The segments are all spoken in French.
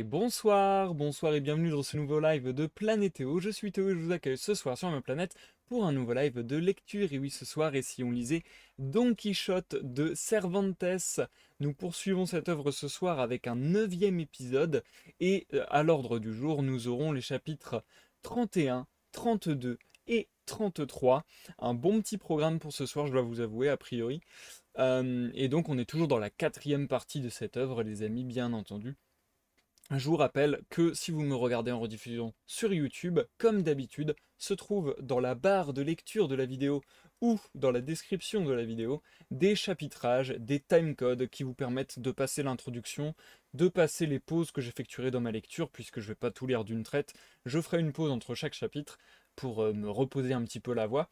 Et bonsoir, bonsoir et bienvenue dans ce nouveau live de Planétéo. Je suis Théo et je vous accueille ce soir sur ma planète pour un nouveau live de lecture. Et oui, ce soir, et si on lisait Don Quichotte de Cervantes, nous poursuivons cette œuvre ce soir avec un neuvième épisode. Et euh, à l'ordre du jour, nous aurons les chapitres 31, 32 et 33. Un bon petit programme pour ce soir, je dois vous avouer, a priori. Euh, et donc, on est toujours dans la quatrième partie de cette œuvre, les amis, bien entendu. Je vous rappelle que si vous me regardez en rediffusion sur YouTube, comme d'habitude, se trouve dans la barre de lecture de la vidéo ou dans la description de la vidéo des chapitrages, des timecodes qui vous permettent de passer l'introduction, de passer les pauses que j'effectuerai dans ma lecture, puisque je ne vais pas tout lire d'une traite, je ferai une pause entre chaque chapitre pour euh, me reposer un petit peu la voix.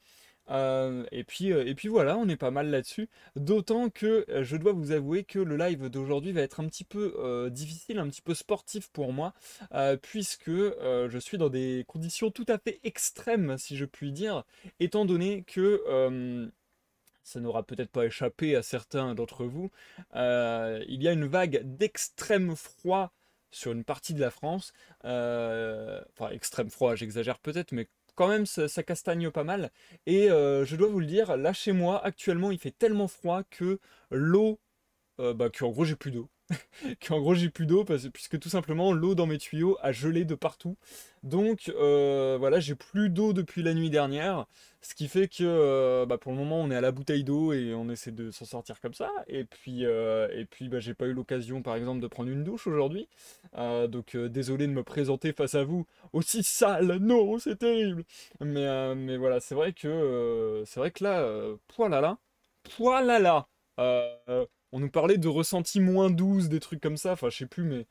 Euh, et, puis, euh, et puis voilà, on est pas mal là-dessus. D'autant que euh, je dois vous avouer que le live d'aujourd'hui va être un petit peu difficile, un petit peu sportif pour moi, puisque je suis dans des conditions tout à fait extrêmes, si je puis dire, étant donné que ça n'aura peut-être pas échappé à certains d'entre vous, il y a une vague d'extrême froid sur une partie de la France. enfin, extrême froid, j'exagère peut-être, mais quand même, ça, castagne pas mal. Et euh, je dois vous le dire, là chez moi, actuellement, il fait tellement froid que l'eau, euh, bah, bah, en gros, j'ai plus d'eau. qu'en gros j'ai plus d'eau puisque tout simplement l'eau dans mes tuyaux a gelé de partout. Donc euh, voilà, j'ai plus d'eau depuis la nuit dernière, ce qui fait que euh, bah, pour le moment on est à la bouteille d'eau et on essaie de s'en sortir comme ça. Et puis euh, et puis bah, j'ai pas eu l'occasion par exemple de prendre une douche aujourd'hui, donc désolé de me présenter face à vous aussi sale. Non, c'est terrible. Mais mais voilà, c'est vrai que c'est vrai que là, poilala, poilala. On nous parlait de ressenti moins 12, des trucs comme ça, enfin je sais plus, mais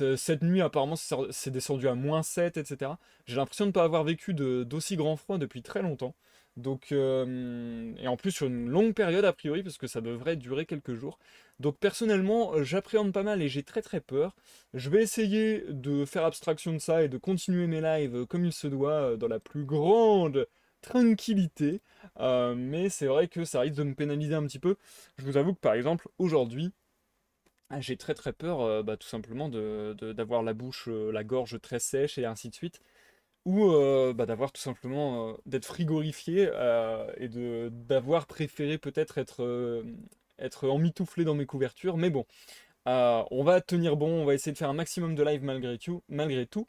euh, cette nuit apparemment c'est descendu à moins 7, etc. J'ai l'impression de ne pas avoir vécu d'aussi grand froid depuis très longtemps. Donc, euh, et en plus sur une longue période a priori, parce que ça devrait durer quelques jours. Donc personnellement, euh, j'appréhende pas mal et j'ai très très peur. Je vais essayer de faire abstraction de ça et de continuer mes lives comme il se doit, dans la plus grande tranquillité. Euh, mais c'est vrai que ça risque de me pénaliser un petit peu. Je vous avoue que par exemple, aujourd'hui, j'ai très très peur euh, bah, tout simplement d'avoir de, la bouche, euh, la gorge très sèche et ainsi de suite. Ou bah, d'avoir tout simplement d'être frigorifié et d'avoir préféré peut-être être, être emmitouflé dans mes couvertures. Mais bon, on va tenir bon, on va essayer de faire un maximum de live malgré tout. Malgré tout.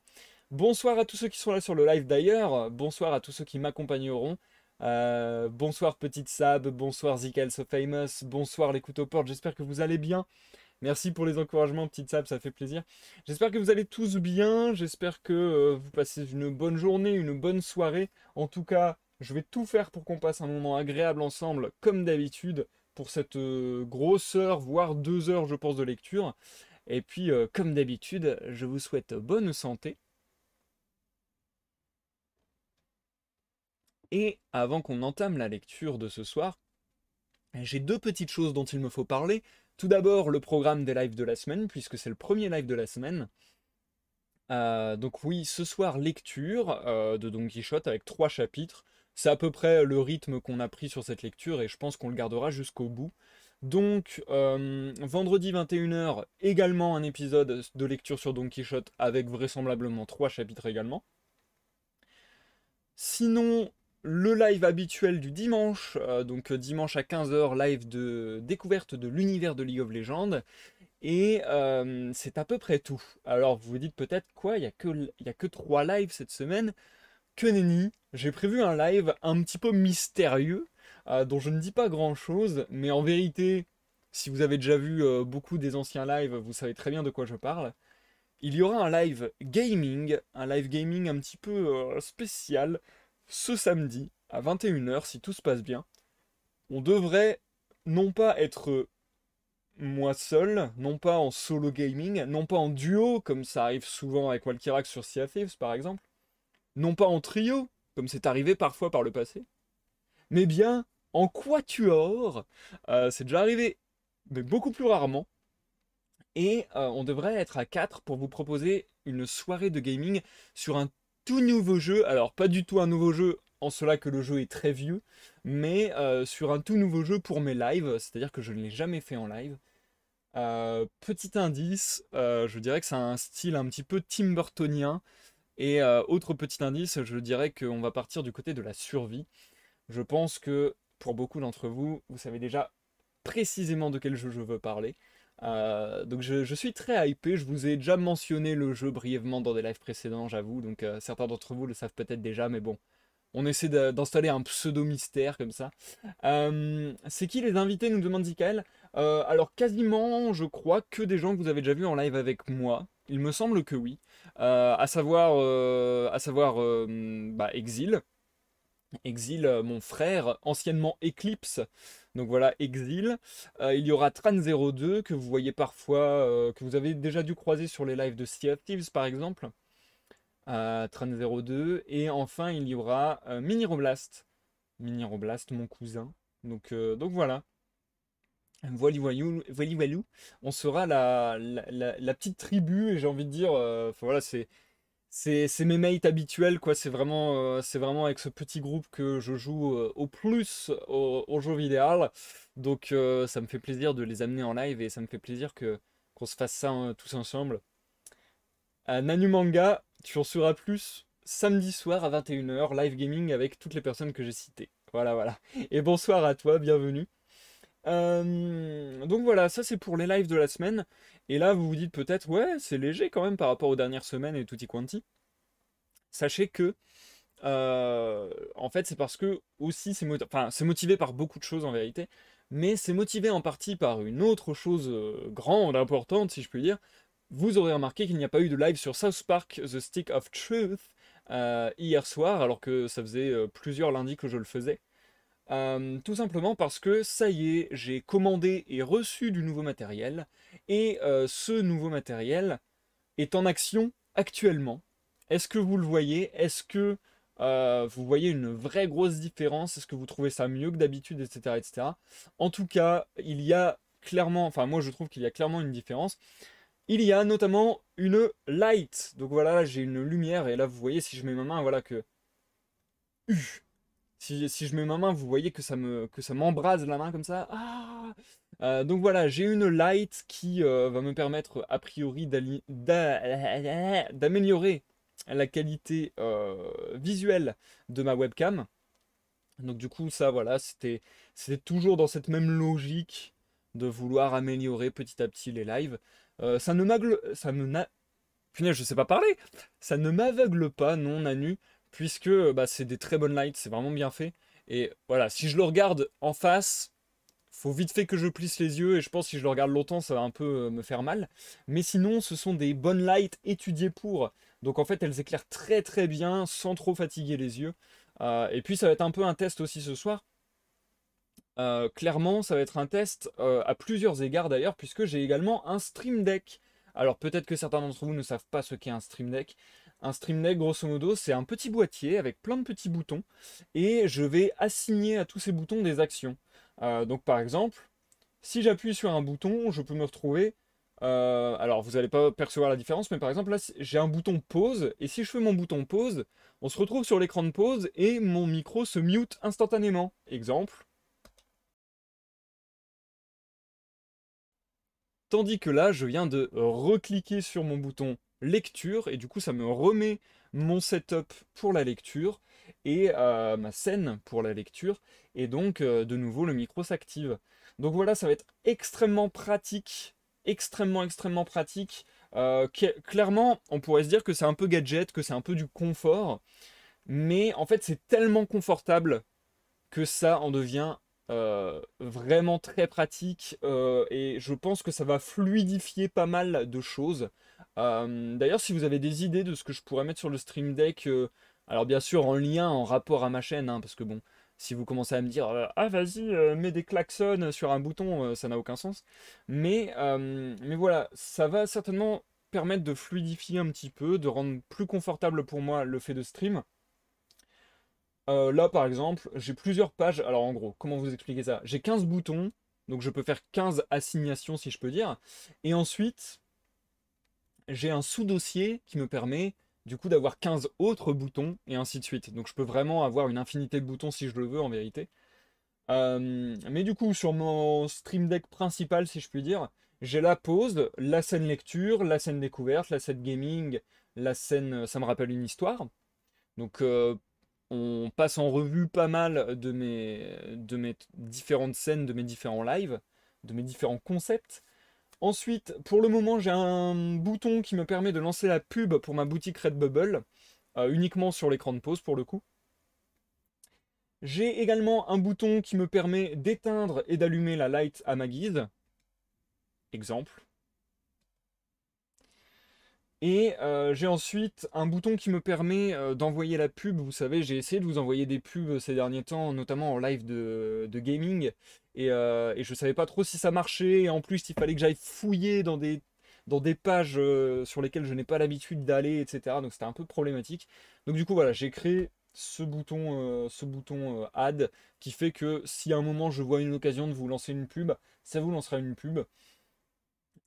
Bonsoir à tous ceux qui sont là sur le live d'ailleurs. Bonsoir à tous ceux qui m'accompagneront. Euh, bonsoir Petite Sab, bonsoir Zikel So Famous, bonsoir les couteaux portes, j'espère que vous allez bien. Merci pour les encouragements, Petite Sab, ça fait plaisir. J'espère que vous allez tous bien, j'espère que euh, vous passez une bonne journée, une bonne soirée. En tout cas, je vais tout faire pour qu'on passe un moment agréable ensemble, comme d'habitude, pour cette euh, grosse heure, voire deux heures, je pense, de lecture. Et puis, comme d'habitude, je vous souhaite bonne santé. Et avant qu'on entame la lecture de ce soir, j'ai deux petites choses dont il me faut parler. Tout d'abord, le programme des lives de la semaine, puisque c'est le premier live de la semaine. Euh, donc oui, ce soir, lecture euh, de Don Quichotte avec trois chapitres. C'est à peu près le rythme qu'on a pris sur cette lecture et je pense qu'on le gardera jusqu'au bout. Donc, euh, vendredi 21h, également un épisode de lecture sur Don Quichotte avec vraisemblablement trois chapitres également. Sinon, le live habituel du dimanche, euh, donc euh, dimanche à 15h, live de découverte de l'univers de League of Legends. Et euh, c'est à peu près tout. Alors vous vous dites peut-être quoi, il n'y a, que, y a que 3 lives cette semaine. Que nenni, j'ai prévu un live un petit peu mystérieux, dont je ne dis pas grand-chose, mais en vérité, si vous avez déjà vu beaucoup des anciens lives, vous savez très bien de quoi je parle. Il y aura un live gaming, un live gaming un petit peu spécial, ce samedi, à 21h, si tout se passe bien, on devrait non pas être moi seul, non pas en solo gaming, non pas en duo, comme ça arrive souvent avec Walkirax sur Sea par exemple, non pas en trio, comme c'est arrivé parfois par le passé, mais bien en quatuor, euh, c'est déjà arrivé, mais beaucoup plus rarement, et euh, on devrait être à 4 pour vous proposer une soirée de gaming sur un tout nouveau jeu. Alors, pas du tout un nouveau jeu en cela que le jeu est très vieux, mais euh, sur un tout nouveau jeu pour mes lives, c'est-à-dire que je ne l'ai jamais fait en live. Euh, petit indice, euh, je dirais que c'est un style un petit peu Tim Burtonien. Et autre petit indice, je dirais qu'on va partir du côté de la survie. Je pense que pour beaucoup d'entre vous, vous savez déjà précisément de quel jeu je veux parler. Euh, donc je, suis très hypé, je vous ai déjà mentionné le jeu brièvement dans des lives précédents, j'avoue, donc euh, certains d'entre vous le savent peut-être déjà, mais bon, on essaie d'installer un pseudo-mystère comme ça. Euh, c'est qui les invités, nous demande Zikael Alors quasiment, je crois, que des gens que vous avez déjà vu en live avec moi, il me semble que oui, à savoir, à savoir bah, Exil, Exil, mon frère, anciennement Eclipse, donc voilà, Exil. Euh, il y aura Tran02 que vous voyez parfois, euh, que vous avez déjà dû croiser sur les lives de Sea of par exemple. Euh, Tran02. Et enfin, il y aura euh, Mini Roblast. Mini Roblast, mon cousin. Donc, donc voilà. Voili voilou, on sera la, la petite tribu, et j'ai envie de dire, voilà, c'est c'est mes mates habituels, quoi. C'est vraiment, euh, c'est vraiment avec ce petit groupe que je joue euh, au plus au, jeu vidéo. Donc euh, ça me fait plaisir de les amener en live et ça me fait plaisir que qu'on se fasse ça hein, tous ensemble. À Nanu Manga, tu en sauras plus samedi soir à 21h, live gaming avec toutes les personnes que j'ai citées. Voilà, voilà. Et bonsoir à toi, bienvenue. Euh, donc voilà, ça c'est pour les lives de la semaine. Et là, vous vous dites peut-être, ouais, c'est léger quand même par rapport aux dernières semaines et tout y quanti. Sachez que, euh, en fait, c'est parce que aussi c'est motivé par beaucoup de choses en vérité, mais c'est motivé en partie par une autre chose euh, grande, importante, si je puis dire. Vous aurez remarqué qu'il n'y a pas eu de live sur South Park The Stick of Truth hier soir, alors que ça faisait plusieurs lundis que je le faisais. Euh, tout simplement parce que ça y est, j'ai commandé et reçu du nouveau matériel, et euh, ce nouveau matériel est en action actuellement. Est-ce que vous le voyez Est-ce que euh, vous voyez une vraie grosse différence Est-ce que vous trouvez ça mieux que d'habitude, etc., etc. En tout cas, il y a clairement, enfin moi je trouve qu'il y a clairement une différence. Il y a notamment une light. Donc voilà, j'ai une lumière et là vous voyez si je mets ma main, voilà que... Si, je mets ma main, vous voyez que ça me que ça m'embrase la main comme ça. Ah euh, donc voilà, j'ai une light qui euh, va me permettre a priori d'améliorer la qualité euh, visuelle de ma webcam. Donc du coup, ça voilà, c'était toujours dans cette même logique de vouloir améliorer petit à petit les lives. ça ne Ça me je sais pas parler Ça ne m'aveugle pas, non, Nanu, puisque euh, bah, c'est des très bonnes lights, c'est vraiment bien fait. Et voilà, si je le regarde en face, faut vite fait que je plisse les yeux, et je pense que si je le regarde longtemps, ça va un peu euh, me faire mal. Mais sinon, ce sont des bonnes lights étudiées pour. Donc en fait, elles éclairent très très bien, sans trop fatiguer les yeux. Euh, et puis ça va être un peu un test aussi ce soir. clairement, ça va être un test à plusieurs égards d'ailleurs, puisque j'ai également un Stream Deck. Alors peut-être que certains d'entre vous ne savent pas ce qu'est un Stream Deck. Un stream deck, grosso modo, c'est un petit boîtier avec plein de petits boutons et je vais assigner à tous ces boutons des actions. Euh, donc par exemple, si j'appuie sur un bouton, je peux me retrouver... Euh, alors vous n'allez pas percevoir la différence, mais par exemple là j'ai un bouton pause et si je fais mon bouton pause, on se retrouve sur l'écran de pause et mon micro se mute instantanément. Exemple. Tandis que là, je viens de recliquer sur mon bouton lecture, et du coup ça me remet mon setup pour la lecture et euh, ma scène pour la lecture, et donc euh, de nouveau le micro s'active. Donc voilà, ça va être extrêmement pratique, extrêmement extrêmement pratique. Euh, clairement, on pourrait se dire que c'est un peu gadget, que c'est un peu du confort, mais en fait c'est tellement confortable que ça en devient euh, vraiment très pratique euh, et je pense que ça va fluidifier pas mal de choses. Euh, d'ailleurs, si vous avez des idées de ce que je pourrais mettre sur le Stream Deck, alors bien sûr en lien, en rapport à ma chaîne, hein, parce que bon, si vous commencez à me dire ah vas-y mets des klaxons sur un bouton, ça n'a aucun sens. Mais mais voilà, ça va certainement permettre de fluidifier un petit peu, de rendre plus confortable pour moi le fait de stream. Euh, là, par exemple, j'ai plusieurs pages. Alors, en gros, comment vous expliquer ça J'ai 15 boutons, donc je peux faire 15 assignations, si je peux dire. Et ensuite, j'ai un sous-dossier qui me permet, du coup, d'avoir 15 autres boutons, et ainsi de suite. Donc, je peux vraiment avoir une infinité de boutons si je le veux, en vérité. Euh, mais du coup, sur mon stream deck principal, si je puis dire, j'ai la pause, la scène lecture, la scène découverte, la scène gaming, la scène, ça me rappelle une histoire. Donc euh, on passe en revue pas mal de mes, différentes scènes, de mes différents lives, de mes différents concepts. Ensuite, pour le moment, j'ai un bouton qui me permet de lancer la pub pour ma boutique Redbubble, euh, uniquement sur l'écran de pause pour le coup. J'ai également un bouton qui me permet d'éteindre et d'allumer la light à ma guise. Exemple. Et euh, j'ai ensuite un bouton qui me permet euh, d'envoyer la pub. Vous savez, j'ai essayé de vous envoyer des pubs ces derniers temps, notamment en live de, gaming. Et, euh, je ne savais pas trop si ça marchait. Et en plus, il fallait que j'aille fouiller dans des, pages sur lesquelles je n'ai pas l'habitude d'aller, etc. Donc c'était un peu problématique. Donc du coup, voilà, j'ai créé ce bouton, ce bouton Add qui fait que si à un moment je vois une occasion de vous lancer une pub, ça vous lancera une pub.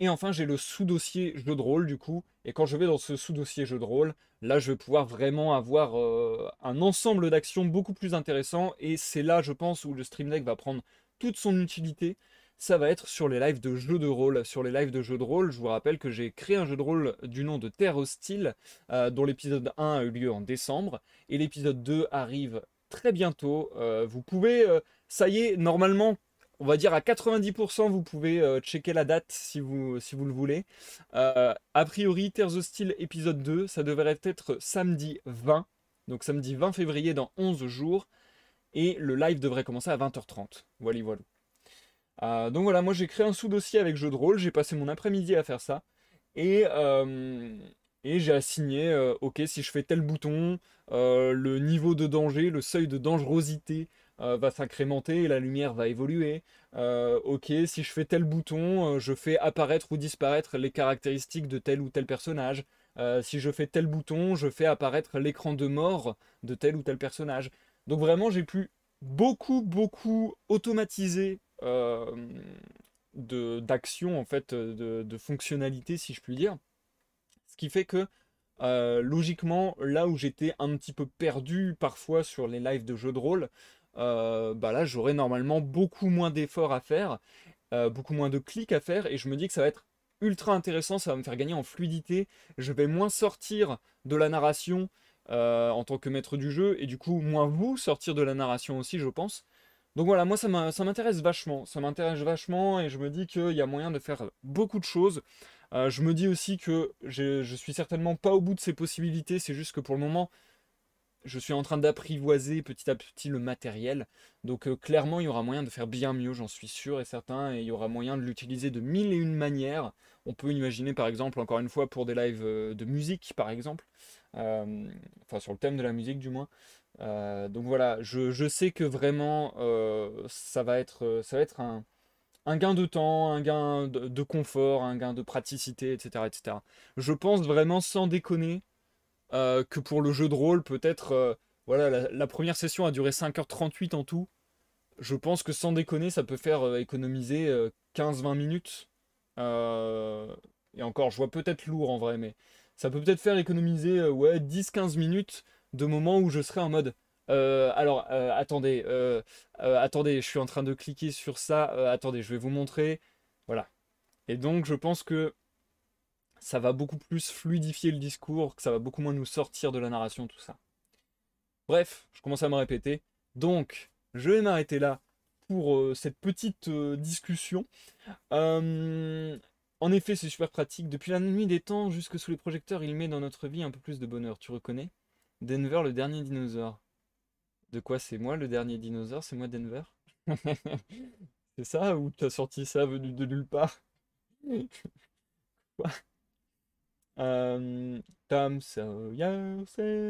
Et enfin, j'ai le sous-dossier jeu de rôle, du coup. Et quand je vais dans ce sous-dossier jeu de rôle, là, je vais pouvoir vraiment avoir euh, un ensemble d'actions beaucoup plus intéressant. Et c'est là, je pense, où le Stream Deck va prendre toute son utilité. Ça va être sur les lives de jeux de rôle. Sur les lives de jeux de rôle, je vous rappelle que j'ai créé un jeu de rôle du nom de Terre Hostile, euh, dont l'épisode 1 a eu lieu en décembre. Et l'épisode 2 arrive très bientôt. Euh, vous pouvez, ça y est, normalement, on va dire à 90%, vous pouvez euh, checker la date si vous, si vous le voulez. Euh, a priori, Terre of Steel épisode 2, ça devrait être samedi 20, donc samedi 20 février dans 11 jours, et le live devrait commencer à 20h30. Voilà, voilà. Euh, donc voilà, moi j'ai créé un sous-dossier avec jeu de rôle, j'ai passé mon après-midi à faire ça, et, et j'ai assigné, ok, si je fais tel bouton, le niveau de danger, le seuil de dangerosité, euh, va s'incrémenter, la lumière va évoluer. Euh, ok, si je fais tel bouton, euh, je fais apparaître ou disparaître les caractéristiques de tel ou tel personnage. si je fais tel bouton, je fais apparaître l'écran de mort de tel ou tel personnage. Donc vraiment, j'ai pu beaucoup, beaucoup automatiser d'actions, en fait, de, fonctionnalités, si je puis dire. Ce qui fait que logiquement, là où j'étais un petit peu perdu parfois sur les lives de jeux de rôle, euh, bah là j'aurai normalement beaucoup moins d'efforts à faire, euh, beaucoup moins de clics à faire, et je me dis que ça va être ultra intéressant, ça va me faire gagner en fluidité, je vais moins sortir de la narration euh, en tant que maître du jeu, et du coup moins vous sortir de la narration aussi je pense. Donc voilà, moi ça m'intéresse vachement, ça m'intéresse vachement et je me dis qu'il y a moyen de faire beaucoup de choses. je me dis aussi que je suis certainement pas au bout de ces possibilités, c'est juste que pour le moment, je suis en train d'apprivoiser petit à petit le matériel. Donc euh, clairement, il y aura moyen de faire bien mieux, j'en suis sûr et certain, et il y aura moyen de l'utiliser de mille et une manières. On peut imaginer par exemple, encore une fois, pour des lives euh, de musique, par exemple, euh, enfin sur le thème de la musique du moins. donc voilà, je, sais que vraiment ça va être, ça va être un, gain de temps, un gain de, de confort, un gain de praticité, etc., etc. Je pense vraiment sans déconner euh, que pour le jeu de rôle, peut-être, euh, voilà, la, première session a duré 5h38 en tout. Je pense que sans déconner, ça peut faire euh, économiser 15-20 minutes. et encore, je vois peut-être lourd en vrai, mais ça peut peut-être faire économiser ouais, 10-15 minutes de moments où je serai en mode alors, attendez, attendez, je suis en train de cliquer sur ça. attendez, je vais vous montrer. Voilà. Et donc, je pense que ça va beaucoup plus fluidifier le discours, que ça va beaucoup moins nous sortir de la narration, tout ça. Bref, je commence à me répéter. Donc, je vais m'arrêter là pour euh, cette petite euh, discussion. Euh, en effet, c'est super pratique. Depuis la nuit des temps jusque sous les projecteurs, il met dans notre vie un peu plus de bonheur. Tu reconnais Denver, le dernier dinosaure. De quoi c'est moi le dernier dinosaure C'est moi Denver C'est ça ou t'as sorti ça venu de nulle part Quoi euh, Tom c'est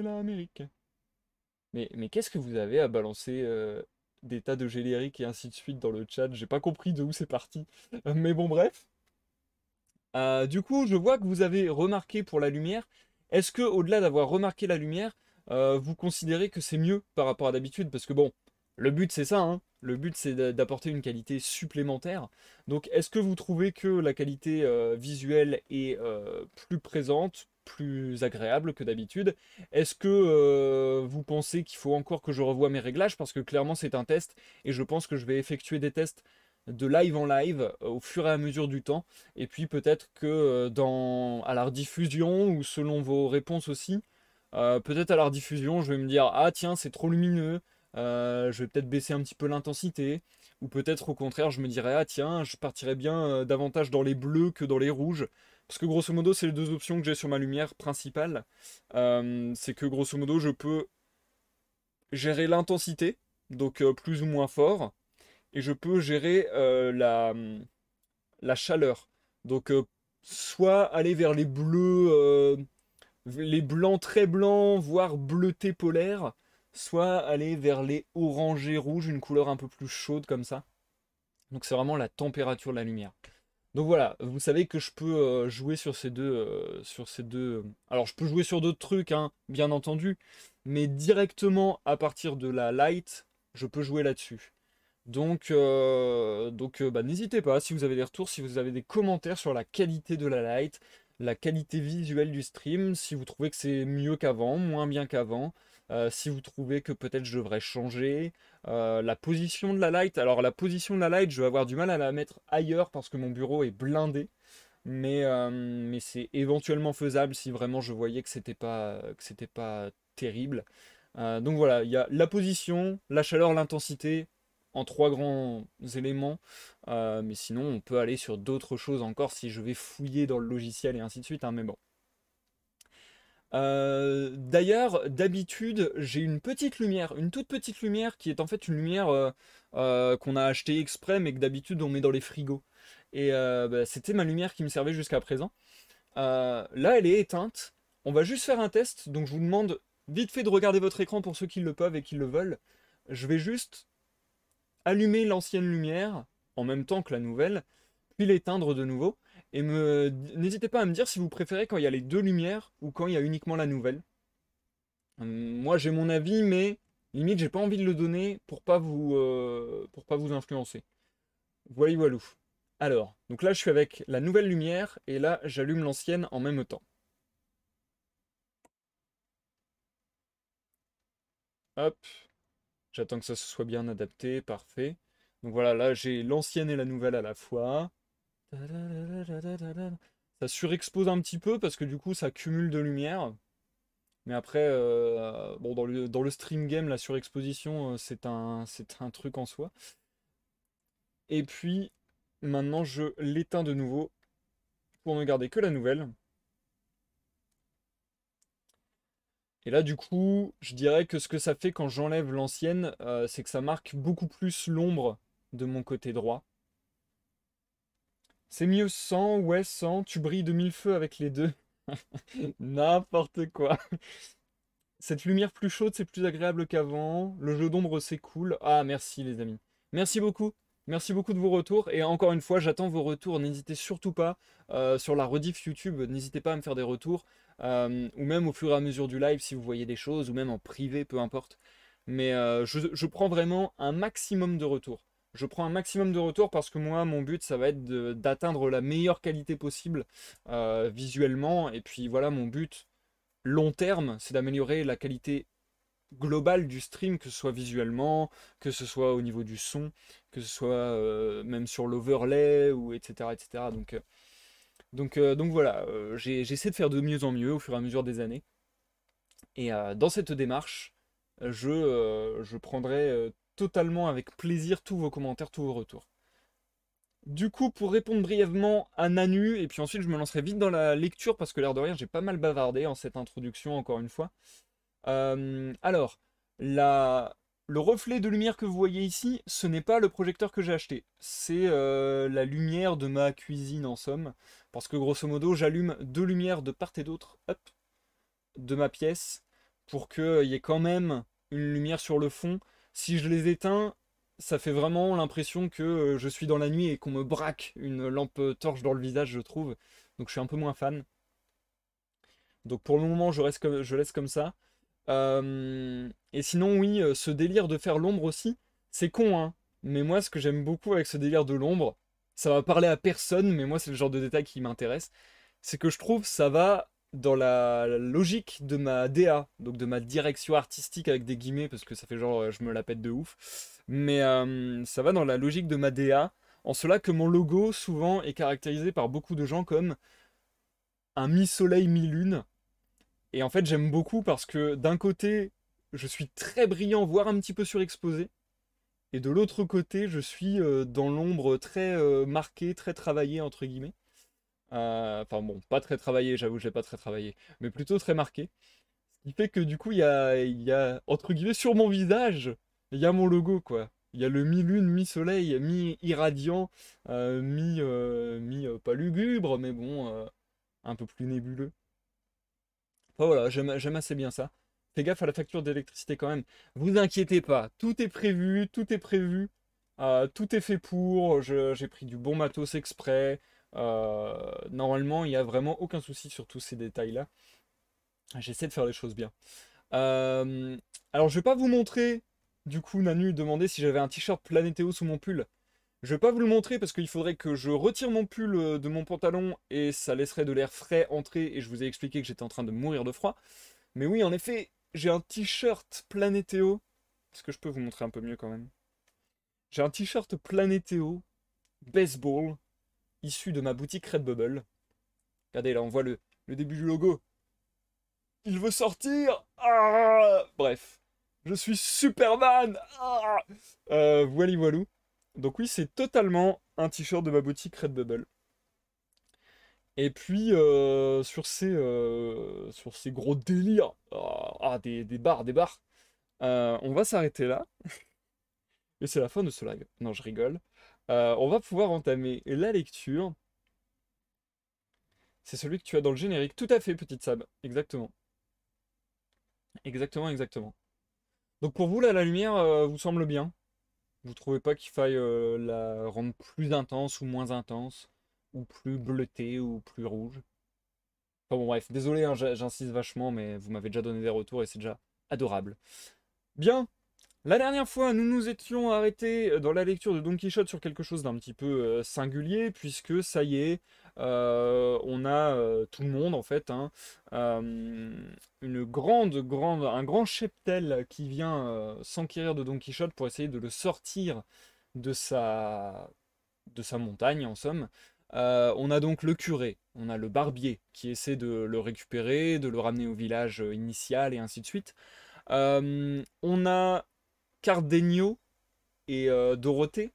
l'Amérique. Mais, mais qu'est-ce que vous avez à balancer euh, des tas de génériques et ainsi de suite dans le chat J'ai pas compris de où c'est parti. Euh, mais bon, bref. Euh, du coup, je vois que vous avez remarqué pour la lumière. Est-ce que, au-delà d'avoir remarqué la lumière, vous considérez que c'est mieux par rapport à d'habitude Parce que bon, le but c'est ça, hein. Le but, c'est d'apporter une qualité supplémentaire. Donc, est-ce que vous trouvez que la qualité euh, visuelle est euh, plus présente, plus agréable que d'habitude Est-ce que euh, vous pensez qu'il faut encore que je revoie mes réglages Parce que clairement, c'est un test et je pense que je vais effectuer des tests de live en live au fur et à mesure du temps. Et puis, peut-être que dans, à la diffusion ou selon vos réponses aussi, peut-être à la diffusion je vais me dire Ah, tiens, c'est trop lumineux euh, je vais peut-être baisser un petit peu l'intensité, ou peut-être au contraire je me dirais ah tiens je partirais bien euh, davantage dans les bleus que dans les rouges, parce que grosso modo c'est les deux options que j'ai sur ma lumière principale, euh, c'est que grosso modo je peux gérer l'intensité, donc plus ou moins fort, et je peux gérer la, chaleur. Donc soit aller vers les bleus, les blancs très blancs, voire bleutés polaires, soit aller vers les orangés rouges, une couleur un peu plus chaude comme ça. Donc c'est vraiment la température de la lumière. Donc voilà, vous savez que je peux euh, jouer sur ces deux, euh, sur ces deux. Euh, alors je peux jouer sur d'autres trucs, hein, bien entendu, mais directement à partir de la light, je peux jouer là-dessus. Donc, donc bah, n'hésitez pas si vous avez des retours, si vous avez des commentaires sur la qualité de la light, la qualité visuelle du stream, si vous trouvez que c'est mieux qu'avant, moins bien qu'avant, euh, si vous trouvez que peut-être je devrais changer, euh, la position de la light. Alors la position de la light, je vais avoir du mal à la mettre ailleurs parce que mon bureau est blindé. Mais, euh, c'est éventuellement faisable si vraiment je voyais que c'était pas, que c'était pas terrible. donc voilà, il y a la position, la chaleur, l'intensité, en trois grands éléments. Euh, mais sinon, on peut aller sur d'autres choses encore si je vais fouiller dans le logiciel et ainsi de suite. Hein, mais bon. Euh, d'ailleurs, d'habitude, j'ai une petite lumière, une toute petite lumière qui est en fait une lumière euh, qu'on a achetée exprès, mais que d'habitude on met dans les frigos. Et bah, c'était ma lumière qui me servait jusqu'à présent. là, elle est éteinte. On va juste faire un test, donc je vous demande vite fait de regarder votre écran pour ceux qui le peuvent et qui le veulent. Je vais juste allumer l'ancienne lumière en même temps que la nouvelle, puis l'éteindre de nouveau. Et me... n'hésitez pas à me dire si vous préférez quand il y a les deux lumières ou quand il y a uniquement la nouvelle. Hum, moi j'ai mon avis, mais limite j'ai pas envie de le donner pour pas vous, euh, pour pas vous influencer. Voilà, Alors, donc là je suis avec la nouvelle lumière et là j'allume l'ancienne en même temps. Hop, J'attends que ça se soit bien adapté, parfait. Donc voilà, là j'ai l'ancienne et la nouvelle à la fois. Ça surexpose un petit peu parce que du coup ça cumule de lumière. Mais après, euh, bon, dans, le, stream game, la surexposition, euh, c'est un, un truc en soi. Et puis, maintenant, je l'éteins de nouveau pour ne garder que la nouvelle. Et là, du coup, je dirais que ce que ça fait quand j'enlève l'ancienne, euh, c'est que ça marque beaucoup plus l'ombre de mon côté droit. C'est mieux sans, ouais, sans, tu brilles de mille feux avec les deux. N'importe quoi. Cette lumière plus chaude, c'est plus agréable qu'avant. Le jeu d'ombre, c'est cool. Ah, merci les amis. Merci beaucoup. Merci beaucoup de vos retours. Et encore une fois, j'attends vos retours. N'hésitez surtout pas euh, sur la rediff YouTube. N'hésitez pas à me faire des retours. Euh, ou même au fur et à mesure du live si vous voyez des choses, ou même en privé, peu importe. Mais euh, je, prends vraiment un maximum de retours. Je prends un maximum de retours parce que moi, mon but, ça va être d'atteindre la meilleure qualité possible euh, visuellement. Et puis voilà, mon but long terme, c'est d'améliorer la qualité globale du stream, que ce soit visuellement, que ce soit au niveau du son, que ce soit même sur l'overlay, ou etc. etc. Donc euh, donc, voilà, euh, j'essaie de faire de mieux en mieux au fur et à mesure des années. Et euh, dans cette démarche, je, je prendrai totalement avec plaisir tous vos commentaires, tous vos retours. Du coup, pour répondre brièvement à Nanu, et puis ensuite je me lancerai vite dans la lecture parce que l'air de rien, j'ai pas mal bavardé en cette introduction, encore une fois. alors, la, le reflet de lumière que vous voyez ici, ce n'est pas le projecteur que j'ai acheté. C'est euh, la lumière de ma cuisine en somme. Parce que grosso modo, j'allume deux lumières de part et d'autre de ma pièce pour qu'il euh, y ait quand même une lumière sur le fond. Si je les éteins, ça fait vraiment l'impression que euh, je suis dans la nuit et qu'on me braque une lampe torche dans le visage, je trouve. Donc je suis un peu moins fan. Donc pour le moment, je laisse comme ça. Euh, et sinon, oui, euh, ce délire de faire l'ombre aussi, c'est con, hein. Mais moi, ce que j'aime beaucoup avec ce délire de l'ombre, ça va parler à personne, mais moi, c'est le genre de détail qui m'intéresse, c'est que je trouve ça va dans la logique de ma DA, donc de ma direction artistique avec des guillemets, parce que ça fait genre euh, je me la pète de ouf, mais ça va dans la logique de ma DA, en cela que mon logo souvent est caractérisé par beaucoup de gens comme un mi-soleil, mi-lune, et en fait, j'aime beaucoup parce que d'un côté, je suis très brillant, voire un petit peu surexposé. Et de l'autre côté, je suis euh, dans l'ombre très euh, marqué, très travaillé, entre guillemets. Euh, enfin bon, pas très travaillé, j'avoue, j'ai pas très travaillé, mais plutôt très marqué. Ce qui fait que du coup, il y a, entre guillemets, sur mon visage, il y a mon logo, quoi. Il y a le mi-lune, mi-soleil, mi-irradiant, mi, mi pas lugubre, mais bon, un peu plus nébuleux j'aime assez bien ça. Fais gaffe à la facture d'électricité quand même. Vous inquiétez pas, tout est prévu, tout est prévu, euh, tout est fait pour. J'ai pris du bon matos exprès. Euh, normalement, il n'y a vraiment aucun souci sur tous ces détails-là. J'essaie de faire les choses bien. Euh, alors, je vais pas vous montrer. Du coup, Nanu demandait si j'avais un t-shirt Planétéo sous mon pull. Je vais pas vous le montrer parce qu'il faudrait que je retire mon pull euh, de mon pantalon et ça laisserait de l'air frais entrer et je vous ai expliqué que j'étais en train de mourir de froid. Mais oui, en effet, j'ai un t-shirt Planétéo. Est-ce que je peux vous montrer un peu mieux quand même J'ai un t-shirt Planétéo baseball issu de ma boutique Redbubble. Regardez, là, on voit le, début du logo. Il veut sortir ah Bref, je suis Superman ah Voili euh, voilou. Donc oui, c'est totalement un t-shirt de ma boutique Redbubble. Et puis euh, sur, ces, euh, sur ces gros délires, ah, ah des, barres, des barres, euh, on va s'arrêter là. Et c'est la fin de ce live. Non, je rigole. on va pouvoir entamer la lecture. C'est celui que tu as dans le générique. Tout à fait, petite Sab. Exactement. Exactement, exactement. Donc pour vous, là, la lumière vous semble bien vous trouvez pas qu'il faille euh, la rendre plus intense ou moins intense, ou plus bleutée ou plus rouge Enfin bon, bref, désolé, hein, j'insiste vachement, mais vous m'avez déjà donné des retours et c'est déjà adorable. Bien, la dernière fois, nous nous étions arrêtés euh, dans la lecture de Don Quichotte sur quelque chose d'un petit peu euh, singulier, puisque ça y est, euh, on a tout le monde en fait, hein, une grande, grande, un grand cheptel qui vient s'enquérir de Don Quichotte pour essayer de le sortir de sa, de sa montagne en somme. on a donc le curé, on a le barbier qui essaie de le récupérer, de le ramener au village initial et ainsi de suite. on a Cardenio et euh, Dorothée,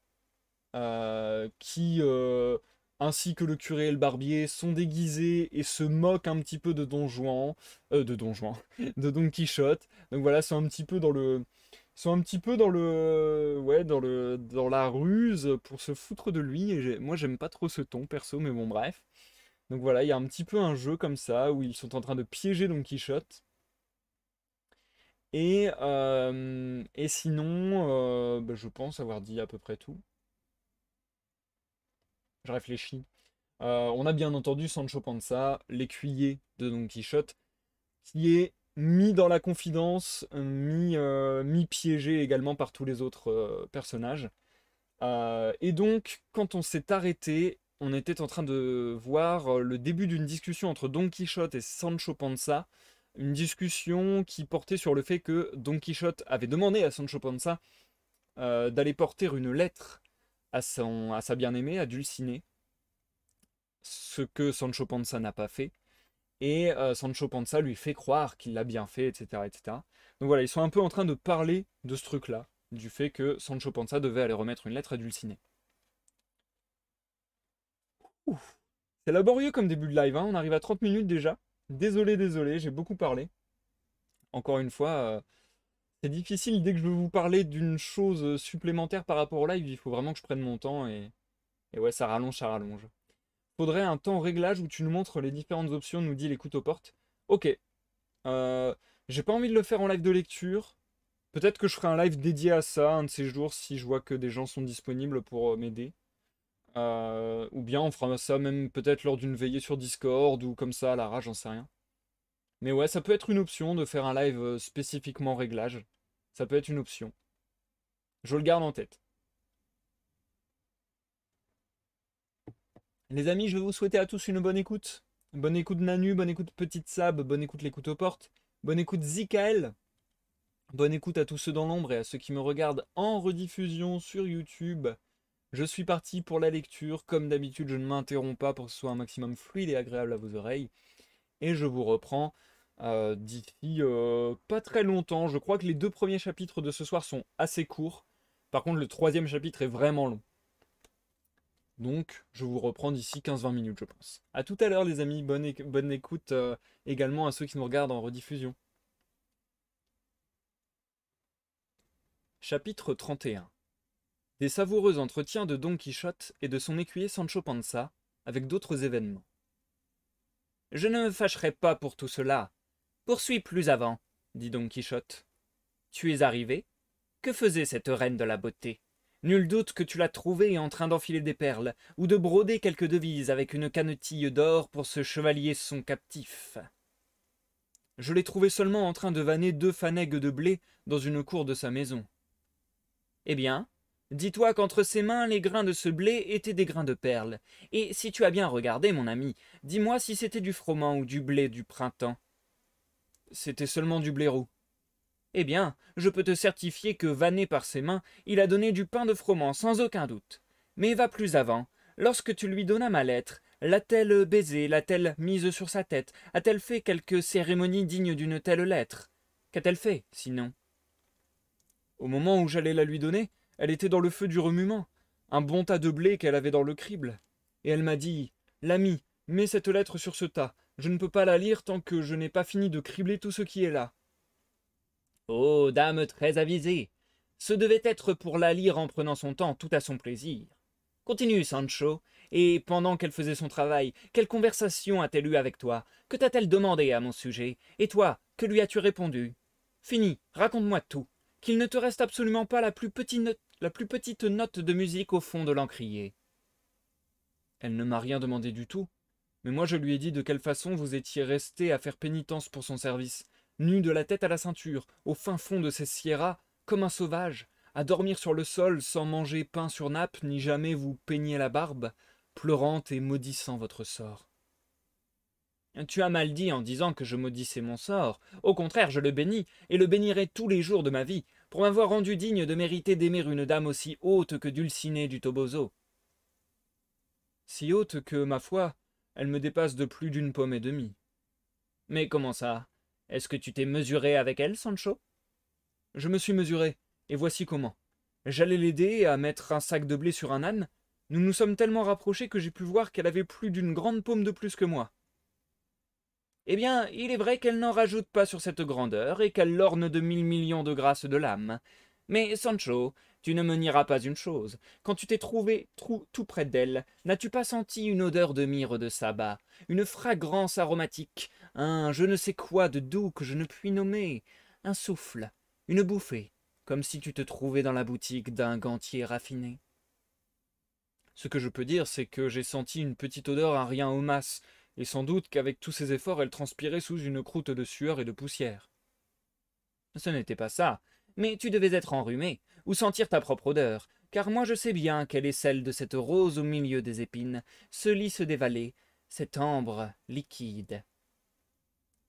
euh, qui, euh, ainsi que le curé et le barbier, sont déguisés et se moquent un petit peu de Don Juan, de Don de Don Quichotte. Donc voilà, sont un petit peu dans le sont un petit peu dans le ouais dans le dans la ruse pour se foutre de lui et moi j'aime pas trop ce ton perso mais bon bref donc voilà il y a un petit peu un jeu comme ça où ils sont en train de piéger Don Quichotte euh, et, sinon, euh, bah, je pense avoir dit à peu près tout. Je réfléchis. Euh, on a bien entendu Sancho Panza, l'écuyer de Don Quichotte, qui est mis dans la confidence, mis, piégé également par tous les autres personnages. et donc, quand on s'est arrêté, on était en train de voir le début d'une discussion entre Don Quichotte et Sancho Panza une discussion qui portait sur le fait que Don Quichotte avait demandé à Sancho Panza euh, d'aller porter une lettre à, son, à sa bien-aimée, à Dulcinée, ce que Sancho Panza n'a pas fait. Et euh, Sancho Panza lui fait croire qu'il l'a bien fait, etc., etc. Donc voilà, ils sont un peu en train de parler de ce truc-là, du fait que Sancho Panza devait aller remettre une lettre à Dulcinée. C'est laborieux comme début de live, hein. on arrive à 30 minutes déjà. Désolé, désolé, j'ai beaucoup parlé. Encore une fois, euh, c'est difficile dès que je veux vous parler d'une chose euh, supplémentaire par rapport au live, il faut vraiment que je prenne mon temps et, ouais, ça rallonge, ça rallonge. Faudrait un temps réglage où tu nous montres les différentes options, nous dit l'écoute aux portes. Ok. Euh, j'ai pas envie de le faire en live de lecture. Peut-être que je ferai un live dédié à ça un de ces jours si je vois que des gens sont disponibles pour m'aider. Euh, ou bien on fera ça même peut-être lors d'une veillée sur Discord ou comme ça à la rage, j'en sais rien. Mais ouais, ça peut être une option de faire un live euh, spécifiquement réglage. Ça peut être une option. Je le garde en tête. Les amis, je vais vous souhaiter à tous une bonne écoute. Bonne écoute Nanu, bonne écoute Petite Sab, bonne écoute l'écoute aux portes, bonne écoute Zikael. Bonne écoute à tous ceux dans l'ombre et à ceux qui me regardent en rediffusion sur YouTube. Je suis parti pour la lecture. Comme d'habitude, je ne m'interromps pas pour que ce soit un maximum fluide et agréable à vos oreilles. Et je vous reprends euh, d'ici euh, pas très longtemps. Je crois que les deux premiers chapitres de ce soir sont assez courts. Par contre, le troisième chapitre est vraiment long. Donc, je vous reprends d'ici 15-20 minutes, je pense. A tout à l'heure, les amis. Bonne, bonne écoute euh, également à ceux qui nous regardent en rediffusion. Chapitre 31 des savoureux entretiens de Don Quichotte et de son écuyer Sancho Panza, avec d'autres événements. Je ne me fâcherai pas pour tout cela. Poursuis plus avant, dit Don Quichotte. Tu es arrivé Que faisait cette reine de la beauté Nul doute que tu l'as trouvée en train d'enfiler des perles, ou de broder quelques devises avec une canetille d'or pour ce chevalier son captif. Je l'ai trouvée seulement en train de vanner deux fanègues de blé dans une cour de sa maison. Eh bien, Dis-toi qu'entre ses mains les grains de ce blé étaient des grains de perles. Et si tu as bien regardé, mon ami, dis-moi si c'était du froment ou du blé du printemps. C'était seulement du blé roux. Eh bien, je peux te certifier que, vanné par ses mains, il a donné du pain de froment sans aucun doute. Mais va plus avant. Lorsque tu lui donnas ma lettre, l'a-t-elle baisée, l'a-t-elle mise sur sa tête A-t-elle fait quelque cérémonie digne d'une telle lettre Qu'a-t-elle fait, sinon Au moment où j'allais la lui donner, elle était dans le feu du remuement, un bon tas de blé qu'elle avait dans le crible. Et elle m'a dit L'ami, mets cette lettre sur ce tas. Je ne peux pas la lire tant que je n'ai pas fini de cribler tout ce qui est là. Oh, dame très avisée Ce devait être pour la lire en prenant son temps tout à son plaisir. Continue, Sancho, et pendant qu'elle faisait son travail, quelle conversation a-t-elle eue avec toi Que t'a-t-elle demandé à mon sujet Et toi, que lui as-tu répondu Fini, raconte-moi tout, qu'il ne te reste absolument pas la plus petite note la plus petite note de musique au fond de l'encrier. Elle ne m'a rien demandé du tout, mais moi je lui ai dit de quelle façon vous étiez resté à faire pénitence pour son service, nu de la tête à la ceinture, au fin fond de ses sierras, comme un sauvage, à dormir sur le sol sans manger pain sur nappe, ni jamais vous peigner la barbe, pleurant et maudissant votre sort. Tu as mal dit en disant que je maudissais mon sort. Au contraire, je le bénis, et le bénirai tous les jours de ma vie, pour m'avoir rendu digne de mériter d'aimer une dame aussi haute que Dulcinée du Toboso. Si haute que, ma foi, elle me dépasse de plus d'une pomme et demie. Mais comment ça Est-ce que tu t'es mesuré avec elle, Sancho Je me suis mesuré, et voici comment. J'allais l'aider à mettre un sac de blé sur un âne, nous nous sommes tellement rapprochés que j'ai pu voir qu'elle avait plus d'une grande paume de plus que moi. Eh bien, il est vrai qu'elle n'en rajoute pas sur cette grandeur et qu'elle l'orne de mille millions de grâces de l'âme. Mais, Sancho, tu ne me nieras pas une chose. Quand tu t'es trouvé tout près d'elle, n'as-tu pas senti une odeur de mire de sabbat, une fragrance aromatique, un je ne sais quoi de doux que je ne puis nommer, un souffle, une bouffée, comme si tu te trouvais dans la boutique d'un gantier raffiné Ce que je peux dire, c'est que j'ai senti une petite odeur à rien au et sans doute qu'avec tous ses efforts elle transpirait sous une croûte de sueur et de poussière. Ce n'était pas ça, mais tu devais être enrhumé, ou sentir ta propre odeur, car moi je sais bien quelle est celle de cette rose au milieu des épines, ce lys des vallées, cet ambre liquide.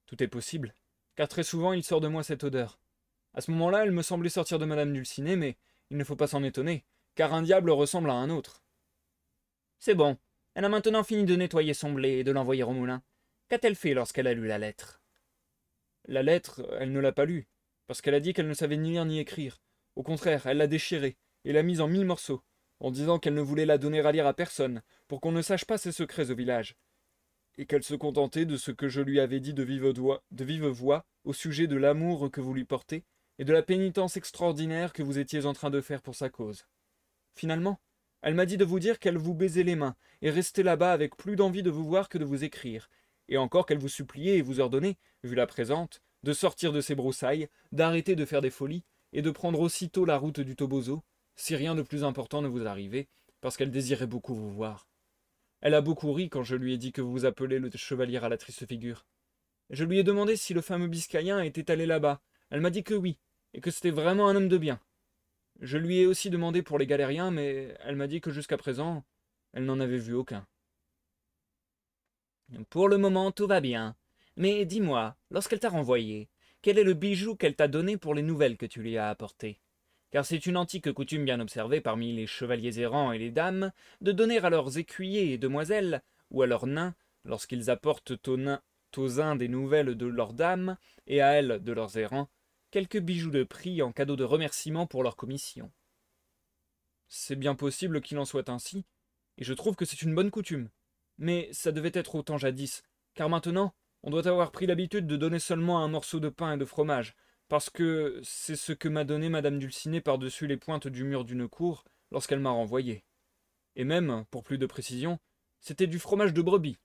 Tout est possible, car très souvent il sort de moi cette odeur. À ce moment-là, elle me semblait sortir de Madame Dulcinée, mais il ne faut pas s'en étonner, car un diable ressemble à un autre. C'est bon, elle a maintenant fini de nettoyer son blé et de l'envoyer au moulin. Qu'a-t-elle fait lorsqu'elle a lu la lettre La lettre, elle ne l'a pas lue, parce qu'elle a dit qu'elle ne savait ni lire ni écrire. Au contraire, elle l'a déchirée et l'a mise en mille morceaux, en disant qu'elle ne voulait la donner à lire à personne, pour qu'on ne sache pas ses secrets au village, et qu'elle se contentait de ce que je lui avais dit de vive, de vive voix au sujet de l'amour que vous lui portez et de la pénitence extraordinaire que vous étiez en train de faire pour sa cause. Finalement, elle m'a dit de vous dire qu'elle vous baisait les mains, et restait là-bas avec plus d'envie de vous voir que de vous écrire, et encore qu'elle vous suppliait et vous ordonnait, vu la présente, de sortir de ses broussailles, d'arrêter de faire des folies, et de prendre aussitôt la route du Toboso, si rien de plus important ne vous arrivait, parce qu'elle désirait beaucoup vous voir. Elle a beaucoup ri quand je lui ai dit que vous vous appelez le chevalier à la triste figure. Je lui ai demandé si le fameux Biscayen était allé là-bas. Elle m'a dit que oui, et que c'était vraiment un homme de bien. Je lui ai aussi demandé pour les galériens, mais elle m'a dit que jusqu'à présent, elle n'en avait vu aucun. Pour le moment, tout va bien. Mais dis-moi, lorsqu'elle t'a renvoyé, quel est le bijou qu'elle t'a donné pour les nouvelles que tu lui as apportées Car c'est une antique coutume bien observée parmi les chevaliers errants et les dames de donner à leurs écuyers et demoiselles, ou à leurs nains, lorsqu'ils apportent aux nains aux uns des nouvelles de leurs dames, et à elles de leurs errants, quelques bijoux de prix en cadeau de remerciement pour leur commission. C'est bien possible qu'il en soit ainsi, et je trouve que c'est une bonne coutume. Mais ça devait être autant jadis, car maintenant, on doit avoir pris l'habitude de donner seulement un morceau de pain et de fromage, parce que c'est ce que m'a donné Madame Dulcinée par-dessus les pointes du mur d'une cour lorsqu'elle m'a renvoyé. Et même, pour plus de précision, c'était du fromage de brebis,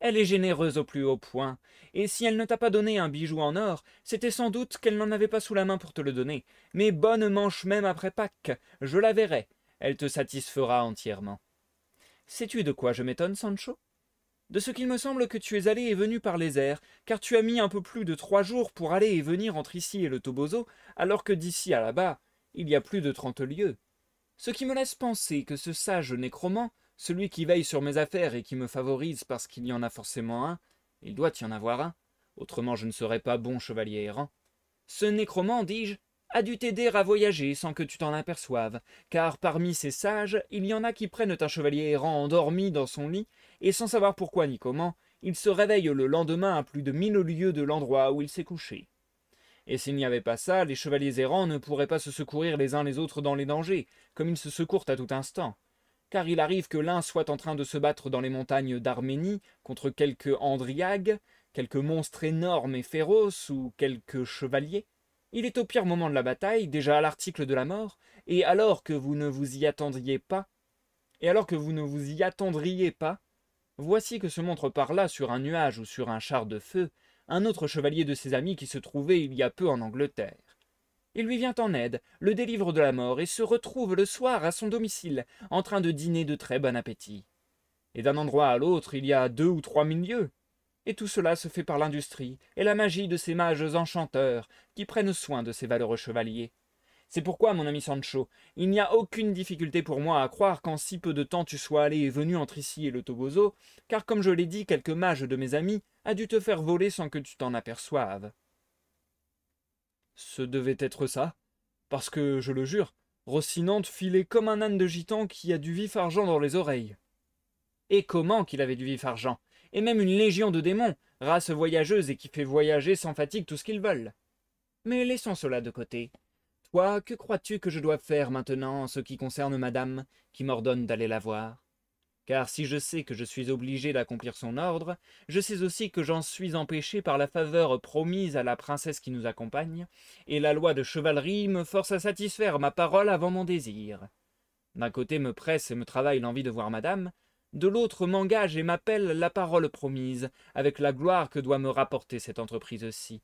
elle est généreuse au plus haut point, et si elle ne t'a pas donné un bijou en or, c'était sans doute qu'elle n'en avait pas sous la main pour te le donner. Mais bonne manche même après Pâques, je la verrai, elle te satisfera entièrement. Sais-tu de quoi je m'étonne, Sancho De ce qu'il me semble que tu es allé et venu par les airs, car tu as mis un peu plus de trois jours pour aller et venir entre ici et le Toboso, alors que d'ici à là-bas, il y a plus de trente lieues. Ce qui me laisse penser que ce sage nécromant celui qui veille sur mes affaires et qui me favorise parce qu'il y en a forcément un, il doit y en avoir un, autrement je ne serais pas bon chevalier errant. Ce nécromant, dis-je, a dû t'aider à voyager sans que tu t'en aperçoives, car parmi ces sages, il y en a qui prennent un chevalier errant endormi dans son lit, et sans savoir pourquoi ni comment, il se réveille le lendemain à plus de mille lieues de l'endroit où il s'est couché. Et s'il n'y avait pas ça, les chevaliers errants ne pourraient pas se secourir les uns les autres dans les dangers, comme ils se secourent à tout instant car il arrive que l'un soit en train de se battre dans les montagnes d'Arménie contre quelque Andriag, quelque monstre énorme et féroce ou quelque chevalier. Il est au pire moment de la bataille, déjà à l'article de la mort, et alors que vous ne vous y attendriez pas, et alors que vous ne vous y attendriez pas, voici que se montre par là, sur un nuage ou sur un char de feu, un autre chevalier de ses amis qui se trouvait il y a peu en Angleterre. Il lui vient en aide, le délivre de la mort et se retrouve le soir à son domicile, en train de dîner de très bon appétit. Et d'un endroit à l'autre, il y a deux ou trois mille lieues. Et tout cela se fait par l'industrie et la magie de ces mages enchanteurs qui prennent soin de ces valeureux chevaliers. C'est pourquoi, mon ami Sancho, il n'y a aucune difficulté pour moi à croire qu'en si peu de temps tu sois allé et venu entre ici et le Toboso, car comme je l'ai dit, quelque mage de mes amis a dû te faire voler sans que tu t'en aperçoives. Ce devait être ça. Parce que, je le jure, Rossinante filait comme un âne de gitan qui a du vif argent dans les oreilles. Et comment qu'il avait du vif argent Et même une légion de démons, race voyageuse et qui fait voyager sans fatigue tout ce qu'ils veulent. Mais laissons cela de côté. Toi, que crois-tu que je dois faire maintenant en ce qui concerne madame, qui m'ordonne d'aller la voir car si je sais que je suis obligé d'accomplir son ordre, je sais aussi que j'en suis empêché par la faveur promise à la princesse qui nous accompagne, et la loi de chevalerie me force à satisfaire ma parole avant mon désir. D'un côté me presse et me travaille l'envie de voir madame, de l'autre m'engage et m'appelle la parole promise, avec la gloire que doit me rapporter cette entreprise-ci.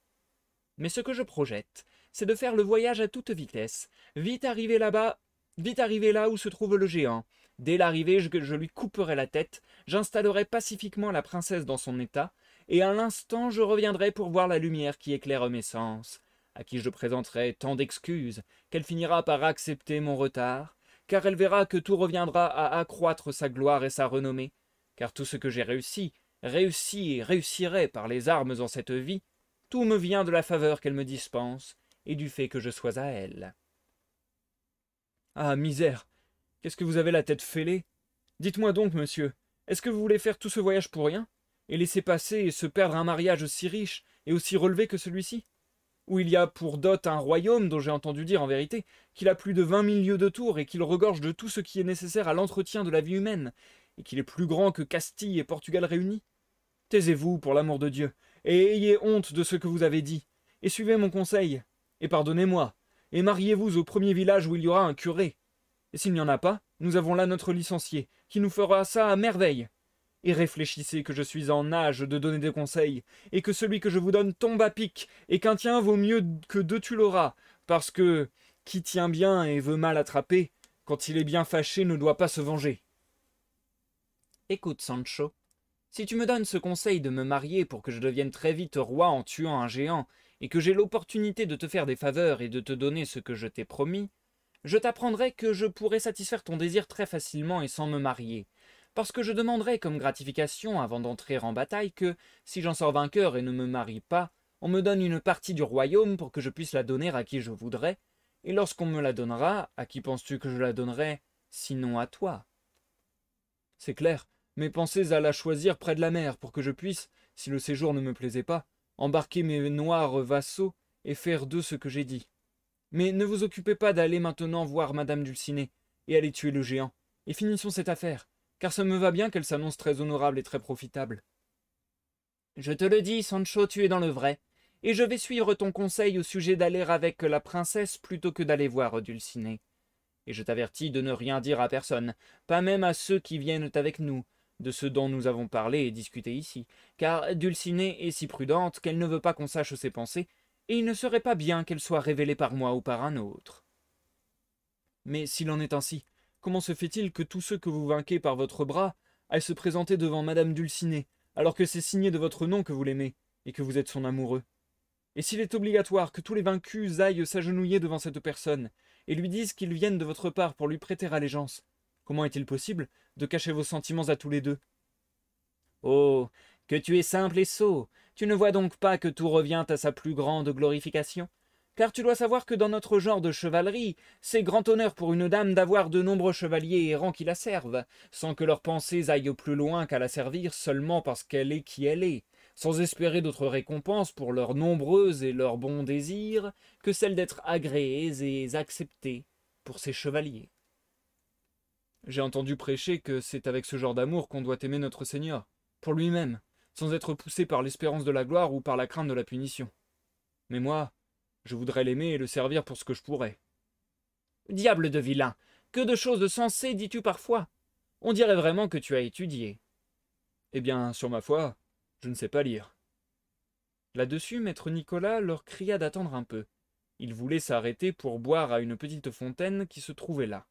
Mais ce que je projette, c'est de faire le voyage à toute vitesse, vite arriver là-bas, vite arriver là où se trouve le géant, Dès l'arrivée, je, lui couperai la tête, j'installerai pacifiquement la princesse dans son état, et à l'instant je reviendrai pour voir la lumière qui éclaire mes sens, à qui je présenterai tant d'excuses, qu'elle finira par accepter mon retard, car elle verra que tout reviendra à accroître sa gloire et sa renommée, car tout ce que j'ai réussi, réussi et réussirai par les armes en cette vie, tout me vient de la faveur qu'elle me dispense, et du fait que je sois à elle. Ah, misère Qu'est-ce que vous avez la tête fêlée Dites-moi donc, monsieur, est-ce que vous voulez faire tout ce voyage pour rien Et laisser passer et se perdre un mariage aussi riche et aussi relevé que celui-ci Où il y a pour dot un royaume dont j'ai entendu dire en vérité qu'il a plus de vingt mille lieues de tour et qu'il regorge de tout ce qui est nécessaire à l'entretien de la vie humaine, et qu'il est plus grand que Castille et Portugal réunis Taisez-vous, pour l'amour de Dieu, et ayez honte de ce que vous avez dit, et suivez mon conseil, et pardonnez-moi, et mariez-vous au premier village où il y aura un curé, et s'il n'y en a pas, nous avons là notre licencié, qui nous fera ça à merveille. Et réfléchissez que je suis en âge de donner des conseils, et que celui que je vous donne tombe à pic, et qu'un tien vaut mieux que deux tu l'auras, parce que qui tient bien et veut mal attraper, quand il est bien fâché ne doit pas se venger. Écoute, Sancho, si tu me donnes ce conseil de me marier pour que je devienne très vite roi en tuant un géant, et que j'ai l'opportunité de te faire des faveurs et de te donner ce que je t'ai promis, je t'apprendrai que je pourrais satisfaire ton désir très facilement et sans me marier, parce que je demanderai comme gratification, avant d'entrer en bataille, que, si j'en sors vainqueur et ne me marie pas, on me donne une partie du royaume pour que je puisse la donner à qui je voudrais, et lorsqu'on me la donnera, à qui penses-tu que je la donnerai, sinon à toi C'est clair, mes pensées à la choisir près de la mer pour que je puisse, si le séjour ne me plaisait pas, embarquer mes noirs vassaux et faire d'eux ce que j'ai dit. Mais ne vous occupez pas d'aller maintenant voir Madame Dulcinée, et aller tuer le géant, et finissons cette affaire, car ça me va bien qu'elle s'annonce très honorable et très profitable. Je te le dis, Sancho, tu es dans le vrai, et je vais suivre ton conseil au sujet d'aller avec la princesse plutôt que d'aller voir Dulcinée. Et je t'avertis de ne rien dire à personne, pas même à ceux qui viennent avec nous, de ce dont nous avons parlé et discuté ici, car Dulcinée est si prudente qu'elle ne veut pas qu'on sache ses pensées, et il ne serait pas bien qu'elle soit révélée par moi ou par un autre. Mais s'il en est ainsi, comment se fait-il que tous ceux que vous vainquez par votre bras aillent se présenter devant Madame Dulcinée, alors que c'est signé de votre nom que vous l'aimez, et que vous êtes son amoureux Et s'il est obligatoire que tous les vaincus aillent s'agenouiller devant cette personne, et lui disent qu'ils viennent de votre part pour lui prêter allégeance, comment est-il possible de cacher vos sentiments à tous les deux Oh que tu es simple et sot, tu ne vois donc pas que tout revient à sa plus grande glorification Car tu dois savoir que dans notre genre de chevalerie, c'est grand honneur pour une dame d'avoir de nombreux chevaliers errants qui la servent, sans que leurs pensées aillent plus loin qu'à la servir seulement parce qu'elle est qui elle est, sans espérer d'autres récompenses pour leurs nombreux et leurs bons désirs que celle d'être agréés et acceptés pour ces chevaliers. J'ai entendu prêcher que c'est avec ce genre d'amour qu'on doit aimer notre Seigneur, pour lui-même, sans être poussé par l'espérance de la gloire ou par la crainte de la punition. Mais moi, je voudrais l'aimer et le servir pour ce que je pourrais. Diable de vilain Que de choses sensées dis-tu parfois On dirait vraiment que tu as étudié. Eh bien, sur ma foi, je ne sais pas lire. Là-dessus, maître Nicolas leur cria d'attendre un peu. Il voulait s'arrêter pour boire à une petite fontaine qui se trouvait là.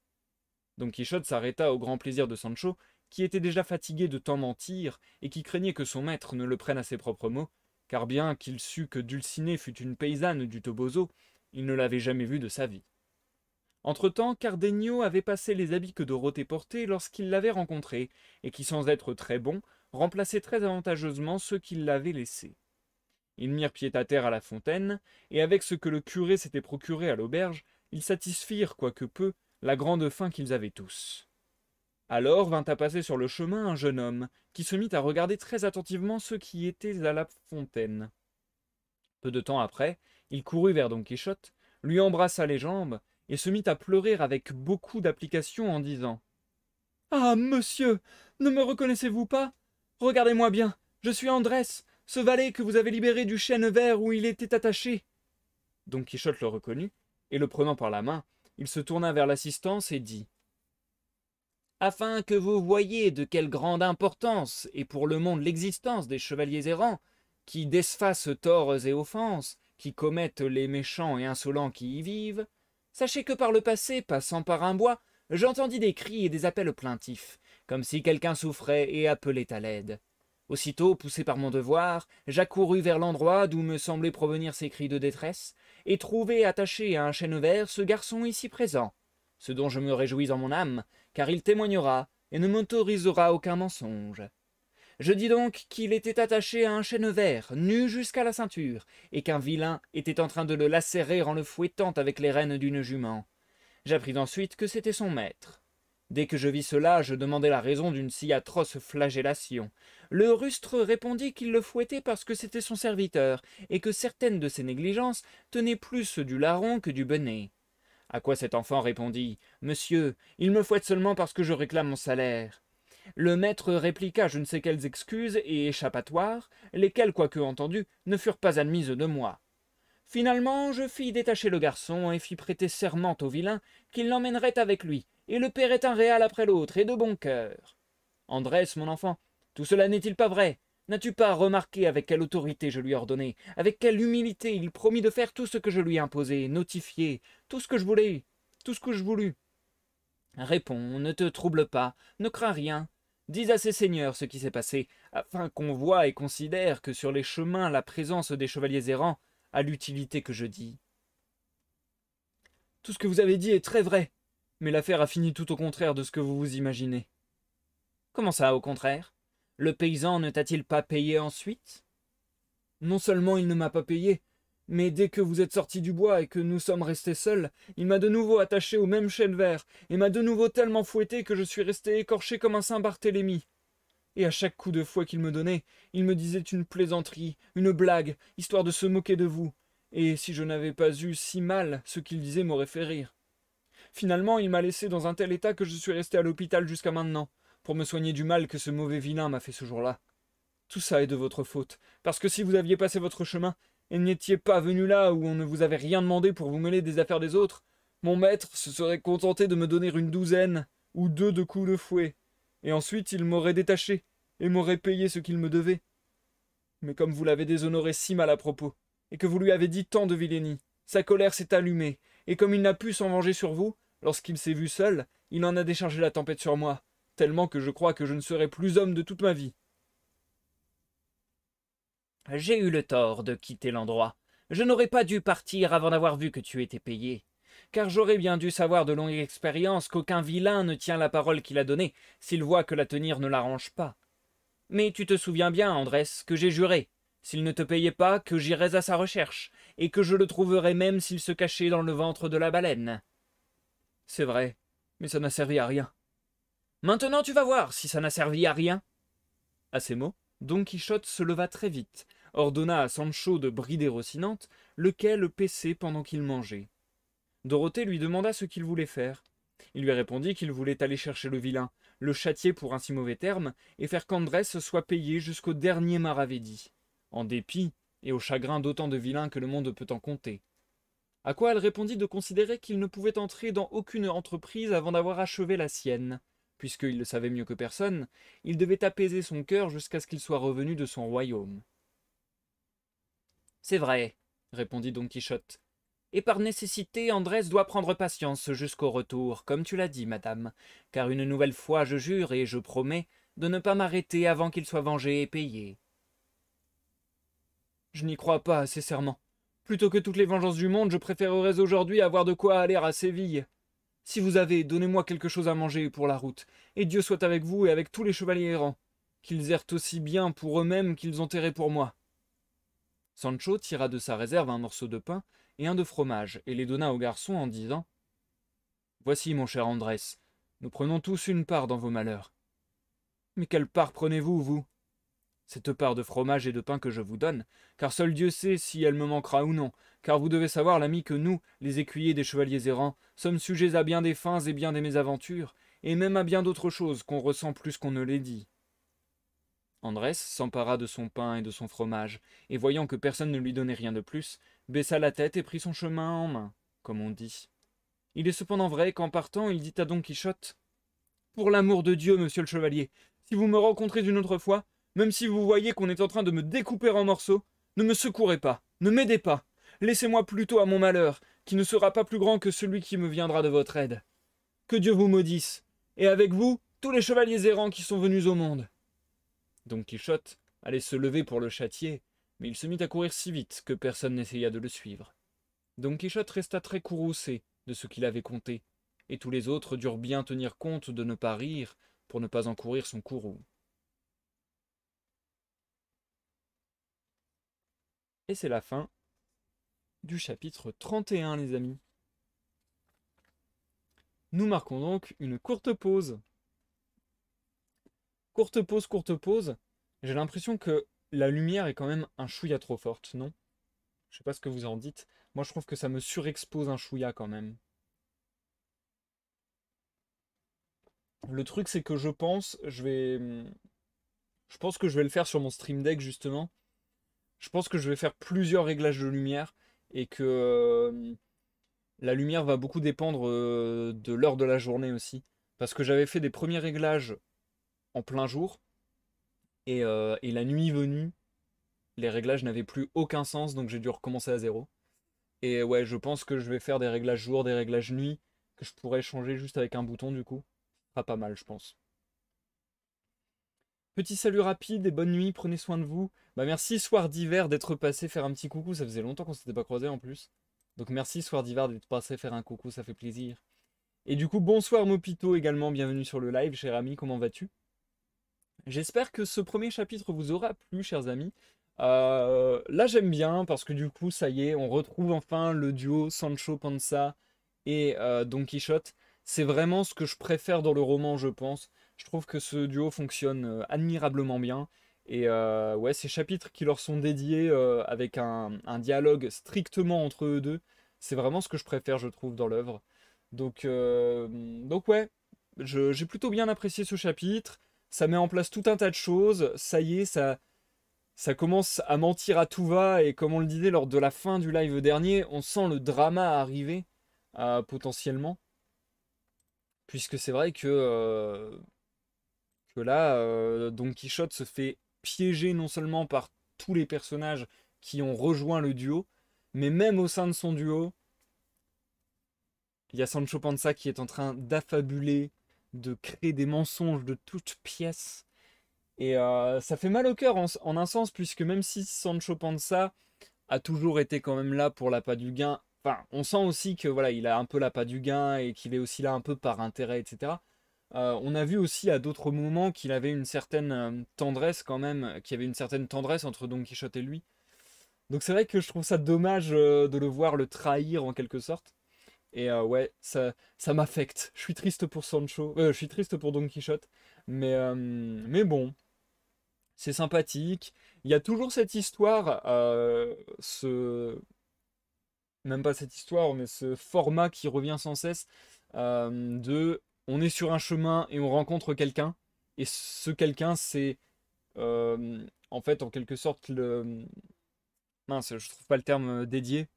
Don Quichotte s'arrêta au grand plaisir de Sancho qui était déjà fatigué de tant mentir, et qui craignait que son maître ne le prenne à ses propres mots, car bien qu'il sût que Dulcinée fût une paysanne du Toboso, il ne l'avait jamais vue de sa vie. Entre-temps, Cardenio avait passé les habits que Dorothée portait lorsqu'il l'avait rencontré, et qui, sans être très bon, remplaçaient très avantageusement ceux qu'il l'avait laissés. Ils mirent pied à terre à la fontaine, et avec ce que le curé s'était procuré à l'auberge, ils satisfirent, quoique peu, la grande faim qu'ils avaient tous. Alors vint à passer sur le chemin un jeune homme, qui se mit à regarder très attentivement ceux qui étaient à la fontaine. Peu de temps après, il courut vers Don Quichotte, lui embrassa les jambes, et se mit à pleurer avec beaucoup d'application en disant Ah, monsieur, ne me reconnaissez-vous pas Regardez-moi bien, je suis Andrès, ce valet que vous avez libéré du chêne vert où il était attaché. Don Quichotte le reconnut, et le prenant par la main, il se tourna vers l'assistance et dit afin que vous voyiez de quelle grande importance est pour le monde l'existence des chevaliers errants, qui desfacent torts et offenses, qui commettent les méchants et insolents qui y vivent, sachez que par le passé, passant par un bois, j'entendis des cris et des appels plaintifs, comme si quelqu'un souffrait et appelait à l'aide. Aussitôt, poussé par mon devoir, j'accourus vers l'endroit d'où me semblaient provenir ces cris de détresse, et trouvai attaché à un chêne vert ce garçon ici présent. Ce dont je me réjouis en mon âme, car il témoignera et ne m'autorisera aucun mensonge. Je dis donc qu'il était attaché à un chêne vert, nu jusqu'à la ceinture, et qu'un vilain était en train de le lacérer en le fouettant avec les rênes d'une jument. J'appris ensuite que c'était son maître. Dès que je vis cela, je demandai la raison d'une si atroce flagellation. Le rustre répondit qu'il le fouettait parce que c'était son serviteur, et que certaines de ses négligences tenaient plus du larron que du bonnet. À quoi cet enfant répondit Monsieur, il me fouette seulement parce que je réclame mon salaire. Le maître répliqua je ne sais quelles excuses et échappatoires, lesquelles, quoique entendues, ne furent pas admises de moi. Finalement, je fis détacher le garçon et fis prêter serment au vilain qu'il l'emmènerait avec lui et le paierait un réal après l'autre et de bon cœur. Andrès, mon enfant, tout cela n'est-il pas vrai N'as-tu pas remarqué avec quelle autorité je lui ordonnais, avec quelle humilité il promit de faire tout ce que je lui imposais, notifié, tout ce que je voulais, tout ce que je voulus Réponds, ne te trouble pas, ne crains rien. Dis à ces seigneurs ce qui s'est passé, afin qu'on voie et considère que sur les chemins la présence des chevaliers errants a l'utilité que je dis. Tout ce que vous avez dit est très vrai, mais l'affaire a fini tout au contraire de ce que vous vous imaginez. Comment ça, au contraire le paysan ne t'a-t-il pas payé ensuite Non seulement il ne m'a pas payé, mais dès que vous êtes sorti du bois et que nous sommes restés seuls, il m'a de nouveau attaché au même chêne vert, et m'a de nouveau tellement fouetté que je suis resté écorché comme un Saint-Barthélemy. Et à chaque coup de fouet qu'il me donnait, il me disait une plaisanterie, une blague, histoire de se moquer de vous. Et si je n'avais pas eu si mal, ce qu'il disait m'aurait fait rire. Finalement, il m'a laissé dans un tel état que je suis resté à l'hôpital jusqu'à maintenant pour me soigner du mal que ce mauvais vilain m'a fait ce jour-là. Tout ça est de votre faute, parce que si vous aviez passé votre chemin, et n'étiez pas venu là où on ne vous avait rien demandé pour vous mêler des affaires des autres, mon maître se serait contenté de me donner une douzaine ou deux de coups de fouet, et ensuite il m'aurait détaché, et m'aurait payé ce qu'il me devait. Mais comme vous l'avez déshonoré si mal à propos, et que vous lui avez dit tant de vilainies, sa colère s'est allumée, et comme il n'a pu s'en venger sur vous, lorsqu'il s'est vu seul, il en a déchargé la tempête sur moi, tellement que je crois que je ne serai plus homme de toute ma vie. J'ai eu le tort de quitter l'endroit. Je n'aurais pas dû partir avant d'avoir vu que tu étais payé, car j'aurais bien dû savoir de longue expérience qu'aucun vilain ne tient la parole qu'il a donnée s'il voit que la tenir ne l'arrange pas. Mais tu te souviens bien, Andrès, que j'ai juré, s'il ne te payait pas, que j'irais à sa recherche, et que je le trouverais même s'il se cachait dans le ventre de la baleine. C'est vrai, mais ça n'a servi à rien. Maintenant tu vas voir si ça n'a servi à rien. À ces mots, Don Quichotte se leva très vite, ordonna à Sancho de brider Rocinante, lequel paissait pendant qu'il mangeait. Dorothée lui demanda ce qu'il voulait faire. Il lui répondit qu'il voulait aller chercher le vilain, le châtier pour un si mauvais terme, et faire qu'Andrès soit payé jusqu'au dernier maravédi, en dépit et au chagrin d'autant de vilains que le monde peut en compter. À quoi elle répondit de considérer qu'il ne pouvait entrer dans aucune entreprise avant d'avoir achevé la sienne, puisqu'il le savait mieux que personne, il devait apaiser son cœur jusqu'à ce qu'il soit revenu de son royaume. C'est vrai, répondit Don Quichotte. Et par nécessité, Andrés doit prendre patience jusqu'au retour, comme tu l'as dit, madame, car une nouvelle fois je jure et je promets de ne pas m'arrêter avant qu'il soit vengé et payé. Je n'y crois pas, assez serment. Plutôt que toutes les vengeances du monde, je préférerais aujourd'hui avoir de quoi aller à Séville. Si vous avez, donnez-moi quelque chose à manger pour la route, et Dieu soit avec vous et avec tous les chevaliers errants, qu'ils errent aussi bien pour eux-mêmes qu'ils ont erré pour moi. Sancho tira de sa réserve un morceau de pain et un de fromage, et les donna au garçon en disant Voici, mon cher Andrés, nous prenons tous une part dans vos malheurs. Mais quelle part prenez-vous, vous cette part de fromage et de pain que je vous donne, car seul Dieu sait si elle me manquera ou non, car vous devez savoir, l'ami, que nous, les écuyers des chevaliers errants, sommes sujets à bien des fins et bien des mésaventures, et même à bien d'autres choses qu'on ressent plus qu'on ne les dit. Andrès s'empara de son pain et de son fromage, et voyant que personne ne lui donnait rien de plus, baissa la tête et prit son chemin en main, comme on dit. Il est cependant vrai qu'en partant, il dit à Don Quichotte Pour l'amour de Dieu, monsieur le chevalier, si vous me rencontrez une autre fois, même si vous voyez qu'on est en train de me découper en morceaux, ne me secourez pas, ne m'aidez pas. Laissez-moi plutôt à mon malheur, qui ne sera pas plus grand que celui qui me viendra de votre aide. Que Dieu vous maudisse, et avec vous, tous les chevaliers errants qui sont venus au monde. Don Quichotte allait se lever pour le châtier, mais il se mit à courir si vite que personne n'essaya de le suivre. Don Quichotte resta très courroucé de ce qu'il avait compté, et tous les autres durent bien tenir compte de ne pas rire pour ne pas encourir son courroux. Et c'est la fin du chapitre 31, les amis. Nous marquons donc une courte pause. Courte pause, courte pause. J'ai l'impression que la lumière est quand même un chouïa trop forte, non Je sais pas ce que vous en dites. Moi, je trouve que ça me surexpose un chouïa quand même. Le truc, c'est que je pense, je vais. Hum, je pense que je vais le faire sur mon Stream Deck justement je pense que je vais faire plusieurs réglages de lumière et que euh, la lumière va beaucoup dépendre euh, de l'heure de la journée aussi. Parce que j'avais fait des premiers réglages en plein jour euh, et, la nuit venue, les réglages n'avaient plus aucun sens donc j'ai dû recommencer à zéro. Et ouais, je pense que je vais faire des réglages jour, des réglages nuit que je pourrais changer juste avec un bouton du coup. pas mal, je pense. Petit salut rapide et bonne nuit, prenez soin de vous. Bah merci Soir d'hiver d'être passé faire un petit coucou, ça faisait longtemps qu'on s'était pas croisé en plus. Donc merci Soir d'hiver d'être passé faire un coucou, ça fait plaisir. Et du coup, bonsoir Mopito également, bienvenue sur le live, cher ami, comment vas-tu J'espère que ce premier chapitre vous aura plu, chers amis. Euh, là, j'aime bien parce que du coup, ça y est, on retrouve enfin le duo Sancho Panza et euh, Don Quichotte. C'est vraiment ce que je préfère dans le roman, je pense. Je trouve que ce duo fonctionne euh, admirablement bien. Et euh, ouais, ces chapitres qui leur sont dédiés euh, avec un, dialogue strictement entre eux deux, c'est vraiment ce que je préfère, je trouve, dans l'œuvre. Donc, donc ouais, j'ai plutôt bien apprécié ce chapitre. Ça met en place tout un tas de choses. Ça y est, ça, ça commence à mentir à tout va. Et comme on le disait lors de la fin du live dernier, on sent le drama arriver potentiellement. Puisque c'est vrai que que là, euh, Don Quichotte se fait piéger non seulement par tous les personnages qui ont rejoint le duo, mais même au sein de son duo, il y a Sancho Panza qui est en train d'affabuler, de créer des mensonges de toutes pièces. Et euh, ça fait mal au cœur en, un sens, puisque même si Sancho Panza a toujours été quand même là pour l'appât du gain, enfin, on sent aussi que voilà, il a un peu l'appât du gain et qu'il est aussi là un peu par intérêt, etc. Euh, on a vu aussi à d'autres moments qu'il avait une certaine euh, tendresse quand même, qu'il y avait une certaine tendresse entre Don Quichotte et lui. Donc c'est vrai que je trouve ça dommage euh, de le voir le trahir en quelque sorte. Et ouais, ça, ça m'affecte. Je suis triste pour Sancho, je suis triste pour Don Quichotte, mais, mais bon, c'est sympathique. Il y a toujours cette histoire, ce même pas cette histoire, mais ce format qui revient sans cesse de on est sur un chemin et on rencontre quelqu'un, et ce quelqu'un, c'est euh, en fait en quelque sorte le. Mince, je trouve pas le terme euh, dédié.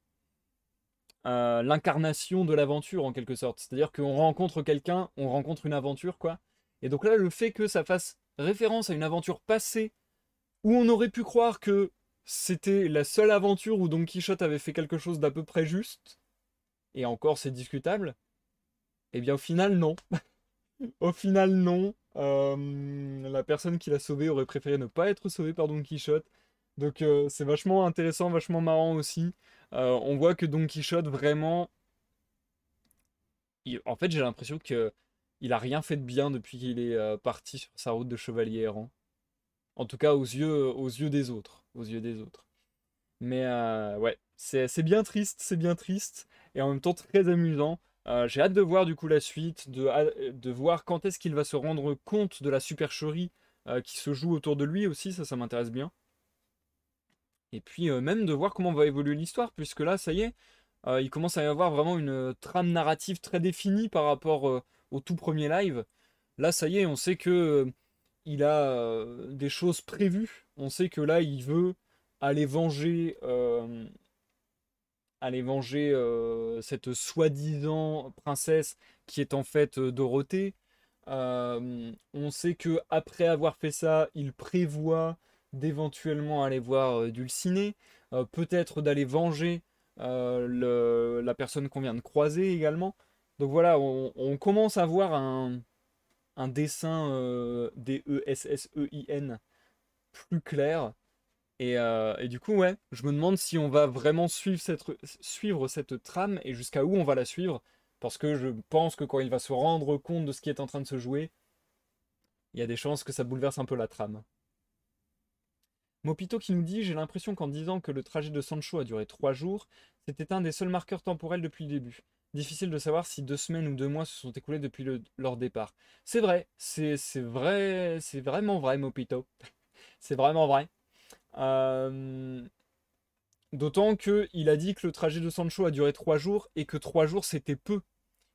Euh, l'incarnation de l'aventure en quelque sorte. C'est-à-dire qu'on rencontre quelqu'un, on rencontre une aventure, quoi. Et donc là, le fait que ça fasse référence à une aventure passée, où on aurait pu croire que c'était la seule aventure où Don Quichotte avait fait quelque chose d'à peu près juste, et encore c'est discutable, eh bien, au final, non. au final, non. Euh, la personne qui l'a sauvé aurait préféré ne pas être sauvée par Don Quichotte. Donc, euh, c'est vachement intéressant, vachement marrant aussi. Euh, on voit que Don Quichotte, vraiment. En fait, j'ai l'impression que il a rien fait de bien depuis qu'il est parti sur sa route de chevalier errant. En tout cas, aux yeux, aux yeux des autres. Aux yeux des autres. Mais ouais, c'est bien triste, c'est bien triste. Et en même temps, très amusant. Euh, j'ai hâte de voir du coup la suite, de, de voir quand est-ce qu'il va se rendre compte de la supercherie euh, qui se joue autour de lui aussi, ça ça m'intéresse bien. Et puis euh, même de voir comment va évoluer l'histoire, puisque là ça y est, il commence à y avoir vraiment une trame narrative très définie par rapport au tout premier live. Là ça y est, on sait que il a des choses prévues, on sait que là il veut aller venger aller venger cette soi-disant princesse qui est en fait Dorothée. on sait que après avoir fait ça, il prévoit d'éventuellement aller voir Dulcinée, peut-être d'aller venger la personne qu'on vient de croiser également. Donc voilà, on, commence à voir un, dessin des e s s e i n plus clair euh, et, du coup, ouais, je me demande si on va vraiment suivre cette, suivre cette trame et jusqu'à où on va la suivre. Parce que je pense que quand il va se rendre compte de ce qui est en train de se jouer, il y a des chances que ça bouleverse un peu la trame. Mopito qui nous dit J'ai l'impression qu'en disant que le trajet de Sancho a duré trois jours, c'était un des seuls marqueurs temporels depuis le début. Difficile de savoir si deux semaines ou deux mois se sont écoulés depuis leur départ. C'est vrai, c'est vrai, c'est vraiment vrai, Mopito. c'est vraiment vrai. Euh, d'autant qu'il a dit que le trajet de Sancho a duré 3 jours et que 3 jours c'était peu.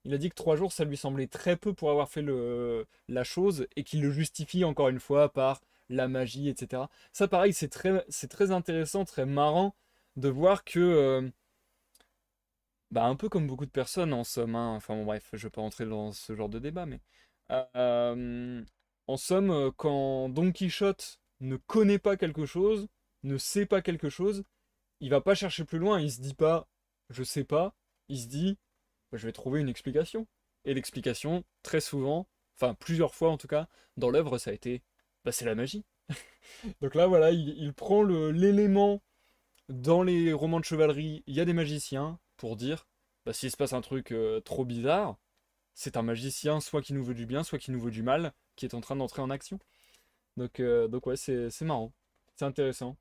Il a dit que 3 jours ça lui semblait très peu pour avoir fait le... la chose et qu'il le justifie encore une fois par la magie, etc. Ça pareil, c'est très, très intéressant, très marrant de voir que... Euh, bah, un peu comme beaucoup de personnes en somme, hein. enfin bon bref, je vais pas entrer dans ce genre de débat, mais... Euh, en somme, quand Don Quichotte ne connaît pas quelque chose, ne sait pas quelque chose, il va pas chercher plus loin, il se dit pas je sais pas, il se dit bah, je vais trouver une explication. Et l'explication, très souvent, enfin plusieurs fois en tout cas, dans l'œuvre, ça a été bah, c'est la magie. Donc là, voilà, il, prend l'élément dans les romans de chevalerie, il y a des magiciens pour dire bah, s'il se passe un truc euh, trop bizarre, c'est un magicien soit qui nous veut du bien, soit qui nous veut du mal, qui est en train d'entrer en action. Euh, donc, ouais, c'est marrant. C'est intéressant.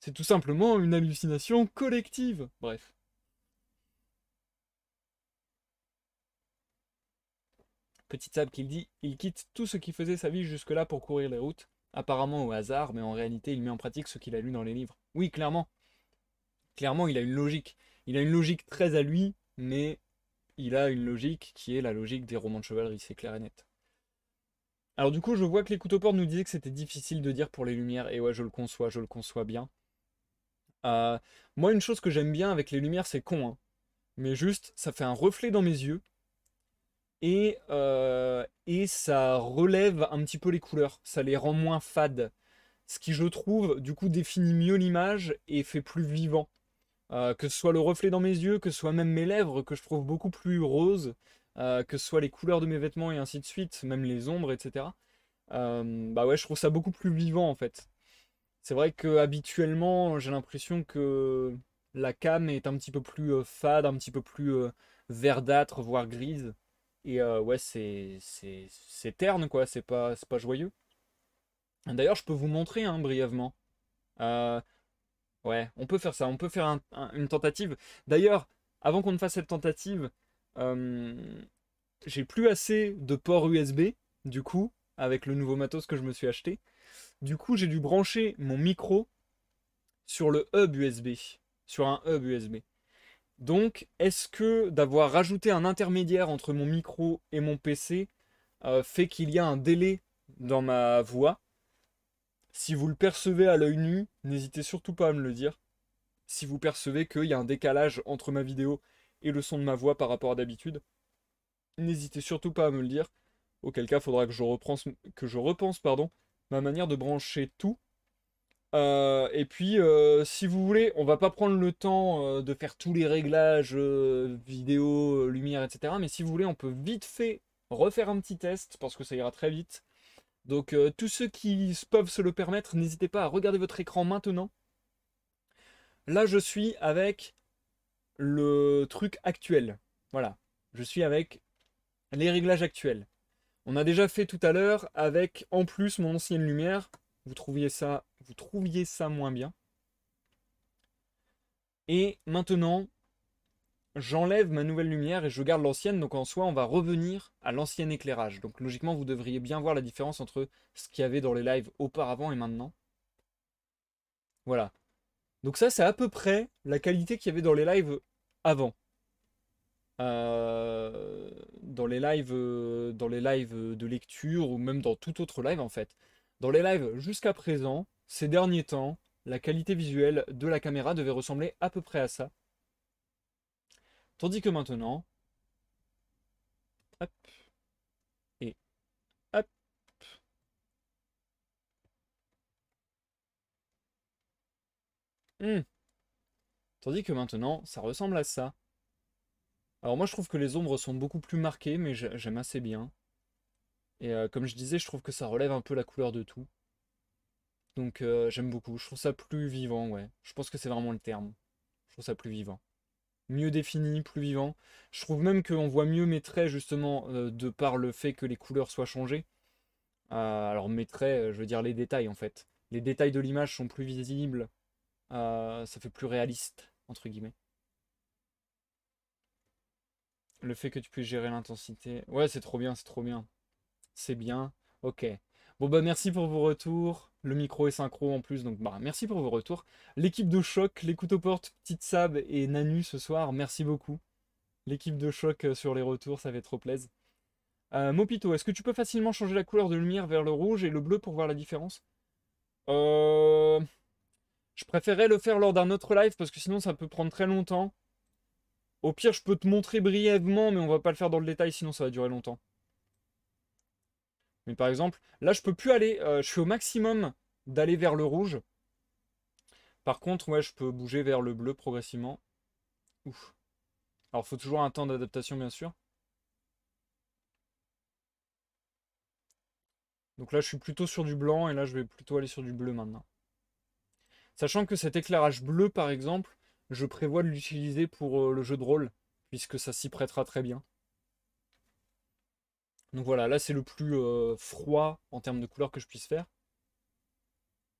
C'est tout simplement une hallucination collective. Bref. Petite Sable le dit, il quitte tout ce qui faisait sa vie jusque-là pour courir les routes, apparemment au hasard, mais en réalité il met en pratique ce qu'il a lu dans les livres. Oui, clairement. Clairement, il a une logique. Il a une logique très à lui, mais il a une logique qui est la logique des romans de chevalerie, c'est clair et net. Alors du coup, je vois que les couteaux portes nous disaient que c'était difficile de dire pour les lumières, et ouais, je le conçois, je le conçois bien. Euh, moi, une chose que j'aime bien avec les lumières, c'est con, hein. mais juste, ça fait un reflet dans mes yeux, et, euh, et ça relève un petit peu les couleurs, ça les rend moins fades. Ce qui, je trouve, du coup, définit mieux l'image et fait plus vivant. Euh, que ce soit le reflet dans mes yeux, que ce soit même mes lèvres, que je trouve beaucoup plus roses, euh, que ce soit les couleurs de mes vêtements et ainsi de suite, même les ombres, etc. Euh, bah ouais, je trouve ça beaucoup plus vivant en fait. C'est vrai que habituellement, j'ai l'impression que la cam est un petit peu plus euh, fade, un petit peu plus verdâtre, voire grise. Et ouais, c'est, terne quoi, c'est pas, pas joyeux. D'ailleurs, je peux vous montrer hein, brièvement. ouais, on peut faire ça, on peut faire une tentative. D'ailleurs, avant qu'on ne fasse cette tentative, euh, j'ai plus assez de ports USB, du coup, avec le nouveau matos que je me suis acheté. Du coup, j'ai dû brancher mon micro sur le hub USB, sur un hub USB. Donc, est-ce que d'avoir rajouté un intermédiaire entre mon micro et mon PC euh, fait qu'il y a un délai dans ma voix Si vous le percevez à l'œil nu, n'hésitez surtout pas à me le dire. Si vous percevez qu'il y a un décalage entre ma vidéo et le son de ma voix par rapport à d'habitude. N'hésitez surtout pas à me le dire, auquel cas faudra que je, repense, que je repense pardon, ma manière de brancher tout. Euh, et puis, euh, si vous voulez, on va pas prendre le temps euh, de faire tous les réglages, vidéo, lumière, etc. Mais si vous voulez, on peut vite fait refaire un petit test parce que ça ira très vite. Donc, tous ceux qui peuvent se le permettre, n'hésitez pas à regarder votre écran maintenant. Là, je suis avec le truc actuel. Voilà, je suis avec les réglages actuels. On a déjà fait tout à l'heure avec en plus mon ancienne lumière. Vous trouviez ça, vous trouviez ça moins bien. Et maintenant, j'enlève ma nouvelle lumière et je garde l'ancienne. Donc en soi, on va revenir à l'ancien éclairage. Donc logiquement, vous devriez bien voir la différence entre ce qu'il y avait dans les lives auparavant et maintenant. Voilà. Donc ça, c'est à peu près la qualité qu'il y avait dans les lives avant. Euh, dans les lives euh, dans les lives de lecture ou même dans tout autre live en fait. Dans les lives jusqu'à présent, ces derniers temps, la qualité visuelle de la caméra devait ressembler à peu près à ça. Tandis que maintenant, hop, Hmm. Tandis que maintenant, ça ressemble à ça. Alors moi, je trouve que les ombres sont beaucoup plus marquées, mais j'aime assez bien. Et euh, comme je disais, je trouve que ça relève un peu la couleur de tout. Donc euh, j'aime beaucoup. Je trouve ça plus vivant, ouais. Je pense que c'est vraiment le terme. Je trouve ça plus vivant. Mieux défini, plus vivant. Je trouve même qu'on voit mieux mes traits, justement, euh, de par le fait que les couleurs soient changées. alors mes traits, je veux dire les détails, en fait. Les détails de l'image sont plus visibles. Euh, ça fait plus réaliste, entre guillemets. Le fait que tu puisses gérer l'intensité. Ouais, c'est trop bien, c'est trop bien. C'est bien. Ok. Bon, bah, merci pour vos retours. Le micro est synchro en plus, donc bah, merci pour vos retours. L'équipe de choc, les couteaux portes, Petite Sab et Nanu ce soir, merci beaucoup. L'équipe de choc euh, sur les retours, ça fait trop plaisir. Euh, Mopito, est-ce que tu peux facilement changer la couleur de lumière vers le rouge et le bleu pour voir la différence euh... Je préférais le faire lors d'un autre live parce que sinon ça peut prendre très longtemps. Au pire, je peux te montrer brièvement, mais on va pas le faire dans le détail, sinon ça va durer longtemps. Mais par exemple, là, je peux plus aller. Euh, je suis au maximum d'aller vers le rouge. Par contre, ouais, je peux bouger vers le bleu progressivement. Ouf. Alors, faut toujours un temps d'adaptation, bien sûr. Donc là, je suis plutôt sur du blanc, et là, je vais plutôt aller sur du bleu maintenant. Sachant que cet éclairage bleu, par exemple, je prévois de l'utiliser pour euh, le jeu de rôle, puisque ça s'y prêtera très bien. Donc voilà, là c'est le plus euh, froid en termes de couleur que je puisse faire.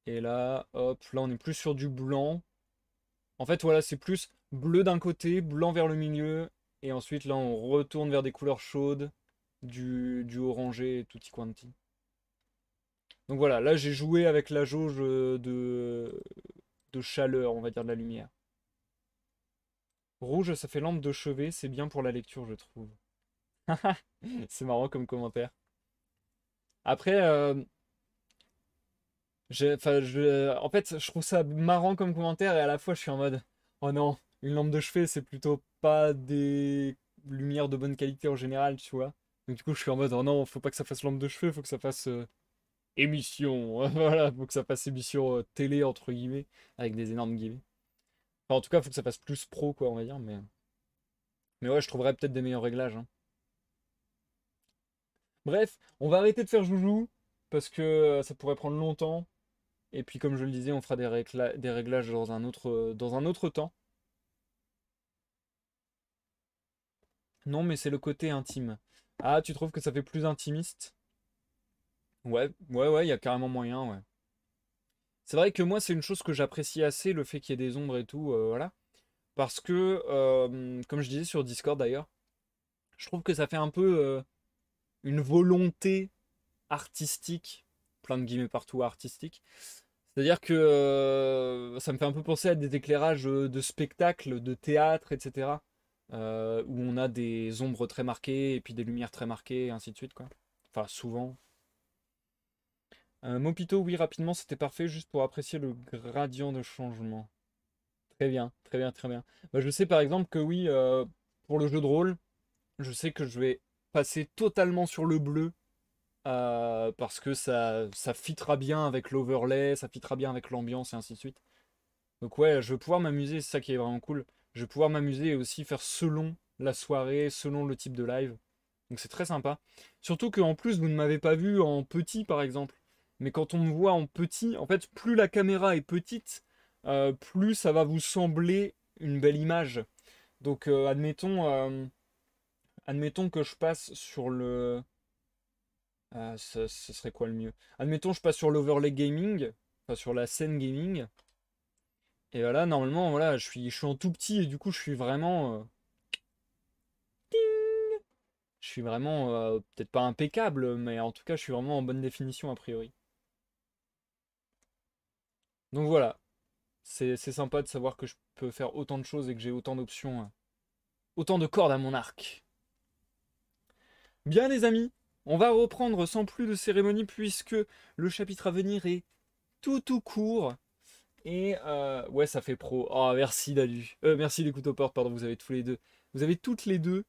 Et là, hop, là on est plus sur du blanc. En fait, voilà, c'est plus bleu d'un côté, blanc vers le milieu, et ensuite là on retourne vers des couleurs chaudes, du, du orangé et tutti quanti. Donc voilà, là j'ai joué avec la jauge euh, de, de chaleur, on va dire, de la lumière. Rouge, ça fait lampe de chevet, c'est bien pour la lecture, je trouve. c'est marrant comme commentaire. Après, euh, en fait, je trouve ça marrant comme commentaire et à la fois je suis en mode Oh non, une lampe de chevet, c'est plutôt pas des lumières de bonne qualité en général, tu vois. Donc du coup, je suis en mode Oh non, faut pas que ça fasse lampe de chevet, faut que ça fasse. Euh, émission. Hein, voilà, faut que ça fasse émission euh, télé, entre guillemets, avec des énormes guillemets. en tout cas, faut que ça fasse plus pro, quoi, on va dire. Mais, mais ouais, je trouverais peut-être des meilleurs réglages. Hein. Bref, on va arrêter de faire joujou, parce que euh, ça pourrait prendre longtemps. Et puis, comme je le disais, on fera des, des réglages dans un autre, euh, dans un autre temps. Non, mais c'est le côté intime. Ah, tu trouves que ça fait plus intimiste Ouais, ouais, ouais, il y a carrément moyen, ouais. C'est vrai que moi, c'est une chose que j'apprécie assez, le fait qu'il y ait des ombres et tout, euh, voilà. Parce que, euh, comme je disais sur Discord d'ailleurs, je trouve que ça fait un peu euh, une volonté artistique, plein de guillemets partout artistique. C'est-à-dire que ça me fait un peu penser à des éclairages de spectacles, de théâtre, etc. où on a des ombres très marquées et puis des lumières très marquées, et ainsi de suite, quoi. Enfin, souvent, Mopito, oui, rapidement, c'était parfait, juste pour apprécier le gradient de changement. Très bien, très bien, très bien. Bah, je sais par exemple que oui, euh, pour le jeu de rôle, je sais que je vais passer totalement sur le bleu euh, parce que ça, ça fitera bien avec l'overlay, ça fitera bien avec l'ambiance et ainsi de suite. Donc ouais, je vais pouvoir m'amuser, c'est ça qui est vraiment cool. Je vais pouvoir m'amuser et aussi faire selon la soirée, selon le type de live. Donc c'est très sympa. Surtout que en plus, vous ne m'avez pas vu en petit par exemple. Mais quand on me voit en petit, en fait, plus la caméra est petite, euh, plus ça va vous sembler une belle image. Donc, euh, admettons, euh, admettons que je passe sur le. ce, serait quoi le mieux Admettons, je passe sur l'overlay gaming, enfin sur la scène gaming. Et voilà, normalement, voilà, je suis, je suis en tout petit et du coup, je suis vraiment. Je suis vraiment peut-être pas impeccable, mais en tout cas, je suis vraiment en bonne définition a priori. Donc voilà, c'est sympa de savoir que je peux faire autant de choses et que j'ai autant d'options, hein. autant de cordes à mon arc. Bien les amis, on va reprendre sans plus de cérémonie puisque le chapitre à venir est tout tout court. Et euh, ouais, ça fait pro. Oh, merci Dalu. Euh, merci les couteaux portes, pardon, vous avez tous les deux. Vous avez toutes les deux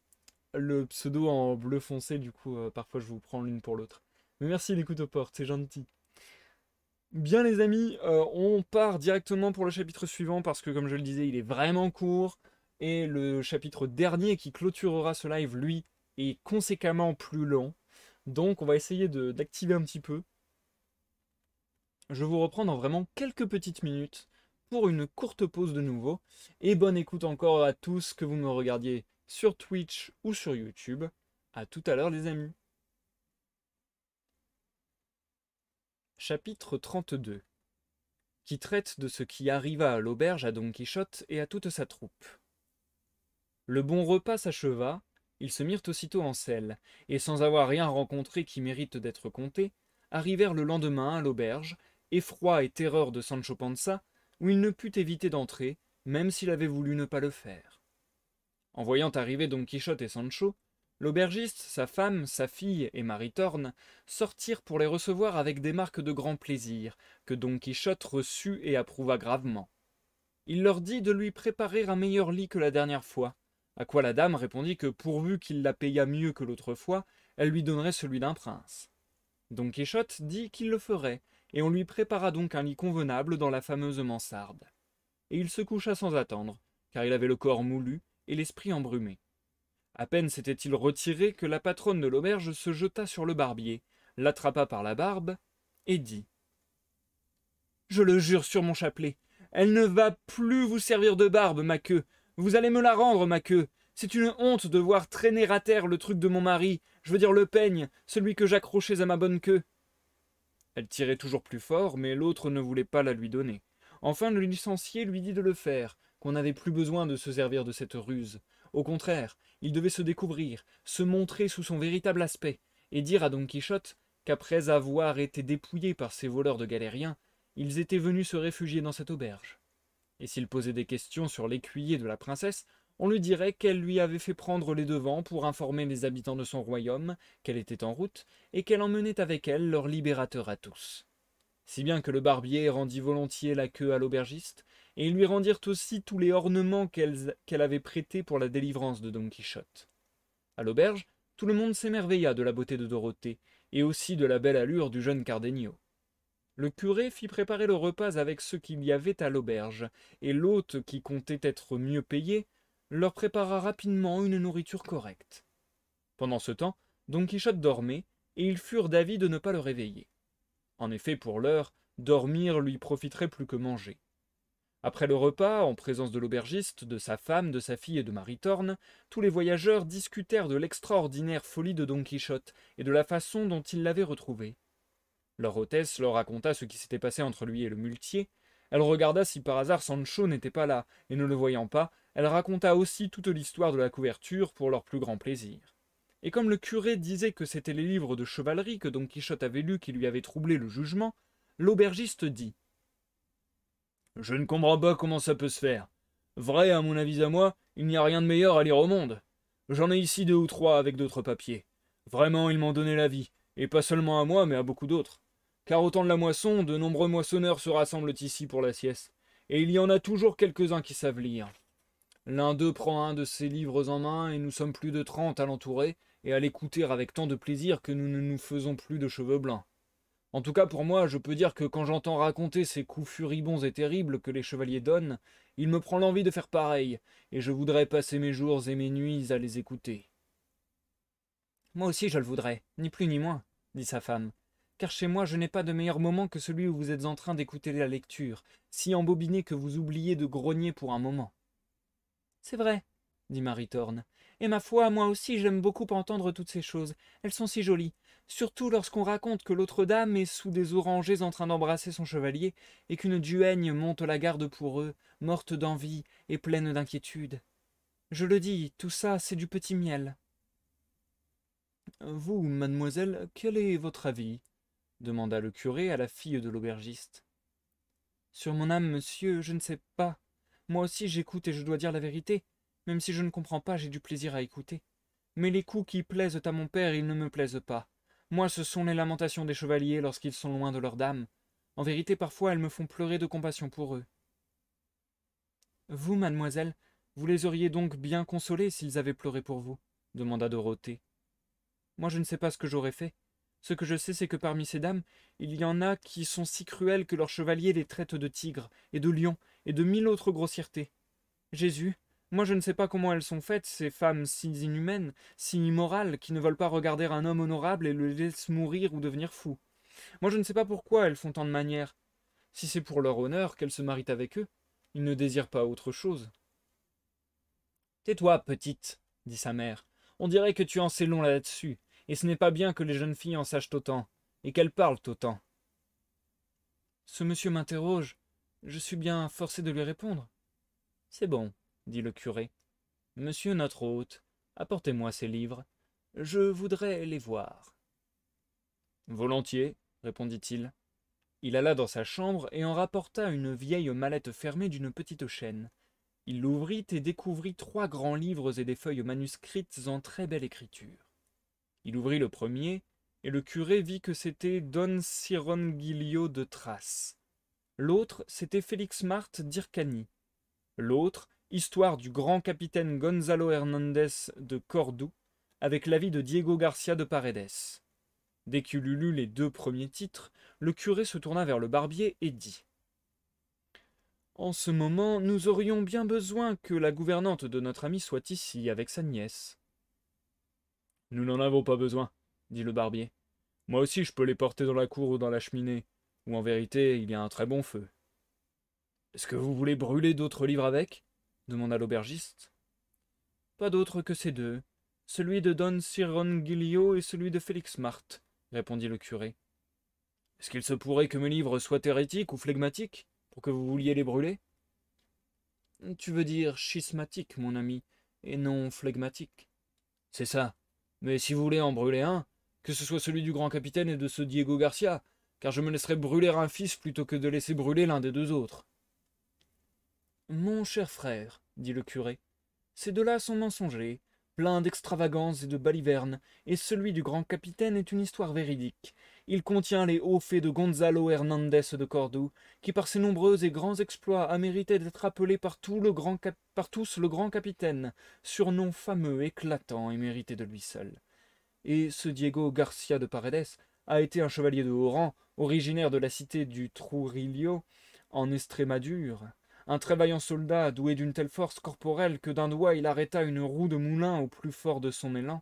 le pseudo en bleu foncé, du coup, euh, parfois je vous prends l'une pour l'autre. Mais merci les couteaux portes, c'est gentil. Bien les amis, euh, on part directement pour le chapitre suivant parce que comme je le disais, il est vraiment court. Et le chapitre dernier qui clôturera ce live, lui, est conséquemment plus long. Donc on va essayer d'activer un petit peu. Je vous reprends dans vraiment quelques petites minutes pour une courte pause de nouveau. Et bonne écoute encore à tous que vous me regardiez sur Twitch ou sur YouTube. A tout à l'heure les amis. chapitre 32 qui traite de ce qui arriva à l'auberge à Don Quichotte et à toute sa troupe. Le bon repas s'acheva, ils se mirent aussitôt en selle, et sans avoir rien rencontré qui mérite d'être compté, arrivèrent le lendemain à l'auberge, effroi et terreur de Sancho Panza, où il ne put éviter d'entrer, même s'il avait voulu ne pas le faire. En voyant arriver Don Quichotte et Sancho, L'aubergiste, sa femme, sa fille et Marie Thorne sortirent pour les recevoir avec des marques de grand plaisir, que Don Quichotte reçut et approuva gravement. Il leur dit de lui préparer un meilleur lit que la dernière fois, à quoi la dame répondit que pourvu qu'il la payât mieux que l'autre fois, elle lui donnerait celui d'un prince. Don Quichotte dit qu'il le ferait, et on lui prépara donc un lit convenable dans la fameuse mansarde. Et il se coucha sans attendre, car il avait le corps moulu et l'esprit embrumé. À peine s'était-il retiré que la patronne de l'auberge se jeta sur le barbier, l'attrapa par la barbe et dit Je le jure sur mon chapelet, elle ne va plus vous servir de barbe, ma queue. Vous allez me la rendre, ma queue. C'est une honte de voir traîner à terre le truc de mon mari, je veux dire le peigne, celui que j'accrochais à ma bonne queue. Elle tirait toujours plus fort, mais l'autre ne voulait pas la lui donner. Enfin, le licencié lui dit de le faire, qu'on n'avait plus besoin de se servir de cette ruse. Au contraire, il devait se découvrir, se montrer sous son véritable aspect, et dire à Don Quichotte qu'après avoir été dépouillé par ces voleurs de galériens, ils étaient venus se réfugier dans cette auberge. Et s'il posait des questions sur l'écuyer de la princesse, on lui dirait qu'elle lui avait fait prendre les devants pour informer les habitants de son royaume qu'elle était en route et qu'elle emmenait avec elle leur libérateur à tous. Si bien que le barbier rendit volontiers la queue à l'aubergiste, et ils lui rendirent aussi tous les ornements qu'elle avait prêtés pour la délivrance de Don Quichotte. À l'auberge, tout le monde s'émerveilla de la beauté de Dorothée, et aussi de la belle allure du jeune Cardenio. Le curé fit préparer le repas avec ce qu'il y avait à l'auberge, et l'hôte, qui comptait être mieux payé, leur prépara rapidement une nourriture correcte. Pendant ce temps, Don Quichotte dormait, et ils furent d'avis de ne pas le réveiller. En effet, pour l'heure, dormir lui profiterait plus que manger. Après le repas, en présence de l'aubergiste, de sa femme, de sa fille et de Marie Thorne, tous les voyageurs discutèrent de l'extraordinaire folie de Don Quichotte et de la façon dont il l'avait retrouvé. Leur hôtesse leur raconta ce qui s'était passé entre lui et le muletier. Elle regarda si par hasard Sancho n'était pas là, et ne le voyant pas, elle raconta aussi toute l'histoire de la couverture pour leur plus grand plaisir. Et comme le curé disait que c'étaient les livres de chevalerie que Don Quichotte avait lus qui lui avaient troublé le jugement, l'aubergiste dit je ne comprends pas comment ça peut se faire. Vrai, à mon avis à moi, il n'y a rien de meilleur à lire au monde. J'en ai ici deux ou trois avec d'autres papiers. Vraiment, ils m'ont donné la vie, et pas seulement à moi, mais à beaucoup d'autres. Car au temps de la moisson, de nombreux moissonneurs se rassemblent ici pour la sieste, et il y en a toujours quelques-uns qui savent lire. L'un d'eux prend un de ses livres en main, et nous sommes plus de trente à l'entourer, et à l'écouter avec tant de plaisir que nous ne nous faisons plus de cheveux blancs. En tout cas, pour moi, je peux dire que quand j'entends raconter ces coups furibonds et terribles que les chevaliers donnent, il me prend l'envie de faire pareil, et je voudrais passer mes jours et mes nuits à les écouter. Moi aussi je le voudrais, ni plus ni moins, dit sa femme, car chez moi je n'ai pas de meilleur moment que celui où vous êtes en train d'écouter la lecture, si embobiné que vous oubliez de grogner pour un moment. C'est vrai, dit Marie Thorne, et ma foi, moi aussi j'aime beaucoup entendre toutes ces choses, elles sont si jolies, surtout lorsqu'on raconte que l'autre dame est sous des orangers en train d'embrasser son chevalier, et qu'une duègne monte la garde pour eux, morte d'envie et pleine d'inquiétude. Je le dis, tout ça, c'est du petit miel. Euh, vous, mademoiselle, quel est votre avis demanda le curé à la fille de l'aubergiste. Sur mon âme, monsieur, je ne sais pas. Moi aussi j'écoute et je dois dire la vérité. Même si je ne comprends pas, j'ai du plaisir à écouter. Mais les coups qui plaisent à mon père, ils ne me plaisent pas. Moi, ce sont les lamentations des chevaliers lorsqu'ils sont loin de leurs dames. En vérité, parfois, elles me font pleurer de compassion pour eux. Vous, mademoiselle, vous les auriez donc bien consolés s'ils avaient pleuré pour vous demanda Dorothée. Moi, je ne sais pas ce que j'aurais fait. Ce que je sais, c'est que parmi ces dames, il y en a qui sont si cruelles que leurs chevaliers les traitent de tigres, et de lions, et de mille autres grossièretés. Jésus, moi, je ne sais pas comment elles sont faites, ces femmes si inhumaines, si immorales, qui ne veulent pas regarder un homme honorable et le laissent mourir ou devenir fou. Moi, je ne sais pas pourquoi elles font tant de manières. Si c'est pour leur honneur qu'elles se marient avec eux, ils ne désirent pas autre chose. Tais-toi, petite, dit sa mère. On dirait que tu en sais long là-dessus, et ce n'est pas bien que les jeunes filles en sachent autant, et qu'elles parlent autant. Ce monsieur m'interroge. Je suis bien forcé de lui répondre. C'est bon, dit le curé. Monsieur notre hôte, apportez-moi ces livres. Je voudrais les voir. Volontiers, répondit-il. Il alla dans sa chambre et en rapporta une vieille mallette fermée d'une petite chaîne. Il l'ouvrit et découvrit trois grands livres et des feuilles manuscrites en très belle écriture. Il ouvrit le premier, et le curé vit que c'était Don Sirongilio de Thrace. L'autre, c'était Félix Marthe d'Ircani. L'autre, Histoire du grand capitaine Gonzalo Hernandez de Cordoue, avec l'avis de Diego Garcia de Paredes. Dès qu'il eut lu les deux premiers titres, le curé se tourna vers le barbier et dit En ce moment, nous aurions bien besoin que la gouvernante de notre ami soit ici avec sa nièce. Nous n'en avons pas besoin, dit le barbier. Moi aussi, je peux les porter dans la cour ou dans la cheminée, où en vérité, il y a un très bon feu. Est-ce que vous voulez brûler d'autres livres avec demanda l'aubergiste. Pas d'autre que ces deux, celui de Don Sirongilio et celui de Félix Marthe, répondit le curé. Est-ce qu'il se pourrait que mes livres soient hérétiques ou flegmatiques, pour que vous vouliez les brûler Tu veux dire schismatique, mon ami, et non flegmatique. C'est ça. Mais si vous voulez en brûler un, que ce soit celui du grand capitaine et de ce Diego Garcia, car je me laisserai brûler un fils plutôt que de laisser brûler l'un des deux autres. Mon cher frère, dit le curé, ces deux-là sont mensongers, pleins d'extravagances et de balivernes, et celui du grand capitaine est une histoire véridique. Il contient les hauts faits de Gonzalo Hernandez de Cordoue, qui par ses nombreux et grands exploits a mérité d'être appelé par, tous le grand capitaine, surnom fameux, éclatant et mérité de lui seul. Et ce Diego Garcia de Paredes a été un chevalier de haut rang, originaire de la cité du Trurillo, en Estrémadure, un très vaillant soldat, doué d'une telle force corporelle que d'un doigt il arrêta une roue de moulin au plus fort de son élan,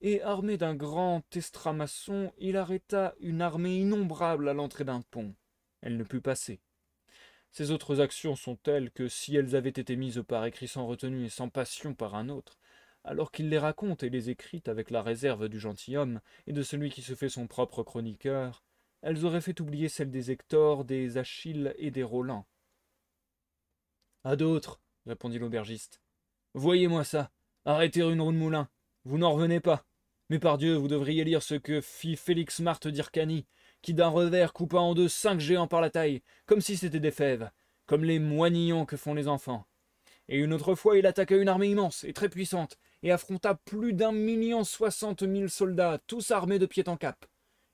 et armé d'un grand estramaçon, il arrêta une armée innombrable à l'entrée d'un pont. Elle ne put passer. Ces autres actions sont telles que si elles avaient été mises par écrit sans retenue et sans passion par un autre, alors qu'il les raconte et les écrit avec la réserve du gentilhomme et de celui qui se fait son propre chroniqueur, elles auraient fait oublier celles des Hector, des Achilles et des Roland. À d'autres, répondit l'aubergiste. Voyez-moi ça. Arrêtez une roue de moulin. Vous n'en revenez pas. Mais par Dieu, vous devriez lire ce que fit Félix Marthe d'Ircani, qui d'un revers coupa en deux cinq géants par la taille, comme si c'était des fèves, comme les moignons que font les enfants. Et une autre fois, il attaqua une armée immense et très puissante, et affronta plus d'un million soixante mille soldats, tous armés de pied en cap.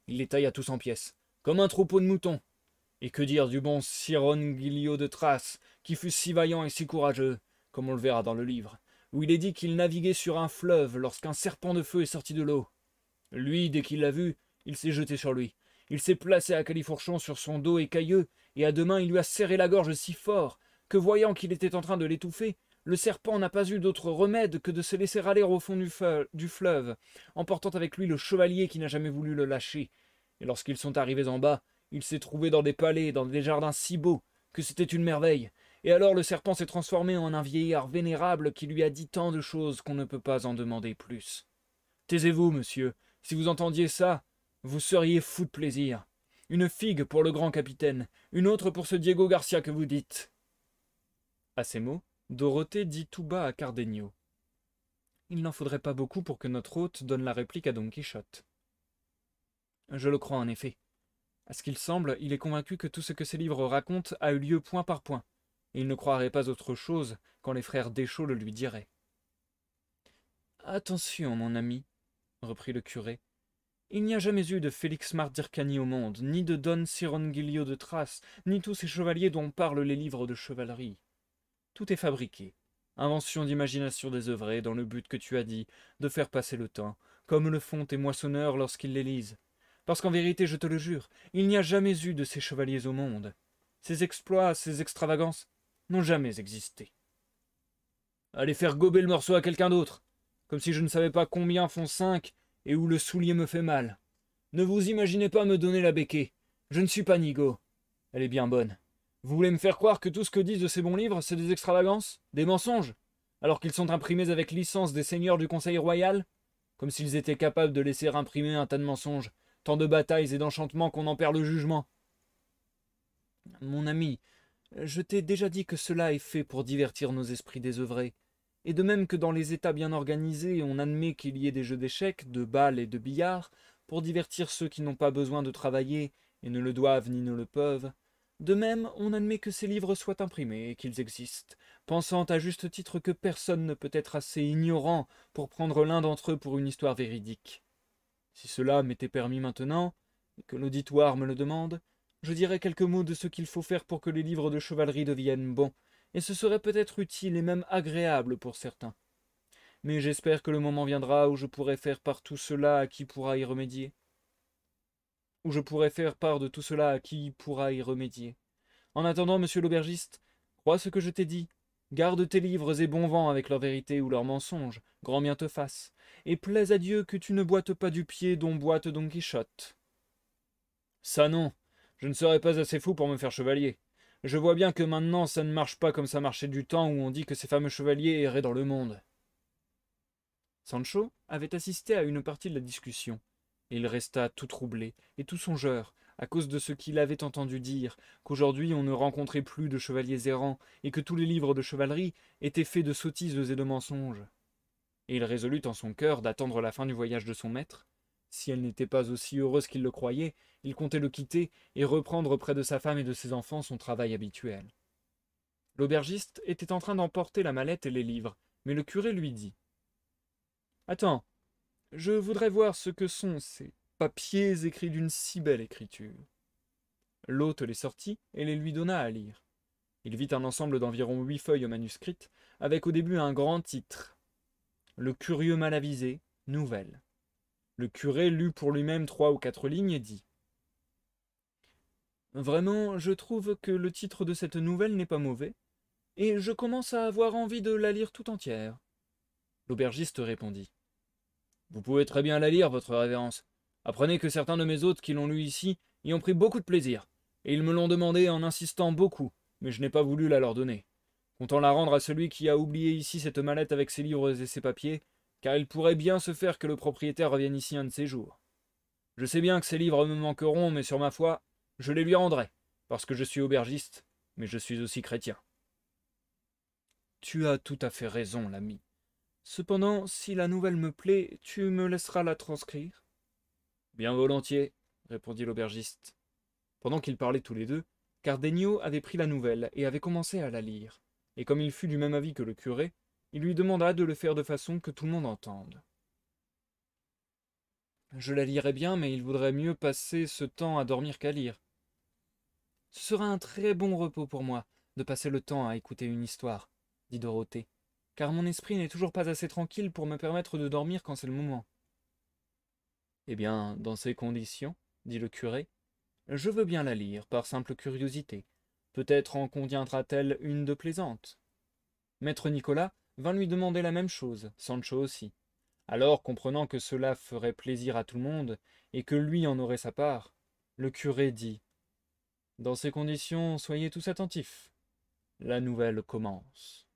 Il les tailla tous en pièces, comme un troupeau de moutons, et que dire du bon Siron Gilio de Thrace, qui fut si vaillant et si courageux, comme on le verra dans le livre, où il est dit qu'il naviguait sur un fleuve lorsqu'un serpent de feu est sorti de l'eau. Lui, dès qu'il l'a vu, il s'est jeté sur lui. Il s'est placé à califourchon sur son dos écailleux, et à deux mains il lui a serré la gorge si fort que, voyant qu'il était en train de l'étouffer, le serpent n'a pas eu d'autre remède que de se laisser aller au fond du fleuve, emportant avec lui le chevalier qui n'a jamais voulu le lâcher. Et lorsqu'ils sont arrivés en bas, il s'est trouvé dans des palais, dans des jardins si beaux, que c'était une merveille. Et alors le serpent s'est transformé en un vieillard vénérable qui lui a dit tant de choses qu'on ne peut pas en demander plus. Taisez-vous, monsieur. Si vous entendiez ça, vous seriez fou de plaisir. Une figue pour le grand capitaine, une autre pour ce Diego Garcia que vous dites. À ces mots, Dorothée dit tout bas à Cardenio. Il n'en faudrait pas beaucoup pour que notre hôte donne la réplique à Don Quichotte. Je le crois en effet, à ce qu'il semble, il est convaincu que tout ce que ces livres racontent a eu lieu point par point, et il ne croirait pas autre chose quand les frères Deschaux le lui diraient. Attention, mon ami, reprit le curé. Il n'y a jamais eu de Félix Mardircani au monde, ni de Don Sironguilio de trace ni tous ces chevaliers dont parlent les livres de chevalerie. Tout est fabriqué, invention d'imagination désœuvrée dans le but que tu as dit, de faire passer le temps, comme le font tes moissonneurs lorsqu'ils les lisent parce qu'en vérité, je te le jure, il n'y a jamais eu de ces chevaliers au monde. Ces exploits, ces extravagances n'ont jamais existé. Allez faire gober le morceau à quelqu'un d'autre, comme si je ne savais pas combien font cinq et où le soulier me fait mal. Ne vous imaginez pas me donner la béquée. Je ne suis pas Nigo. Elle est bien bonne. Vous voulez me faire croire que tout ce que disent de ces bons livres, c'est des extravagances Des mensonges Alors qu'ils sont imprimés avec licence des seigneurs du Conseil royal Comme s'ils étaient capables de laisser imprimer un tas de mensonges tant de batailles et d'enchantements qu'on en perd le jugement. Mon ami, je t'ai déjà dit que cela est fait pour divertir nos esprits désœuvrés. Et de même que dans les États bien organisés, on admet qu'il y ait des jeux d'échecs, de balles et de billards, »« pour divertir ceux qui n'ont pas besoin de travailler et ne le doivent ni ne le peuvent, de même, on admet que ces livres soient imprimés et qu'ils existent, pensant à juste titre que personne ne peut être assez ignorant pour prendre l'un d'entre eux pour une histoire véridique. Si cela m'était permis maintenant, et que l'auditoire me le demande, je dirais quelques mots de ce qu'il faut faire pour que les livres de chevalerie deviennent bons, et ce serait peut-être utile et même agréable pour certains. Mais j'espère que le moment viendra où je pourrai faire part tout cela à qui pourra y remédier. Où je pourrai faire part de tout cela à qui pourra y remédier. En attendant, monsieur l'aubergiste, crois ce que je t'ai dit, Garde tes livres et bon vent avec leur vérité ou leur mensonge, grand bien te fasse, et plaise à Dieu que tu ne boites pas du pied dont boite Don Quichotte. Ça non, je ne serais pas assez fou pour me faire chevalier. Je vois bien que maintenant ça ne marche pas comme ça marchait du temps où on dit que ces fameux chevaliers erraient dans le monde. Sancho avait assisté à une partie de la discussion. Il resta tout troublé et tout songeur, à cause de ce qu'il avait entendu dire, qu'aujourd'hui on ne rencontrait plus de chevaliers errants, et que tous les livres de chevalerie étaient faits de sottises et de mensonges. Et il résolut en son cœur d'attendre la fin du voyage de son maître. Si elle n'était pas aussi heureuse qu'il le croyait, il comptait le quitter et reprendre près de sa femme et de ses enfants son travail habituel. L'aubergiste était en train d'emporter la mallette et les livres, mais le curé lui dit Attends, je voudrais voir ce que sont ces papiers écrits d'une si belle écriture. L'hôte les sortit et les lui donna à lire. Il vit un ensemble d'environ huit feuilles manuscrites, avec au début un grand titre Le curieux mal avisé, nouvelle. Le curé lut pour lui-même trois ou quatre lignes et dit Vraiment, je trouve que le titre de cette nouvelle n'est pas mauvais, et je commence à avoir envie de la lire tout entière. L'aubergiste répondit Vous pouvez très bien la lire, votre révérence, Apprenez que certains de mes hôtes qui l'ont lu ici y ont pris beaucoup de plaisir, et ils me l'ont demandé en insistant beaucoup, mais je n'ai pas voulu la leur donner, comptant la rendre à celui qui a oublié ici cette mallette avec ses livres et ses papiers, car il pourrait bien se faire que le propriétaire revienne ici un de ces jours. Je sais bien que ces livres me manqueront, mais sur ma foi, je les lui rendrai, parce que je suis aubergiste, mais je suis aussi chrétien. Tu as tout à fait raison, l'ami. Cependant, si la nouvelle me plaît, tu me laisseras la transcrire Bien volontiers, répondit l'aubergiste. Pendant qu'ils parlaient tous les deux, Cardenio avait pris la nouvelle et avait commencé à la lire, et comme il fut du même avis que le curé, il lui demanda de le faire de façon que tout le monde entende. Je la lirai bien, mais il voudrait mieux passer ce temps à dormir qu'à lire. Ce sera un très bon repos pour moi de passer le temps à écouter une histoire, dit Dorothée, car mon esprit n'est toujours pas assez tranquille pour me permettre de dormir quand c'est le moment. Eh bien, dans ces conditions, dit le curé, je veux bien la lire par simple curiosité. Peut-être en conviendra-t-elle une de plaisante. Maître Nicolas vint lui demander la même chose, Sancho aussi. Alors, comprenant que cela ferait plaisir à tout le monde, et que lui en aurait sa part, le curé dit Dans ces conditions, soyez tous attentifs. La nouvelle commence.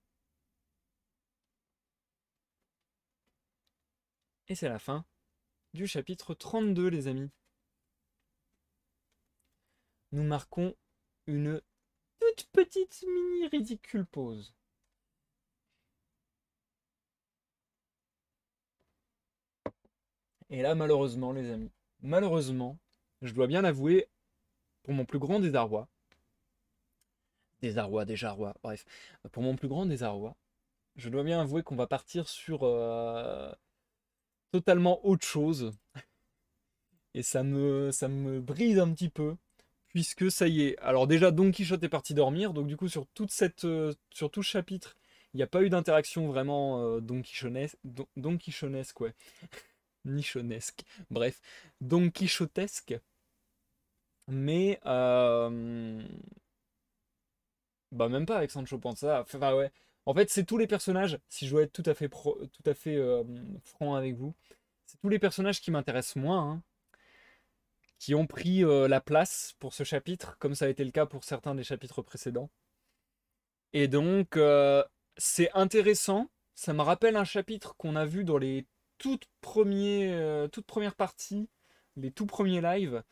Et c'est la fin du chapitre 32, les amis. Nous marquons une toute petite mini ridicule pause. Et là, malheureusement, les amis, malheureusement, je dois bien avouer pour mon plus grand désarroi, désarroi, déjà roi, bref, pour mon plus grand désarroi, je dois bien avouer qu'on va partir sur euh, totalement autre chose. Et ça me, ça me brise un petit peu. Puisque ça y est. Alors déjà, Don Quichotte est parti dormir. Donc du coup, sur, toute cette, euh, sur tout ce chapitre, il n'y a pas eu d'interaction vraiment euh, Don Quichonesque. Don, Don Quichonesque, ouais. Nichonesque. Bref. Don Quichotesque. Mais... Euh, bah même pas avec Sancho Panza. Enfin ouais. En fait, c'est tous les personnages, si je dois être tout à fait, tout à fait euh, franc avec vous, c'est tous les personnages qui m'intéressent moins, hein, qui ont pris euh, la place pour ce chapitre, comme ça a été le cas pour certains des chapitres précédents. Et donc, euh, c'est intéressant, ça me rappelle un chapitre qu'on a vu dans les toutes, premiers, toutes premières parties, les tout premiers lives,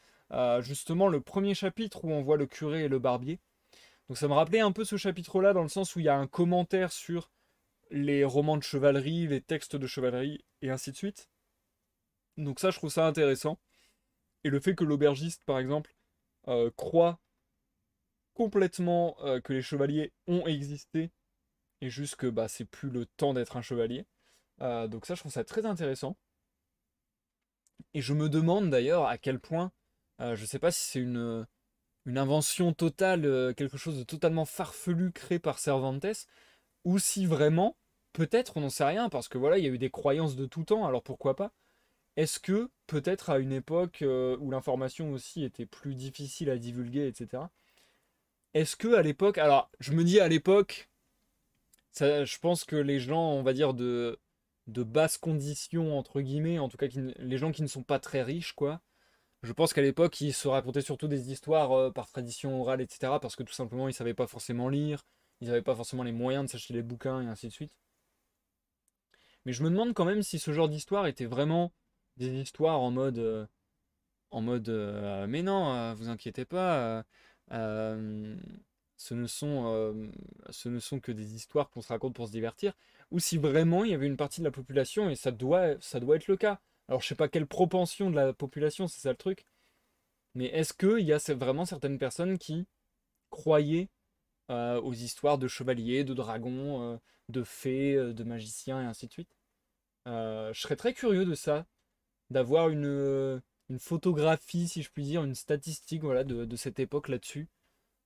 justement le premier chapitre où on voit le curé et le barbier. Donc ça me rappelait un peu ce chapitre-là dans le sens où il y a un commentaire sur les romans de chevalerie, les textes de chevalerie, et ainsi de suite. Donc ça, je trouve ça intéressant. Et le fait que l'aubergiste, par exemple, euh, croit complètement euh, que les chevaliers ont existé, et juste que bah, c'est plus le temps d'être un chevalier. Euh, donc ça, je trouve ça très intéressant. Et je me demande d'ailleurs à quel point, je ne sais pas si c'est une une invention totale, euh, quelque chose de totalement farfelu créé par Cervantes, ou si vraiment, peut-être, on n'en sait rien, parce que voilà, il y a eu des croyances de tout temps, alors pourquoi pas Est-ce que, peut-être à une époque euh, où l'information aussi était plus difficile à divulguer, etc., est-ce que à l'époque, alors je me dis à l'époque, je pense que les gens, on va dire, de, de basse condition, entre guillemets, en tout cas les gens qui ne sont pas très riches, quoi, je pense qu'à l'époque, ils se racontaient surtout des histoires euh, par tradition orale, etc. Parce que tout simplement, ils savaient pas forcément lire, ils n'avaient pas forcément les moyens de s'acheter des bouquins et ainsi de suite. Mais je me demande quand même si ce genre d'histoire était vraiment des histoires en mode. Euh, en mode. Euh, mais non, vous inquiétez pas. ce ne, sont, ce ne sont que des histoires qu'on se raconte pour se divertir, ou si vraiment il y avait une partie de la population, et ça doit être le cas, alors je sais pas quelle propension de la population, c'est ça le truc. Mais est-ce qu'il y a vraiment certaines personnes qui croyaient euh, aux histoires de chevaliers, de dragons, euh, de fées, euh, de magiciens et ainsi de suite Je serais très curieux de ça, d'avoir une, photographie, si je puis dire, une statistique voilà, de, cette époque là-dessus.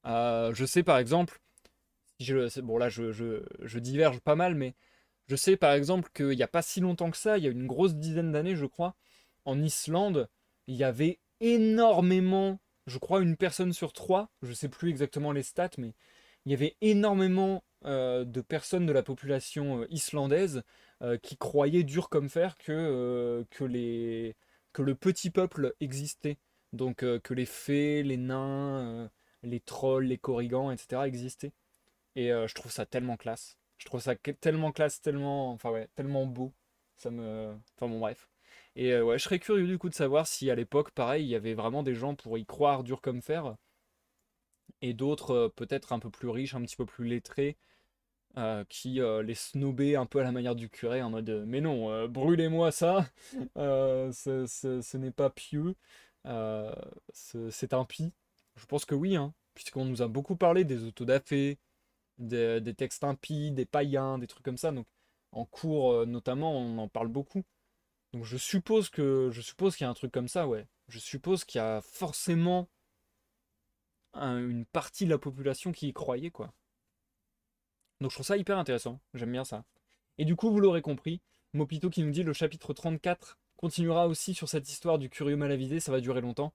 je sais par exemple, je, bon là je diverge pas mal, mais je sais par exemple qu'il n'y a pas si longtemps que ça, il y a une grosse dizaine d'années, je crois, en Islande, il y avait énormément, je crois une personne sur trois, je ne sais plus exactement les stats, mais il y avait énormément euh, de personnes de la population euh, islandaise euh, qui croyaient dur comme fer que, que, les, que le petit peuple existait. Donc que les fées, les nains, les trolls, les corrigans, etc. existaient. Et je trouve ça tellement classe. Je trouve ça tellement classe, tellement, enfin ouais, tellement beau. Ça me, enfin bon bref. Et euh, ouais, je serais curieux du coup de savoir si à l'époque, pareil, il y avait vraiment des gens pour y croire dur comme fer, et d'autres euh, peut-être un peu plus riches, un petit peu plus lettrés, euh, qui les snobaient un peu à la manière du curé en mode mais non, brûlez-moi ça, ce, n'est pas pieux, c'est impie. Je pense que oui, hein, puisqu'on nous a beaucoup parlé des autodafés, des textes impies, des païens, des trucs comme ça. Donc en cours euh, notamment, on en parle beaucoup. Donc je suppose que je suppose qu'il y a un truc comme ça, ouais. Je suppose qu'il y a forcément une partie de la population qui y croyait, quoi. Donc je trouve ça hyper intéressant, j'aime bien ça. Et du coup, vous l'aurez compris, Mopito qui nous dit le chapitre 34 continuera aussi sur cette histoire du curieux malavisé, ça va durer longtemps.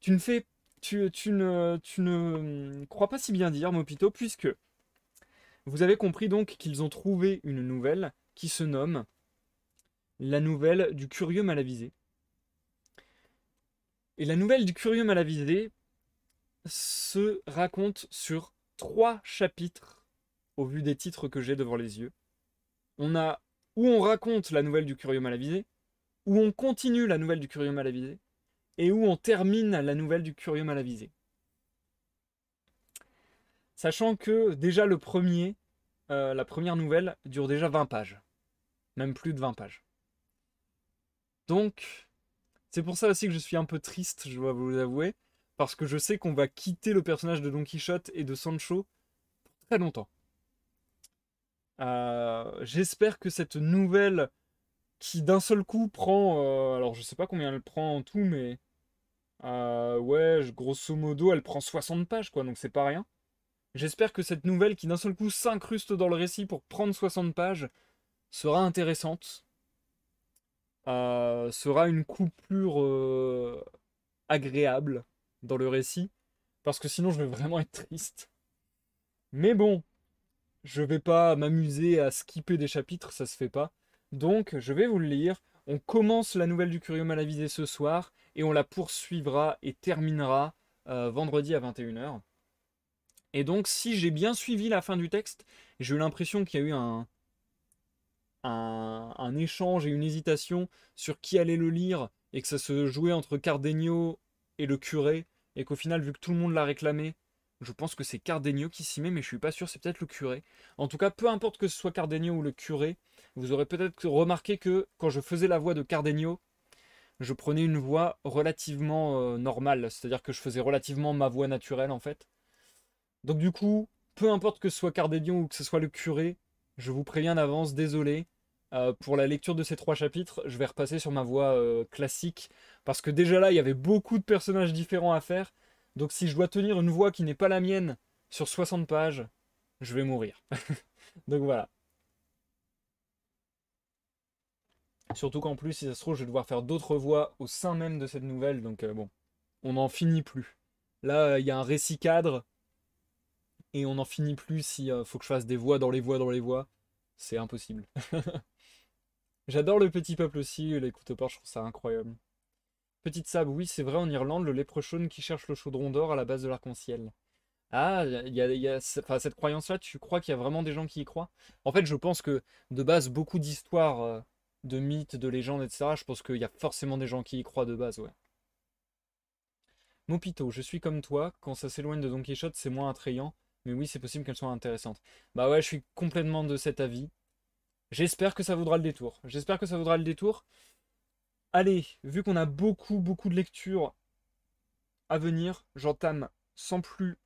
Tu ne fais tu, ne, ne hum, crois pas si bien dire, Mopito, puisque vous avez compris donc qu'ils ont trouvé une nouvelle qui se nomme la nouvelle du curieux malavisé. avisé. Et la nouvelle du curieux malavisé avisé se raconte sur trois chapitres au vu des titres que j'ai devant les yeux. On a où on raconte la nouvelle du curieux malavisé, où on continue la nouvelle du curieux malavisé, et où on termine la nouvelle du Curieux Malavisé. Sachant que déjà le premier, euh, la première nouvelle dure déjà 20 pages, même plus de 20 pages. Donc, c'est pour ça aussi que je suis un peu triste, je dois vous avouer, parce que je sais qu'on va quitter le personnage de Don Quichotte et de Sancho pour très longtemps. Euh, j'espère que cette nouvelle qui d'un seul coup prend, euh, alors je sais pas combien elle prend en tout, mais euh, ouais, grosso modo, elle prend 60 pages, quoi, donc c'est pas rien. J'espère que cette nouvelle qui d'un seul coup s'incruste dans le récit pour prendre 60 pages sera intéressante. Euh, sera une coupure euh, agréable dans le récit. Parce que sinon je vais vraiment être triste. Mais bon, je vais pas m'amuser à skipper des chapitres, ça se fait pas. Donc je vais vous le lire. On commence la nouvelle du Curieux Malavisé ce soir et on la poursuivra et terminera euh, vendredi à 21h. Et donc, si j'ai bien suivi la fin du texte, j'ai eu l'impression qu'il y a eu un, un, échange et une hésitation sur qui allait le lire et que ça se jouait entre Cardenio et le curé et qu'au final, vu que tout le monde l'a réclamé, je pense que c'est Cardenio qui s'y met, mais je suis pas sûr, c'est peut-être le curé. En tout cas, peu importe que ce soit Cardenio ou le curé, vous aurez peut-être remarqué que quand je faisais la voix de Cardenio, je prenais une voix relativement euh, normale, c'est-à-dire que je faisais relativement ma voix naturelle en fait. Donc du coup, peu importe que ce soit Cardédion ou que ce soit le curé, je vous préviens d'avance, désolé. Euh, pour la lecture de ces trois chapitres, je vais repasser sur ma voix euh, classique, parce que déjà là, il y avait beaucoup de personnages différents à faire, donc si je dois tenir une voix qui n'est pas la mienne sur 60 pages, je vais mourir. donc voilà. Surtout qu'en plus, si ça se trouve, je vais devoir faire d'autres voix au sein même de cette nouvelle. Donc euh, bon, on n'en finit plus. Là, euh, il y a un récit cadre. Et on n'en finit plus si euh, faut que je fasse des voix dans les voix dans les voix. C'est impossible. J'adore le petit peuple aussi, les couteaux je trouve ça incroyable. Petite sable, oui, c'est vrai, en Irlande, le léprechaune qui cherche le chaudron d'or à la base de l'arc-en-ciel. Ah, il y a, cette croyance-là, tu crois qu'il y a vraiment des gens qui y croient En fait, je pense que de base, beaucoup d'histoires de mythes, de légendes, etc., je pense qu'il y a forcément des gens qui y croient de base, ouais. Mopito, je suis comme toi, quand ça s'éloigne de Don Quichotte, c'est moins attrayant, mais oui, c'est possible qu'elle soit intéressante. Bah ouais, je suis complètement de cet avis. J'espère que ça vaudra le détour. J'espère que ça vaudra le détour. Allez, vu qu'on a beaucoup, beaucoup de lectures à venir, j'entame sans plus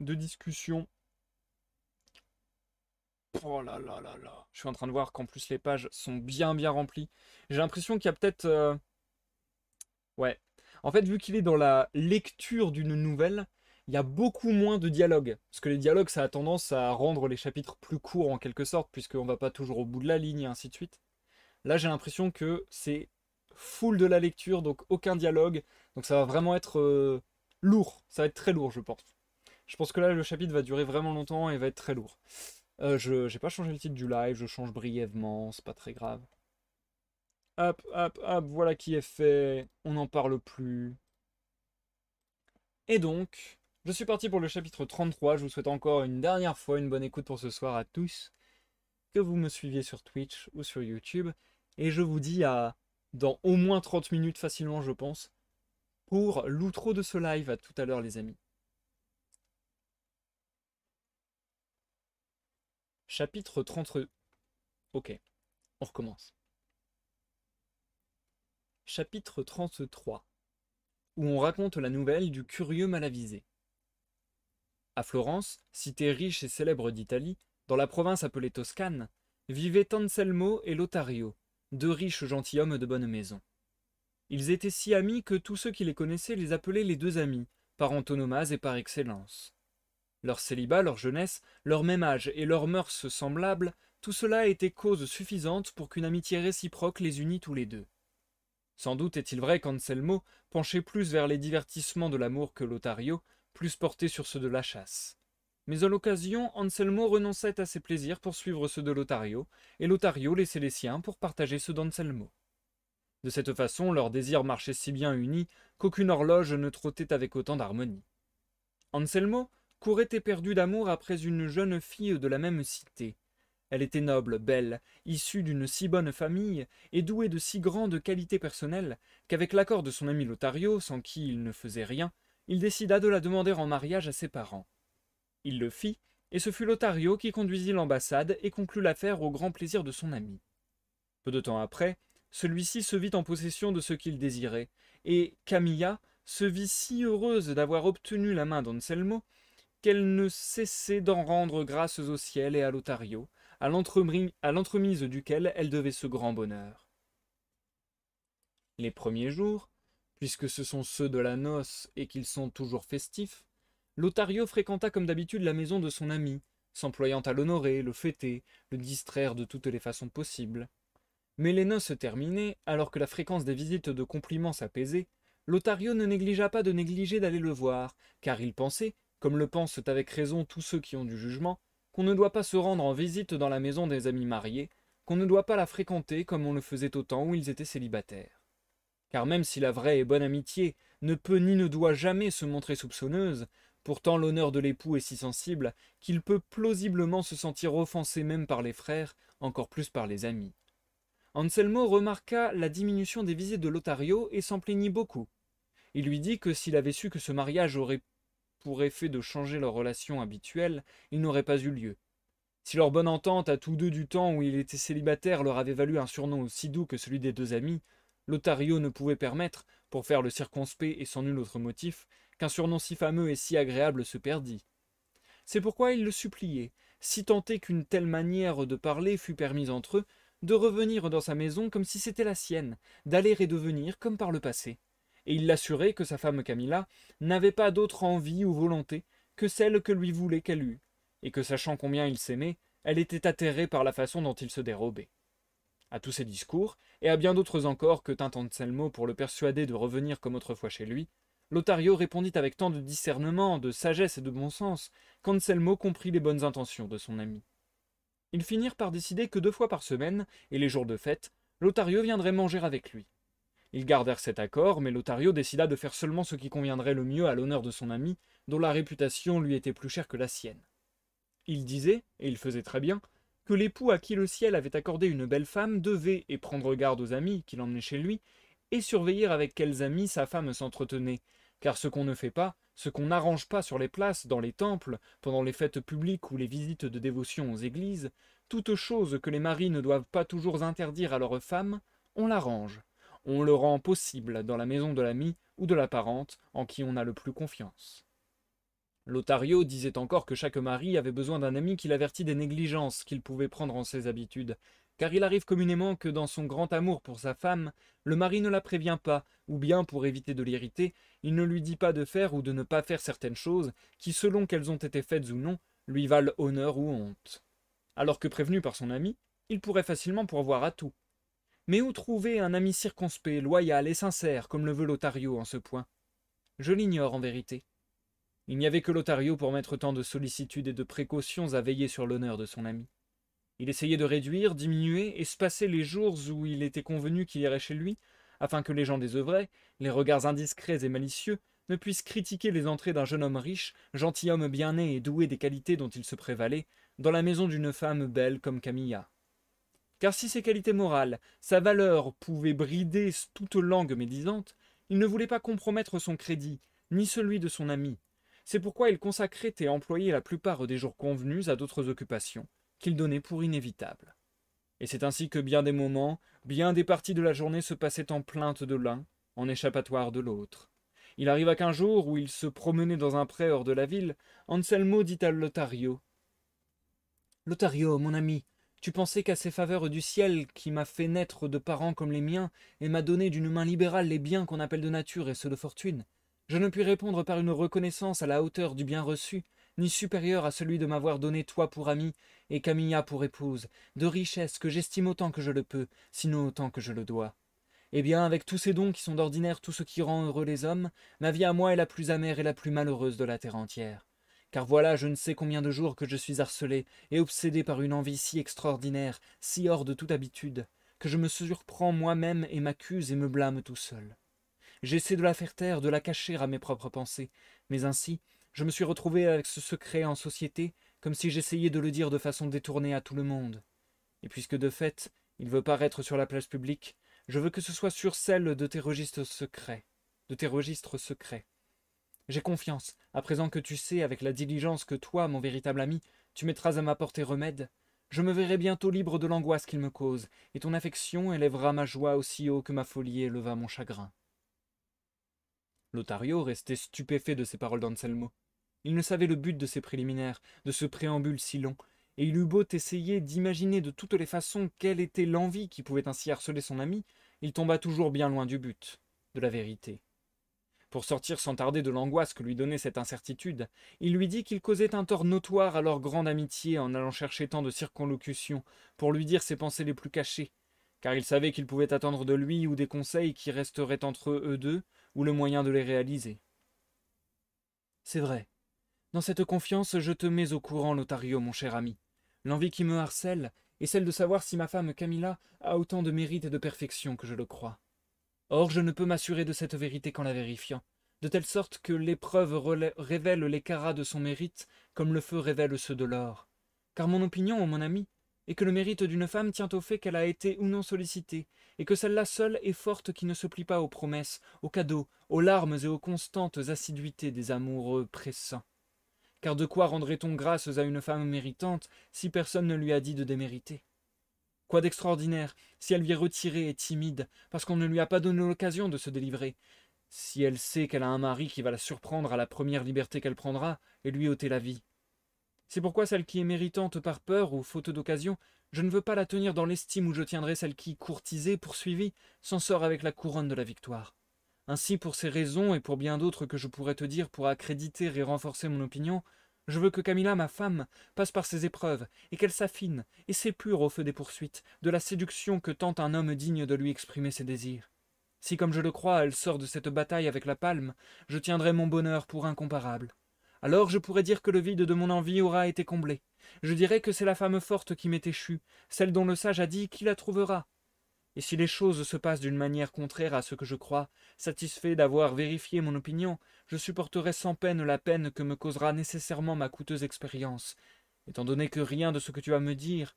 de discussion Oh là là là là. Je suis en train de voir qu'en plus les pages sont bien bien remplies. J'ai l'impression qu'il y a peut-être... Euh, ouais. En fait, vu qu'il est dans la lecture d'une nouvelle, il y a beaucoup moins de dialogues. Parce que les dialogues, ça a tendance à rendre les chapitres plus courts en quelque sorte, puisqu'on va pas toujours au bout de la ligne et ainsi de suite. Là, j'ai l'impression que c'est full de la lecture, donc aucun dialogue. Donc ça va vraiment être euh, lourd. Ça va être très lourd, je pense. Je pense que là, le chapitre va durer vraiment longtemps et va être très lourd. Euh, je n'ai pas changé le titre du live, je change brièvement, c'est pas très grave. Hop, hop, hop, voilà qui est fait, on n'en parle plus. Et donc, je suis parti pour le chapitre 33, je vous souhaite encore une dernière fois une bonne écoute pour ce soir à tous, que vous me suiviez sur Twitch ou sur YouTube, et je vous dis à dans au moins 30 minutes facilement je pense, pour l'outro de ce live, à tout à l'heure les amis. Chapitre 32. Ok, on recommence. Chapitre 33. Où on raconte la nouvelle du curieux malavisé. À Florence, cité riche et célèbre d'Italie, dans la province appelée Toscane, vivaient Anselmo et Lotario, deux riches gentilshommes de bonne maison. Ils étaient si amis que tous ceux qui les connaissaient les appelaient les deux amis, par antonomase et par excellence. Leur célibat, leur jeunesse, leur même âge et leurs mœurs semblables, tout cela était cause suffisante pour qu'une amitié réciproque les unît tous les deux. Sans doute est-il vrai qu'Anselmo penchait plus vers les divertissements de l'amour que l'Otario, plus porté sur ceux de la chasse. Mais à l'occasion, Anselmo renonçait à ses plaisirs pour suivre ceux de l'Otario, et l'Otario laissait les siens pour partager ceux d'Anselmo. De cette façon, leurs désirs marchaient si bien unis qu'aucune horloge ne trottait avec autant d'harmonie. Anselmo, courait éperdue d'amour après une jeune fille de la même cité. Elle était noble, belle, issue d'une si bonne famille, et douée de si grandes qualités personnelles, qu'avec l'accord de son ami l'Otario, sans qui il ne faisait rien, il décida de la demander en mariage à ses parents. Il le fit, et ce fut l'Otario qui conduisit l'ambassade et conclut l'affaire au grand plaisir de son ami. Peu de temps après, celui-ci se vit en possession de ce qu'il désirait, et Camilla se vit si heureuse d'avoir obtenu la main d'Anselmo qu'elle ne cessait d'en rendre grâces au ciel et à l'Otario, à l'entremise duquel elle devait ce grand bonheur. Les premiers jours, puisque ce sont ceux de la noce et qu'ils sont toujours festifs, l'Otario fréquenta comme d'habitude la maison de son ami, s'employant à l'honorer, le fêter, le distraire de toutes les façons possibles. Mais les noces terminées, alors que la fréquence des visites de compliments s'apaisait, l'Otario ne négligea pas de négliger d'aller le voir, car il pensait comme le pensent avec raison tous ceux qui ont du jugement, qu'on ne doit pas se rendre en visite dans la maison des amis mariés, qu'on ne doit pas la fréquenter comme on le faisait au temps où ils étaient célibataires. Car même si la vraie et bonne amitié ne peut ni ne doit jamais se montrer soupçonneuse, pourtant l'honneur de l'époux est si sensible qu'il peut plausiblement se sentir offensé même par les frères, encore plus par les amis. Anselmo remarqua la diminution des visites de l'Otario et s'en plaignit beaucoup. Il lui dit que s'il avait su que ce mariage aurait pour effet de changer leur relation habituelle, il n'aurait pas eu lieu. Si leur bonne entente à tous deux du temps où il était célibataire leur avait valu un surnom aussi doux que celui des deux amis, l'Otario ne pouvait permettre, pour faire le circonspect et sans nul autre motif, qu'un surnom si fameux et si agréable se perdît. C'est pourquoi il le suppliait, si tenté qu'une telle manière de parler fût permise entre eux, de revenir dans sa maison comme si c'était la sienne, d'aller et de venir comme par le passé et il l'assurait que sa femme Camilla n'avait pas d'autre envie ou volonté que celle que lui voulait qu'elle eût, et que sachant combien il s'aimait, elle était atterrée par la façon dont il se dérobait. À tous ces discours, et à bien d'autres encore que tint Anselmo pour le persuader de revenir comme autrefois chez lui, Lotario répondit avec tant de discernement, de sagesse et de bon sens, qu'Anselmo comprit les bonnes intentions de son ami. Ils finirent par décider que deux fois par semaine, et les jours de fête, Lotario viendrait manger avec lui. Ils gardèrent cet accord, mais Lothario décida de faire seulement ce qui conviendrait le mieux à l'honneur de son ami, dont la réputation lui était plus chère que la sienne. Il disait, et il faisait très bien, que l'époux à qui le ciel avait accordé une belle femme devait, et prendre garde aux amis qu'il emmenait chez lui, et surveiller avec quels amis sa femme s'entretenait, car ce qu'on ne fait pas, ce qu'on n'arrange pas sur les places, dans les temples, pendant les fêtes publiques ou les visites de dévotion aux églises, toutes chose que les maris ne doivent pas toujours interdire à leurs femmes, on l'arrange, on le rend possible dans la maison de l'ami ou de la parente en qui on a le plus confiance. L'Otario disait encore que chaque mari avait besoin d'un ami qui l'avertit des négligences qu'il pouvait prendre en ses habitudes, car il arrive communément que dans son grand amour pour sa femme, le mari ne la prévient pas, ou bien, pour éviter de l'irriter, il ne lui dit pas de faire ou de ne pas faire certaines choses qui, selon qu'elles ont été faites ou non, lui valent honneur ou honte. Alors que prévenu par son ami, il pourrait facilement pourvoir à tout, mais où trouver un ami circonspect, loyal et sincère, comme le veut l'Otario en ce point Je l'ignore en vérité. Il n'y avait que l'Otario pour mettre tant de sollicitude et de précautions à veiller sur l'honneur de son ami. Il essayait de réduire, diminuer, espacer les jours où il était convenu qu'il irait chez lui, afin que les gens désœuvrés, les regards indiscrets et malicieux, ne puissent critiquer les entrées d'un jeune homme riche, gentilhomme bien né et doué des qualités dont il se prévalait, dans la maison d'une femme belle comme Camilla car si ses qualités morales, sa valeur pouvaient brider toute langue médisante, il ne voulait pas compromettre son crédit, ni celui de son ami. C'est pourquoi il consacrait et employait la plupart des jours convenus à d'autres occupations, qu'il donnait pour inévitables. Et c'est ainsi que bien des moments, bien des parties de la journée se passaient en plainte de l'un, en échappatoire de l'autre. Il arriva qu'un jour, où il se promenait dans un pré hors de la ville, Anselmo dit à Lotario :« Lotario, mon ami, tu pensais qu'à ces faveurs du ciel qui m'a fait naître de parents comme les miens et m'a donné d'une main libérale les biens qu'on appelle de nature et ceux de fortune, je ne puis répondre par une reconnaissance à la hauteur du bien reçu, ni supérieure à celui de m'avoir donné toi pour ami et Camilla pour épouse, de richesses que j'estime autant que je le peux, sinon autant que je le dois. Eh bien, avec tous ces dons qui sont d'ordinaire tout ce qui rend heureux les hommes, ma vie à moi est la plus amère et la plus malheureuse de la terre entière car voilà je ne sais combien de jours que je suis harcelé et obsédé par une envie si extraordinaire, si hors de toute habitude, que je me surprends moi-même et m'accuse et me blâme tout seul. J'essaie de la faire taire, de la cacher à mes propres pensées, mais ainsi, je me suis retrouvé avec ce secret en société, comme si j'essayais de le dire de façon détournée à tout le monde. Et puisque de fait, il veut paraître sur la place publique, je veux que ce soit sur celle de tes registres secrets, de tes registres secrets. J'ai confiance. À présent que tu sais, avec la diligence que toi, mon véritable ami, tu mettras à m'apporter remède, je me verrai bientôt libre de l'angoisse qu'il me cause, et ton affection élèvera ma joie aussi haut que ma folie éleva mon chagrin. L'Otario restait stupéfait de ces paroles d'Anselmo. Il ne savait le but de ces préliminaires, de ce préambule si long, et il eut beau essayer d'imaginer de toutes les façons quelle était l'envie qui pouvait ainsi harceler son ami, il tomba toujours bien loin du but, de la vérité. Pour sortir sans tarder de l'angoisse que lui donnait cette incertitude, il lui dit qu'il causait un tort notoire à leur grande amitié en allant chercher tant de circonlocutions pour lui dire ses pensées les plus cachées, car il savait qu'il pouvait attendre de lui ou des conseils qui resteraient entre eux, deux, ou le moyen de les réaliser. C'est vrai. Dans cette confiance, je te mets au courant, Lothario, mon cher ami. L'envie qui me harcèle est celle de savoir si ma femme Camilla a autant de mérite et de perfection que je le crois. Or je ne peux m'assurer de cette vérité qu'en la vérifiant, de telle sorte que l'épreuve révèle les carats de son mérite comme le feu révèle ceux de l'or. Car mon opinion, mon ami, est que le mérite d'une femme tient au fait qu'elle a été ou non sollicitée, et que celle-là seule est forte qui ne se plie pas aux promesses, aux cadeaux, aux larmes et aux constantes assiduités des amoureux pressants. Car de quoi rendrait-on grâce à une femme méritante si personne ne lui a dit de démériter Quoi d'extraordinaire si elle est retirée et timide, parce qu'on ne lui a pas donné l'occasion de se délivrer Si elle sait qu'elle a un mari qui va la surprendre à la première liberté qu'elle prendra et lui ôter la vie C'est pourquoi celle qui est méritante par peur ou faute d'occasion, je ne veux pas la tenir dans l'estime où je tiendrai celle qui, courtisée, poursuivie, s'en sort avec la couronne de la victoire. Ainsi, pour ces raisons et pour bien d'autres que je pourrais te dire pour accréditer et renforcer mon opinion, je veux que Camilla, ma femme, passe par ces épreuves, et qu'elle s'affine, et s'épure au feu des poursuites, de la séduction que tente un homme digne de lui exprimer ses désirs. Si, comme je le crois, elle sort de cette bataille avec la palme, je tiendrai mon bonheur pour incomparable. Alors je pourrais dire que le vide de mon envie aura été comblé. Je dirai que c'est la femme forte qui m'est échue, celle dont le sage a dit qui la trouvera, et si les choses se passent d'une manière contraire à ce que je crois, satisfait d'avoir vérifié mon opinion, je supporterai sans peine la peine que me causera nécessairement ma coûteuse expérience, étant donné que rien de ce que tu vas me dire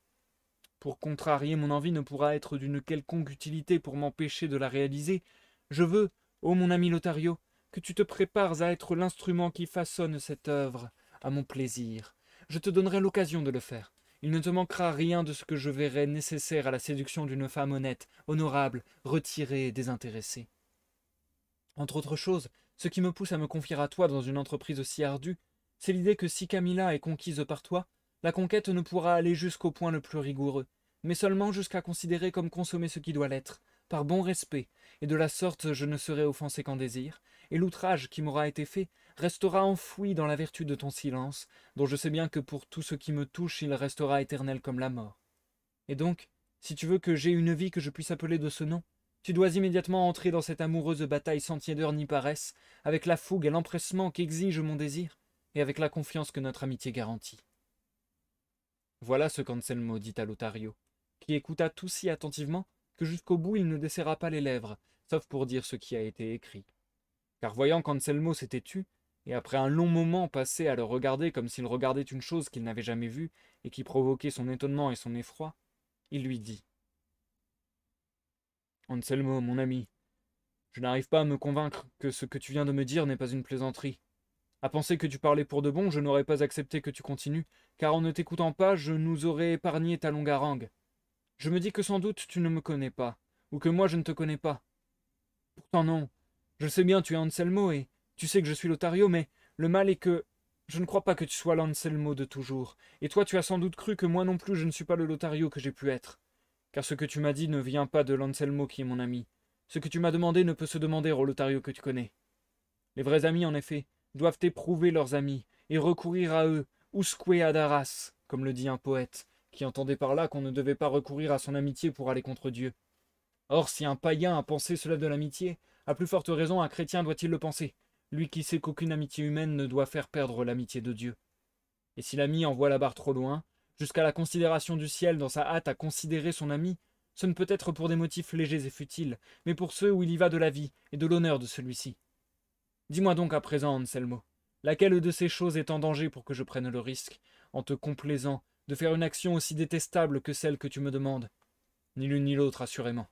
pour contrarier mon envie ne pourra être d'une quelconque utilité pour m'empêcher de la réaliser, je veux, ô mon ami Lothario, que tu te prépares à être l'instrument qui façonne cette œuvre à mon plaisir. Je te donnerai l'occasion de le faire. Il ne te manquera rien de ce que je verrai nécessaire à la séduction d'une femme honnête, honorable, retirée et désintéressée. Entre autres choses, ce qui me pousse à me confier à toi dans une entreprise aussi ardue, c'est l'idée que si Camilla est conquise par toi, la conquête ne pourra aller jusqu'au point le plus rigoureux, mais seulement jusqu'à considérer comme consommer ce qui doit l'être, par bon respect, et de la sorte je ne serai offensé qu'en désir, et l'outrage qui m'aura été fait restera enfoui dans la vertu de ton silence, dont je sais bien que pour tout ce qui me touche il restera éternel comme la mort. Et donc, si tu veux que j'aie une vie que je puisse appeler de ce nom, tu dois immédiatement entrer dans cette amoureuse bataille sans tiédeur ni paresse, avec la fougue et l'empressement qu'exige mon désir, et avec la confiance que notre amitié garantit. Voilà ce qu'Anselmo dit à Lotario, qui écouta tout si attentivement que jusqu'au bout il ne desserra pas les lèvres, sauf pour dire ce qui a été écrit. Car voyant qu'Anselmo s'était tu, et après un long moment passé à le regarder comme s'il regardait une chose qu'il n'avait jamais vue et qui provoquait son étonnement et son effroi, il lui dit Anselmo, mon ami, je n'arrive pas à me convaincre que ce que tu viens de me dire n'est pas une plaisanterie. À penser que tu parlais pour de bon, je n'aurais pas accepté que tu continues, car en ne t'écoutant pas, je nous aurais épargné ta longue harangue. Je me dis que sans doute tu ne me connais pas, ou que moi je ne te connais pas. Pourtant non, je sais bien tu es Anselmo, et tu sais que je suis lotario, mais le mal est que je ne crois pas que tu sois l'Anselmo de toujours, et toi tu as sans doute cru que moi non plus je ne suis pas le lotario que j'ai pu être. Car ce que tu m'as dit ne vient pas de l'Anselmo qui est mon ami. Ce que tu m'as demandé ne peut se demander au lotario que tu connais. Les vrais amis, en effet, doivent éprouver leurs amis, et recourir à eux, usque ad aras, comme le dit un poète, qui entendait par là qu'on ne devait pas recourir à son amitié pour aller contre Dieu. Or, si un païen a pensé cela de l'amitié, à plus forte raison un chrétien doit-il le penser, lui qui sait qu'aucune amitié humaine ne doit faire perdre l'amitié de Dieu. Et si l'ami envoie la barre trop loin, jusqu'à la considération du ciel dans sa hâte à considérer son ami, ce ne peut être pour des motifs légers et futiles, mais pour ceux où il y va de la vie et de l'honneur de celui-ci. Dis-moi donc à présent, Anselmo, laquelle de ces choses est en danger pour que je prenne le risque, en te complaisant, de faire une action aussi détestable que celle que tu me demandes Ni l'une ni l'autre, assurément.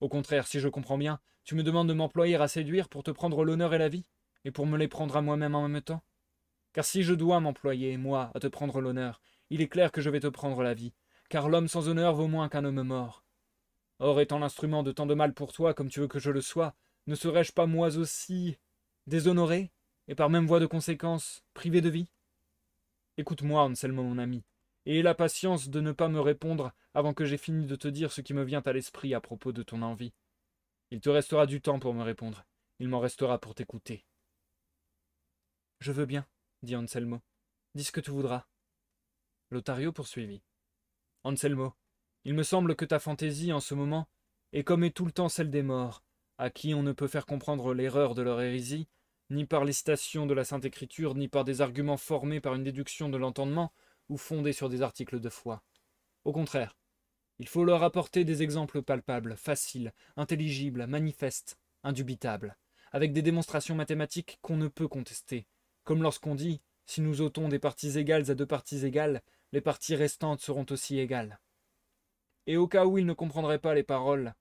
Au contraire, si je comprends bien, tu me demandes de m'employer à séduire pour te prendre l'honneur et la vie, et pour me les prendre à moi-même en même temps. Car si je dois m'employer, moi, à te prendre l'honneur, il est clair que je vais te prendre la vie, car l'homme sans honneur vaut moins qu'un homme mort. Or, étant l'instrument de tant de mal pour toi comme tu veux que je le sois, ne serais-je pas moi aussi déshonoré, et par même voie de conséquence, privé de vie Écoute-moi, Anselmo, mon ami, et aie la patience de ne pas me répondre avant que j'aie fini de te dire ce qui me vient à l'esprit à propos de ton envie. Il te restera du temps pour me répondre. Il m'en restera pour t'écouter. Je veux bien, dit Anselmo. Dis ce que tu voudras. Lotario poursuivit. Anselmo, il me semble que ta fantaisie, en ce moment, est comme est tout le temps celle des morts, à qui on ne peut faire comprendre l'erreur de leur hérésie, ni par les stations de la Sainte Écriture, ni par des arguments formés par une déduction de l'entendement, ou fondés sur des articles de foi. Au contraire, il faut leur apporter des exemples palpables, faciles, intelligibles, manifestes, indubitables, avec des démonstrations mathématiques qu'on ne peut contester, comme lorsqu'on dit si nous ôtons des parties égales à deux parties égales, les parties restantes seront aussi égales. Et au cas où ils ne comprendraient pas les paroles,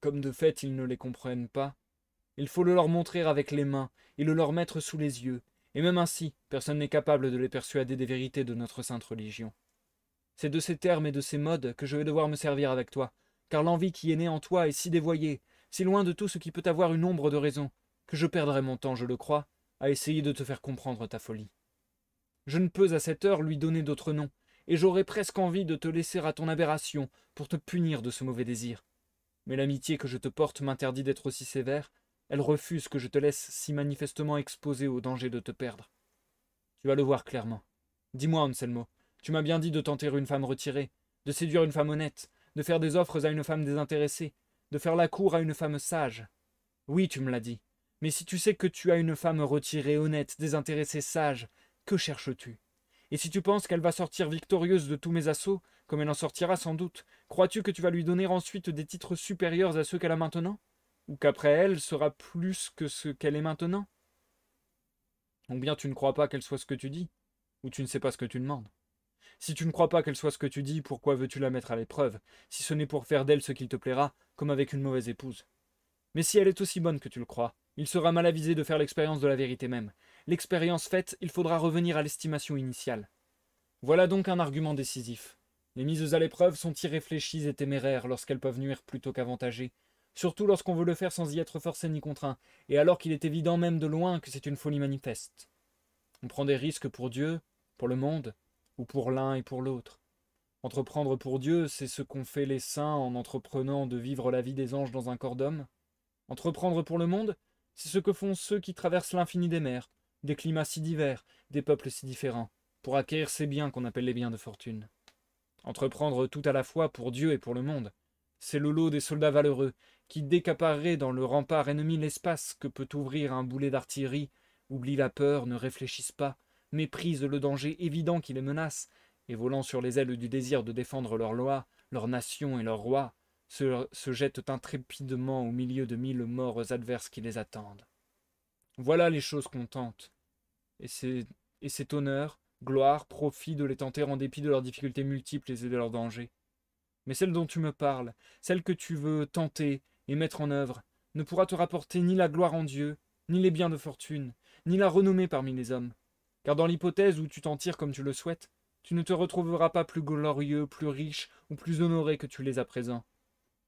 comme de fait ils ne les comprennent pas, il faut le leur montrer avec les mains et le leur mettre sous les yeux, et même ainsi, personne n'est capable de les persuader des vérités de notre sainte religion. C'est de ces termes et de ces modes que je vais devoir me servir avec toi, car l'envie qui est née en toi est si dévoyée, si loin de tout ce qui peut avoir une ombre de raison, que je perdrai mon temps, je le crois, à essayer de te faire comprendre ta folie. Je ne peux à cette heure lui donner d'autres noms, et j'aurais presque envie de te laisser à ton aberration pour te punir de ce mauvais désir. Mais l'amitié que je te porte m'interdit d'être aussi sévère, elle refuse que je te laisse si manifestement exposé au danger de te perdre. Tu vas le voir clairement. Dis-moi, Anselmo, tu m'as bien dit de tenter une femme retirée, de séduire une femme honnête, de faire des offres à une femme désintéressée, de faire la cour à une femme sage. Oui, tu me l'as dit. Mais si tu sais que tu as une femme retirée, honnête, désintéressée, sage, que cherches-tu Et si tu penses qu'elle va sortir victorieuse de tous mes assauts, comme elle en sortira sans doute, crois-tu que tu vas lui donner ensuite des titres supérieurs à ceux qu'elle a maintenant Ou qu'après elle sera plus que ce qu'elle est maintenant Donc bien tu ne crois pas qu'elle soit ce que tu dis, ou tu ne sais pas ce que tu demandes. Si tu ne crois pas qu'elle soit ce que tu dis, pourquoi veux-tu la mettre à l'épreuve, si ce n'est pour faire d'elle ce qu'il te plaira, comme avec une mauvaise épouse Mais si elle est aussi bonne que tu le crois, il sera mal avisé de faire l'expérience de la vérité même. L'expérience faite, il faudra revenir à l'estimation initiale. Voilà donc un argument décisif. Les mises à l'épreuve sont irréfléchies et téméraires lorsqu'elles peuvent nuire plutôt qu'avantager, surtout lorsqu'on veut le faire sans y être forcé ni contraint, et alors qu'il est évident même de loin que c'est une folie manifeste. On prend des risques pour Dieu, pour le monde, ou pour l'un et pour l'autre. Entreprendre pour Dieu, c'est ce qu'ont fait les saints en entreprenant de vivre la vie des anges dans un corps d'homme. Entreprendre pour le monde, c'est ce que font ceux qui traversent l'infini des mers, des climats si divers, des peuples si différents, pour acquérir ces biens qu'on appelle les biens de fortune. Entreprendre tout à la fois pour Dieu et pour le monde, c'est le lot des soldats valeureux, qui décapareraient dans le rempart ennemi l'espace que peut ouvrir un boulet d'artillerie, oublie la peur, ne réfléchissent pas, méprisent le danger évident qui les menace, et volant sur les ailes du désir de défendre leur loi, leur nation et leur roi, se, jettent intrépidement au milieu de mille morts adverses qui les attendent. Voilà les choses qu'on tente, Et cet honneur, gloire, profit de les tenter en dépit de leurs difficultés multiples et de leurs dangers. Mais celle dont tu me parles, celle que tu veux tenter et mettre en œuvre, ne pourra te rapporter ni la gloire en Dieu, ni les biens de fortune, ni la renommée parmi les hommes. Car dans l'hypothèse où tu t'en tires comme tu le souhaites, tu ne te retrouveras pas plus glorieux, plus riche ou plus honoré que tu l'es à présent.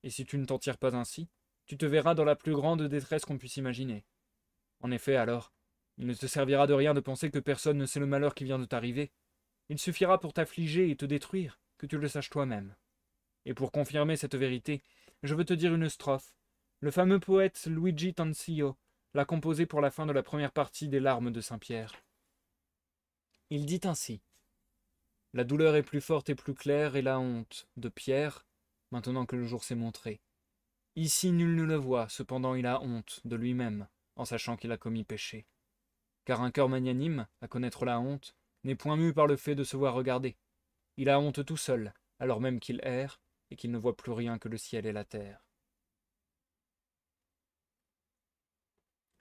Et si tu ne t'en tires pas ainsi, tu te verras dans la plus grande détresse qu'on puisse imaginer. En effet, alors, il ne te servira de rien de penser que personne ne sait le malheur qui vient de t'arriver. Il suffira pour t'affliger et te détruire que tu le saches toi-même. Et pour confirmer cette vérité, je veux te dire une strophe. Le fameux poète Luigi Tanzio l'a composée pour la fin de la première partie des larmes de Saint-Pierre. Il dit ainsi La douleur est plus forte et plus claire, et la honte, de Pierre, maintenant que le jour s'est montré. Ici nul ne le voit, cependant il a honte de lui-même, en sachant qu'il a commis péché. Car un cœur magnanime, à connaître la honte, n'est point mu par le fait de se voir regarder. Il a honte tout seul, alors même qu'il erre, et qu'il ne voit plus rien que le ciel et la terre.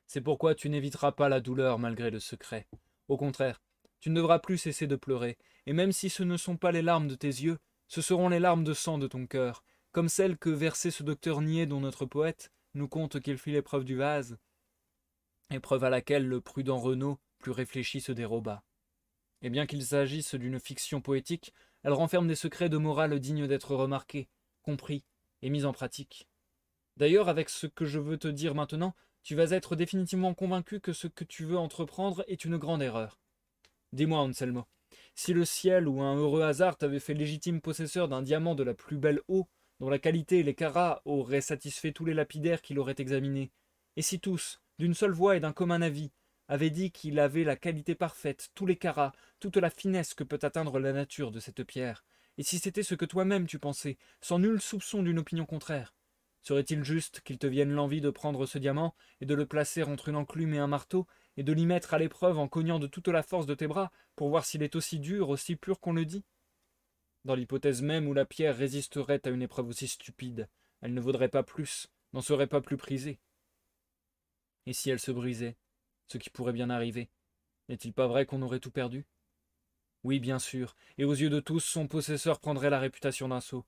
C'est pourquoi tu n'éviteras pas la douleur malgré le secret. Au contraire, tu ne devras plus cesser de pleurer, et même si ce ne sont pas les larmes de tes yeux, ce seront les larmes de sang de ton cœur, comme celles que versait ce docteur niais dont notre poète nous conte qu'il fit l'épreuve du vase, épreuve à laquelle le prudent Renaud, plus réfléchi, se déroba. Et bien qu'il s'agisse d'une fiction poétique, elle renferme des secrets de morale dignes d'être remarqués, compris et mis en pratique. D'ailleurs, avec ce que je veux te dire maintenant, tu vas être définitivement convaincu que ce que tu veux entreprendre est une grande erreur. Dis-moi, Anselmo, si le ciel ou un heureux hasard t'avait fait légitime possesseur d'un diamant de la plus belle eau, dont la qualité et les carats auraient satisfait tous les lapidaires qui l'auraient examiné, et si tous, d'une seule voix et d'un commun avis, avaient dit qu'il avait la qualité parfaite, tous les carats, toute la finesse que peut atteindre la nature de cette pierre, et si c'était ce que toi-même tu pensais, sans nul soupçon d'une opinion contraire, serait-il juste qu'il te vienne l'envie de prendre ce diamant et de le placer entre une enclume et un marteau et de l'y mettre à l'épreuve en cognant de toute la force de tes bras pour voir s'il est aussi dur, aussi pur qu'on le dit Dans l'hypothèse même où la pierre résisterait à une épreuve aussi stupide, elle ne vaudrait pas plus, n'en serait pas plus prisée. Et si elle se brisait, ce qui pourrait bien arriver, n'est-il pas vrai qu'on aurait tout perdu Oui, bien sûr, et aux yeux de tous, son possesseur prendrait la réputation d'un sot.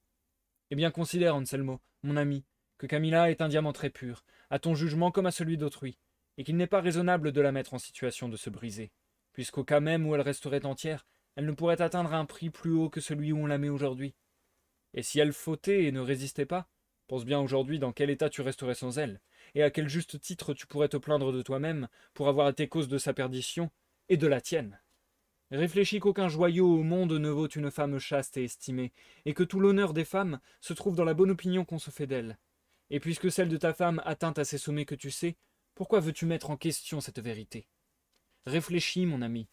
Eh bien, considère, Anselmo, mon ami, que Camilla est un diamant très pur, à ton jugement comme à celui d'autrui et qu'il n'est pas raisonnable de la mettre en situation de se briser, puisqu'au cas même où elle resterait entière, elle ne pourrait atteindre un prix plus haut que celui où on la met aujourd'hui. Et si elle fautait et ne résistait pas, pense bien aujourd'hui dans quel état tu resterais sans elle, et à quel juste titre tu pourrais te plaindre de toi-même pour avoir été cause de sa perdition et de la tienne. Réfléchis qu'aucun joyau au monde ne vaut une femme chaste et estimée, et que tout l'honneur des femmes se trouve dans la bonne opinion qu'on se fait d'elle. Et puisque celle de ta femme atteint à ses sommets que tu sais, pourquoi veux-tu mettre en question cette vérité Réfléchis, mon ami.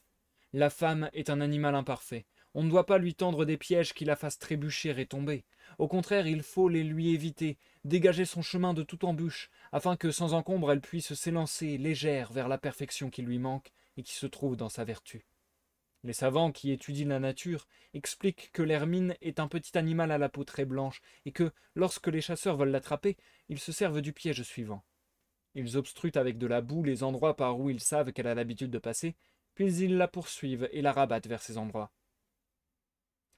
La femme est un animal imparfait. On ne doit pas lui tendre des pièges qui la fassent trébucher et tomber. Au contraire, il faut les lui éviter, dégager son chemin de toute embûche, afin que sans encombre elle puisse s'élancer légère vers la perfection qui lui manque et qui se trouve dans sa vertu. Les savants qui étudient la nature expliquent que l'hermine est un petit animal à la peau très blanche et que, lorsque les chasseurs veulent l'attraper, ils se servent du piège suivant. Ils obstruent avec de la boue les endroits par où ils savent qu'elle a l'habitude de passer, puis ils la poursuivent et la rabattent vers ces endroits.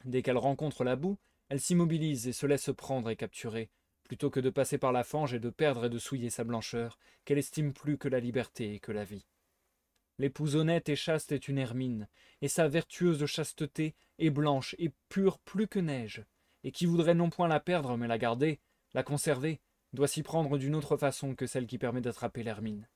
Dès qu'elle rencontre la boue, elle s'immobilise et se laisse prendre et capturer, plutôt que de passer par la fange et de perdre et de souiller sa blancheur, qu'elle estime plus que la liberté et que la vie. L'épouse honnête et chaste est une hermine, et sa vertueuse chasteté est blanche et pure plus que neige, et qui voudrait non point la perdre mais la garder, la conserver, doit s'y prendre d'une autre façon que celle qui permet d'attraper l'hermine.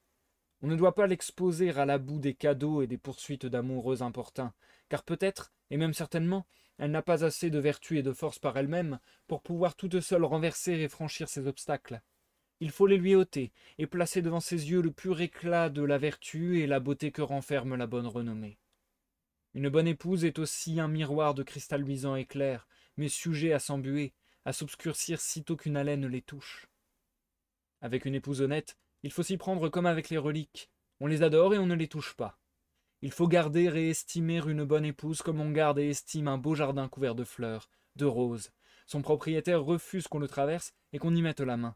On ne doit pas l'exposer à la boue des cadeaux et des poursuites d'amoureux importuns, car peut-être, et même certainement, elle n'a pas assez de vertu et de force par elle-même pour pouvoir toute seule renverser et franchir ses obstacles. Il faut les lui ôter et placer devant ses yeux le pur éclat de la vertu et la beauté que renferme la bonne renommée. Une bonne épouse est aussi un miroir de cristal luisant et clair, mais sujet à s'embuer, à s'obscurcir sitôt qu'une haleine les touche. Avec une épouse honnête, il faut s'y prendre comme avec les reliques. On les adore et on ne les touche pas. Il faut garder et estimer une bonne épouse comme on garde et estime un beau jardin couvert de fleurs, de roses. Son propriétaire refuse qu'on le traverse et qu'on y mette la main.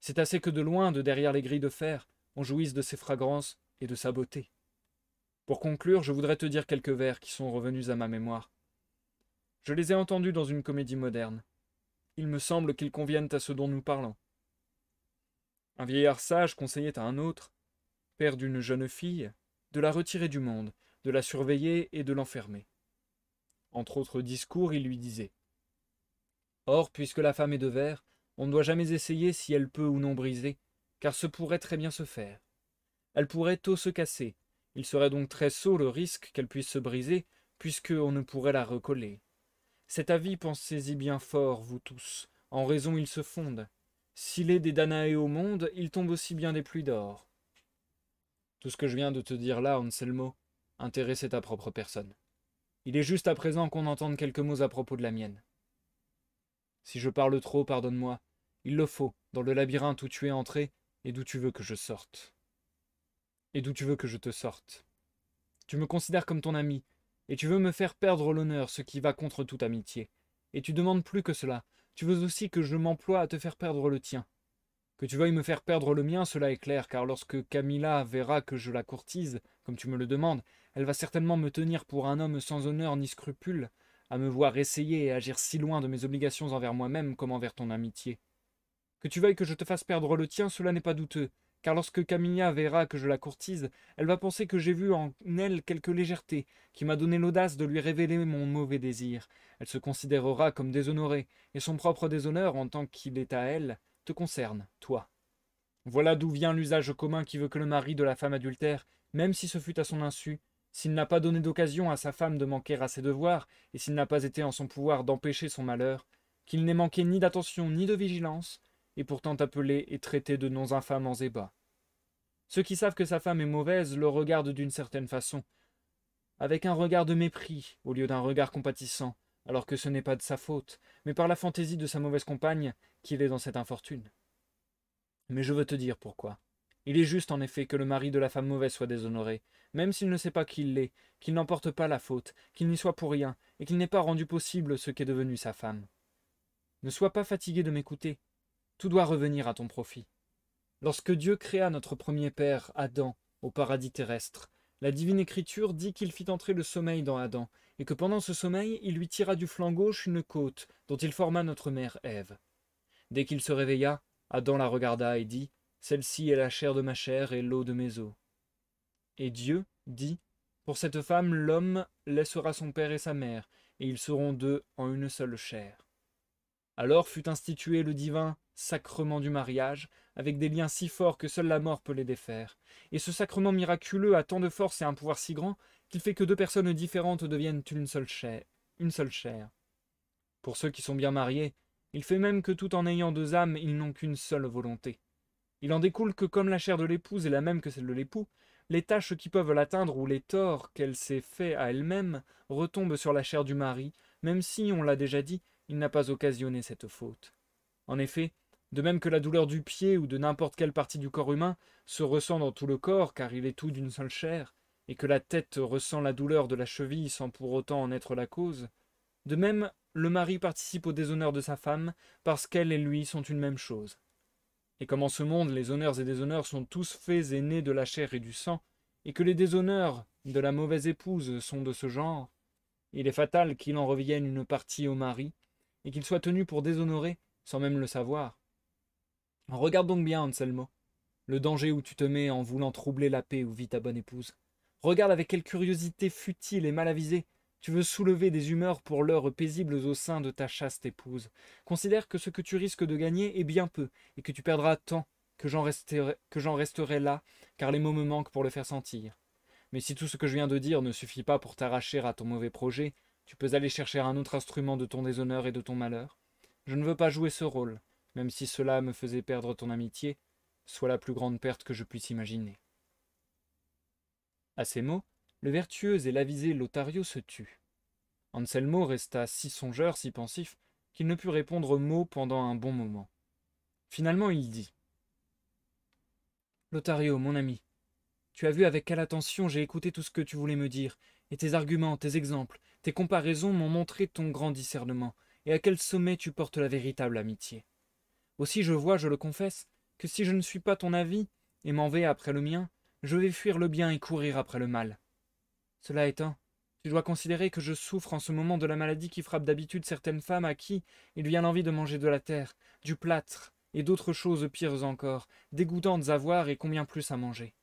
C'est assez que de loin, de derrière les grilles de fer, on jouisse de ses fragrances et de sa beauté. Pour conclure, je voudrais te dire quelques vers qui sont revenus à ma mémoire. Je les ai entendus dans une comédie moderne. Il me semble qu'ils conviennent à ce dont nous parlons. Un vieillard sage conseillait à un autre, père d'une jeune fille, de la retirer du monde, de la surveiller et de l'enfermer. Entre autres discours, il lui disait Or, puisque la femme est de verre, on ne doit jamais essayer si elle peut ou non briser, car ce pourrait très bien se faire. Elle pourrait tôt se casser, il serait donc très sot le risque qu'elle puisse se briser, puisque on ne pourrait la recoller. Cet avis pensez-y bien fort, vous tous, en raison il se fonde, s'il est des Danaé au monde, il tombe aussi bien des pluies d'or. Tout ce que je viens de te dire là, Anselmo, intéressait ta propre personne. Il est juste à présent qu'on entende quelques mots à propos de la mienne. Si je parle trop, pardonne-moi. Il le faut, dans le labyrinthe où tu es entré et d'où tu veux que je sorte. Et d'où tu veux que je te sorte. Tu me considères comme ton ami, et tu veux me faire perdre l'honneur, ce qui va contre toute amitié. Et tu demandes plus que cela, tu veux aussi que je m'emploie à te faire perdre le tien. Que tu veuilles me faire perdre le mien, cela est clair, car lorsque Camilla verra que je la courtise, comme tu me le demandes, elle va certainement me tenir pour un homme sans honneur ni scrupule, à me voir essayer et agir si loin de mes obligations envers moi-même comme envers ton amitié. Que tu veuilles que je te fasse perdre le tien, cela n'est pas douteux, car lorsque Camilla verra que je la courtise, elle va penser que j'ai vu en elle quelque légèreté qui m'a donné l'audace de lui révéler mon mauvais désir. Elle se considérera comme déshonorée, et son propre déshonneur, en tant qu'il est à elle, te concerne, toi. Voilà d'où vient l'usage commun qui veut que le mari de la femme adultère, même si ce fut à son insu, s'il n'a pas donné d'occasion à sa femme de manquer à ses devoirs, et s'il n'a pas été en son pouvoir d'empêcher son malheur, qu'il n'ait manqué ni d'attention ni de vigilance, et pourtant appelé et traité de noms infâmes en Zéba. Ceux qui savent que sa femme est mauvaise le regardent d'une certaine façon, avec un regard de mépris au lieu d'un regard compatissant, alors que ce n'est pas de sa faute, mais par la fantaisie de sa mauvaise compagne qu'il est dans cette infortune. Mais je veux te dire pourquoi. Il est juste en effet que le mari de la femme mauvaise soit déshonoré, même s'il ne sait pas qui l'est, qu'il n'emporte pas la faute, qu'il n'y soit pour rien, et qu'il n'ait pas rendu possible ce qu'est devenu sa femme. Ne sois pas fatigué de m'écouter, tout doit revenir à ton profit. Lorsque Dieu créa notre premier père, Adam, au paradis terrestre, la divine écriture dit qu'il fit entrer le sommeil dans Adam, et que pendant ce sommeil, il lui tira du flanc gauche une côte, dont il forma notre mère Ève. Dès qu'il se réveilla, Adam la regarda et dit Celle-ci est la chair de ma chair et l'eau de mes os. Et Dieu dit Pour cette femme, l'homme laissera son père et sa mère, et ils seront deux en une seule chair. Alors fut institué le divin sacrement du mariage, avec des liens si forts que seule la mort peut les défaire. Et ce sacrement miraculeux a tant de force et un pouvoir si grand qu'il fait que deux personnes différentes deviennent une seule chair. Une seule chair. Pour ceux qui sont bien mariés, il fait même que tout en ayant deux âmes, ils n'ont qu'une seule volonté. Il en découle que comme la chair de l'épouse est la même que celle de l'époux, les tâches qui peuvent l'atteindre ou les torts qu'elle s'est faits à elle-même retombent sur la chair du mari, même si, on l'a déjà dit, il n'a pas occasionné cette faute. En effet, de même que la douleur du pied ou de n'importe quelle partie du corps humain se ressent dans tout le corps car il est tout d'une seule chair, et que la tête ressent la douleur de la cheville sans pour autant en être la cause, de même le mari participe au déshonneur de sa femme parce qu'elle et lui sont une même chose. Et comme en ce monde les honneurs et déshonneurs sont tous faits et nés de la chair et du sang, et que les déshonneurs de la mauvaise épouse sont de ce genre, il est fatal qu'il en revienne une partie au mari, et qu'il soit tenu pour déshonoré sans même le savoir. Regarde donc bien, Anselmo, le danger où tu te mets en voulant troubler la paix où vit ta bonne épouse. Regarde avec quelle curiosité futile et mal avisée tu veux soulever des humeurs pour l'heure paisibles au sein de ta chaste épouse. Considère que ce que tu risques de gagner est bien peu, et que tu perdras tant que j'en resterai, là, car les mots me manquent pour le faire sentir. Mais si tout ce que je viens de dire ne suffit pas pour t'arracher à ton mauvais projet, tu peux aller chercher un autre instrument de ton déshonneur et de ton malheur. Je ne veux pas jouer ce rôle, même si cela me faisait perdre ton amitié, soit la plus grande perte que je puisse imaginer. À ces mots, le vertueux et l'avisé Lotario se tut. Anselmo resta si songeur, si pensif, qu'il ne put répondre mot pendant un bon moment. Finalement, il dit Lotario, mon ami, tu as vu avec quelle attention j'ai écouté tout ce que tu voulais me dire, et tes arguments, tes exemples, tes comparaisons m'ont montré ton grand discernement, et à quel sommet tu portes la véritable amitié. Aussi je vois, je le confesse, que si je ne suis pas ton avis, et m'en vais après le mien, je vais fuir le bien et courir après le mal. Cela étant, tu dois considérer que je souffre en ce moment de la maladie qui frappe d'habitude certaines femmes à qui il vient l'envie de manger de la terre, du plâtre, et d'autres choses pires encore, dégoûtantes à voir et combien plus à manger.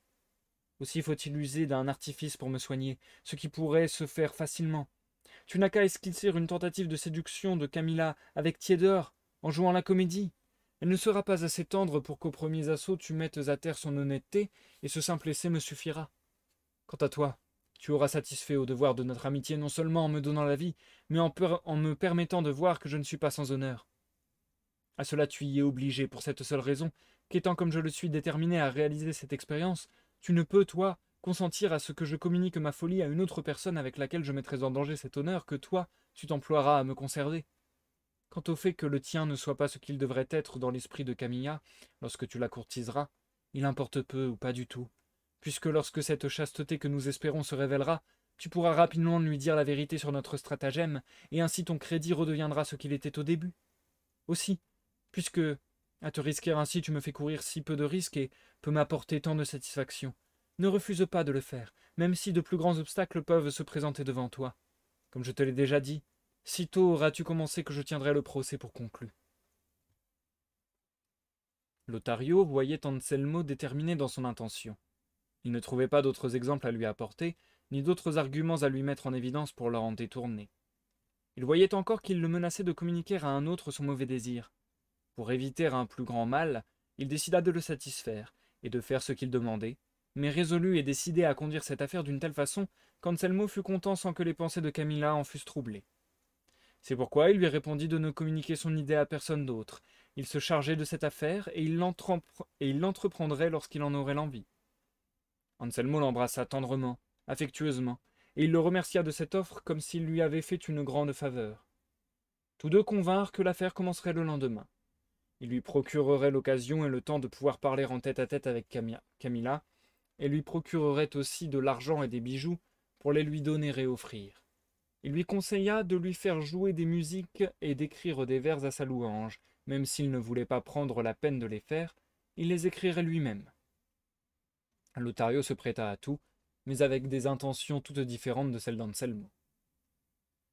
Aussi faut-il user d'un artifice pour me soigner, ce qui pourrait se faire facilement. Tu n'as qu'à esquisser une tentative de séduction de Camilla avec tiédeur, en jouant la comédie. Elle ne sera pas assez tendre pour qu'aux premiers assauts tu mettes à terre son honnêteté, et ce simple essai me suffira. Quant à toi, tu auras satisfait au devoir de notre amitié non seulement en me donnant la vie, mais en, en me permettant de voir que je ne suis pas sans honneur. À cela tu y es obligé pour cette seule raison, qu'étant comme je le suis déterminé à réaliser cette expérience, tu ne peux, toi, consentir à ce que je communique ma folie à une autre personne avec laquelle je mettrais en danger cet honneur que toi, tu t'emploieras à me conserver. Quant au fait que le tien ne soit pas ce qu'il devrait être dans l'esprit de Camilla, lorsque tu la courtiseras, il importe peu ou pas du tout, puisque lorsque cette chasteté que nous espérons se révélera, tu pourras rapidement lui dire la vérité sur notre stratagème, et ainsi ton crédit redeviendra ce qu'il était au début. Aussi, puisque à te risquer ainsi, tu me fais courir si peu de risques et peut m'apporter tant de satisfaction. Ne refuse pas de le faire, même si de plus grands obstacles peuvent se présenter devant toi. Comme je te l'ai déjà dit, sitôt auras-tu commencé que je tiendrai le procès pour conclu. L'Otario voyait Anselmo déterminé dans son intention. Il ne trouvait pas d'autres exemples à lui apporter, ni d'autres arguments à lui mettre en évidence pour leur en détourner. Il voyait encore qu'il le menaçait de communiquer à un autre son mauvais désir, pour éviter un plus grand mal, il décida de le satisfaire et de faire ce qu'il demandait, mais résolu et décidé à conduire cette affaire d'une telle façon qu'Anselmo fut content sans que les pensées de Camilla en fussent troublées. C'est pourquoi il lui répondit de ne communiquer son idée à personne d'autre. Il se chargeait de cette affaire et il l'entreprendrait lorsqu'il en aurait l'envie. Anselmo l'embrassa tendrement, affectueusement, et il le remercia de cette offre comme s'il lui avait fait une grande faveur. Tous deux convinrent que l'affaire commencerait le lendemain. Il lui procurerait l'occasion et le temps de pouvoir parler en tête-à-tête avec Camilla, et lui procurerait aussi de l'argent et des bijoux pour les lui donner et offrir. Il lui conseilla de lui faire jouer des musiques et d'écrire des vers à sa louange, même s'il ne voulait pas prendre la peine de les faire, il les écrirait lui-même. Lothario se prêta à tout, mais avec des intentions toutes différentes de celles d'Anselmo.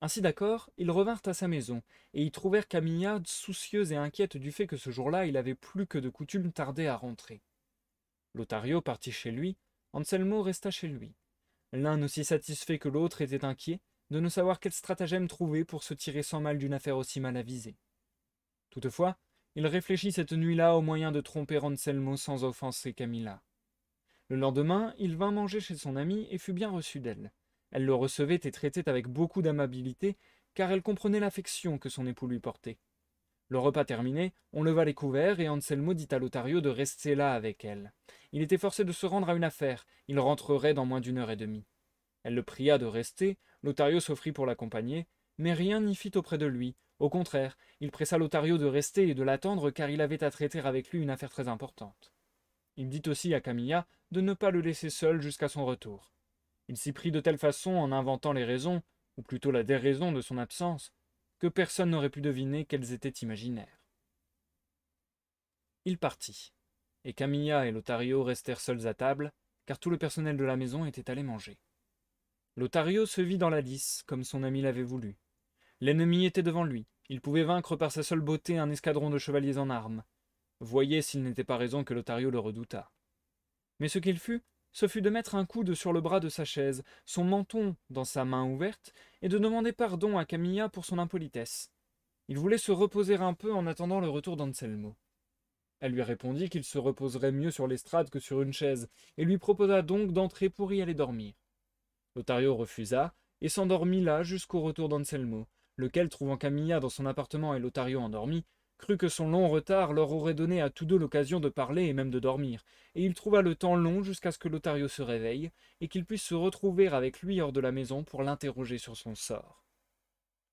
Ainsi d'accord, ils revinrent à sa maison, et y trouvèrent Camilla soucieuse et inquiète du fait que ce jour-là il avait plus que de coutume tardé à rentrer. L'Otario partit chez lui, Anselmo resta chez lui. L'un aussi satisfait que l'autre était inquiet de ne savoir quel stratagème trouver pour se tirer sans mal d'une affaire aussi mal avisée. Toutefois, il réfléchit cette nuit-là au moyen de tromper Anselmo sans offenser Camilla. Le lendemain, il vint manger chez son ami et fut bien reçu d'elle. Elle le recevait et traitait avec beaucoup d'amabilité, car elle comprenait l'affection que son époux lui portait. Le repas terminé, on leva les couverts et Anselmo dit à l'Otario de rester là avec elle. Il était forcé de se rendre à une affaire, il rentrerait dans moins d'une heure et demie. Elle le pria de rester, l'Otario s'offrit pour l'accompagner, mais rien n'y fit auprès de lui. Au contraire, il pressa l'Otario de rester et de l'attendre car il avait à traiter avec lui une affaire très importante. Il dit aussi à Camilla de ne pas le laisser seul jusqu'à son retour. Il s'y prit de telle façon en inventant les raisons, ou plutôt la déraison de son absence, que personne n'aurait pu deviner qu'elles étaient imaginaires. Il partit, et Camilla et l'Otario restèrent seuls à table, car tout le personnel de la maison était allé manger. L'Otario se vit dans la lice, comme son ami l'avait voulu. L'ennemi était devant lui, il pouvait vaincre par sa seule beauté un escadron de chevaliers en armes. Voyez s'il n'était pas raison que l'Otario le redoutât. Mais ce qu'il fut, ce fut de mettre un coude sur le bras de sa chaise, son menton dans sa main ouverte, et de demander pardon à Camilla pour son impolitesse. Il voulait se reposer un peu en attendant le retour d'Anselmo. Elle lui répondit qu'il se reposerait mieux sur l'estrade que sur une chaise, et lui proposa donc d'entrer pour y aller dormir. Lotario refusa, et s'endormit là jusqu'au retour d'Anselmo, lequel, trouvant Camilla dans son appartement et Lotario endormi, crut que son long retard leur aurait donné à tous deux l'occasion de parler et même de dormir, et il trouva le temps long jusqu'à ce que Lotario se réveille et qu'il puisse se retrouver avec lui hors de la maison pour l'interroger sur son sort.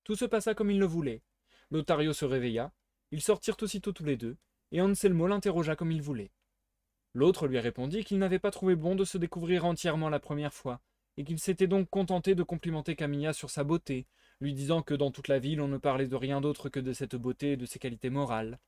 Tout se passa comme il le voulait. Lotario se réveilla, ils sortirent aussitôt tous les deux, et Anselmo l'interrogea comme il voulait. L'autre lui répondit qu'il n'avait pas trouvé bon de se découvrir entièrement la première fois, et qu'il s'était donc contenté de complimenter Camilla sur sa beauté, lui disant que dans toute la ville on ne parlait de rien d'autre que de cette beauté et de ses qualités morales.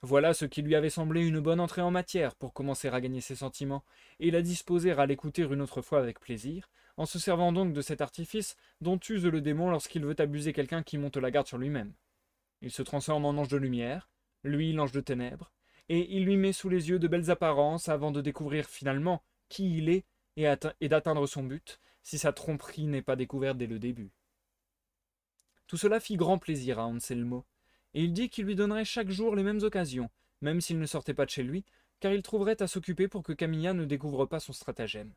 Voilà ce qui lui avait semblé une bonne entrée en matière pour commencer à gagner ses sentiments, et la disposer à l'écouter une autre fois avec plaisir, en se servant donc de cet artifice dont use le démon lorsqu'il veut abuser quelqu'un qui monte la garde sur lui-même. Il se transforme en ange de lumière, lui l'ange de ténèbres, et il lui met sous les yeux de belles apparences avant de découvrir finalement qui il est et, et d'atteindre son but, si sa tromperie n'est pas découverte dès le début. Tout cela fit grand plaisir à Anselmo, et il dit qu'il lui donnerait chaque jour les mêmes occasions, même s'il ne sortait pas de chez lui, car il trouverait à s'occuper pour que Camilla ne découvre pas son stratagème.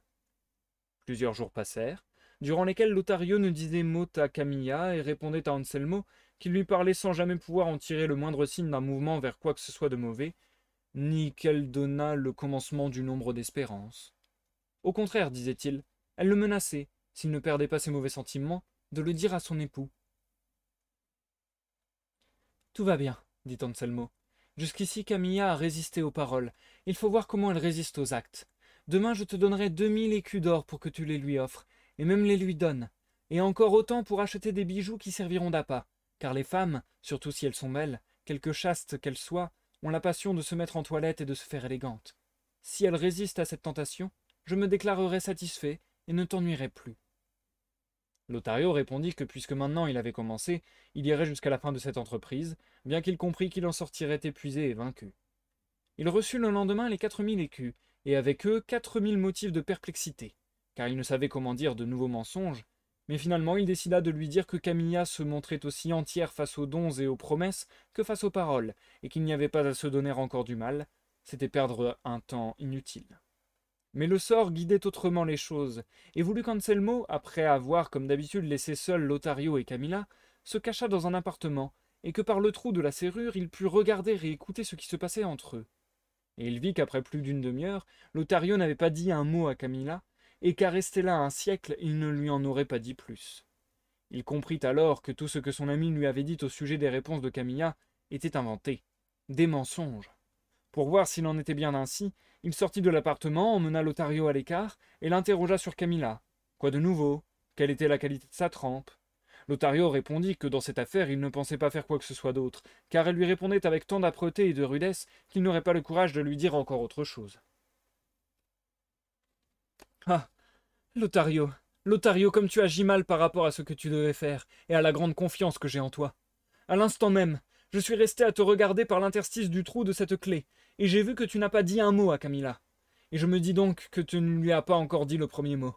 Plusieurs jours passèrent, durant lesquels l'Otario ne disait mot à Camilla et répondait à Anselmo, qui lui parlait sans jamais pouvoir en tirer le moindre signe d'un mouvement vers quoi que ce soit de mauvais, ni qu'elle donnât le commencement du nombre d'espérances. Au contraire, disait-il, elle le menaçait, s'il ne perdait pas ses mauvais sentiments, de le dire à son époux, tout va bien, dit Anselmo. Jusqu'ici, Camilla a résisté aux paroles. Il faut voir comment elle résiste aux actes. Demain, je te donnerai deux mille écus d'or pour que tu les lui offres, et même les lui donnes. Et encore autant pour acheter des bijoux qui serviront d'appât. Car les femmes, surtout si elles sont belles, quelque chastes qu'elles soient, ont la passion de se mettre en toilette et de se faire élégante. Si elles résistent à cette tentation, je me déclarerai satisfait et ne t'ennuierai plus. Lothario répondit que puisque maintenant il avait commencé, il irait jusqu'à la fin de cette entreprise, bien qu'il comprît qu'il en sortirait épuisé et vaincu. Il reçut le lendemain les quatre mille écus, et avec eux quatre mille motifs de perplexité, car il ne savait comment dire de nouveaux mensonges, mais finalement il décida de lui dire que Camilla se montrait aussi entière face aux dons et aux promesses que face aux paroles, et qu'il n'y avait pas à se donner encore du mal, c'était perdre un temps inutile. Mais le sort guidait autrement les choses, et voulut qu'Anselmo, après avoir comme d'habitude laissé seul Lotario et Camilla, se cachât dans un appartement, et que par le trou de la serrure il pût regarder et écouter ce qui se passait entre eux. Et il vit qu'après plus d'une demi-heure, Lotario n'avait pas dit un mot à Camilla, et qu'à rester là un siècle, il ne lui en aurait pas dit plus. Il comprit alors que tout ce que son ami lui avait dit au sujet des réponses de Camilla était inventé, des mensonges. Pour voir s'il en était bien ainsi, il sortit de l'appartement, emmena l'Otario à l'écart, et l'interrogea sur Camilla. Quoi de nouveau Quelle était la qualité de sa trempe L'Otario répondit que dans cette affaire il ne pensait pas faire quoi que ce soit d'autre, car elle lui répondait avec tant d'âpreté et de rudesse qu'il n'aurait pas le courage de lui dire encore autre chose. Ah. L'Otario L'Otario, comme tu agis mal par rapport à ce que tu devais faire, et à la grande confiance que j'ai en toi. À l'instant même, je suis resté à te regarder par l'interstice du trou de cette clé, et j'ai vu que tu n'as pas dit un mot à Camilla. Et je me dis donc que tu ne lui as pas encore dit le premier mot.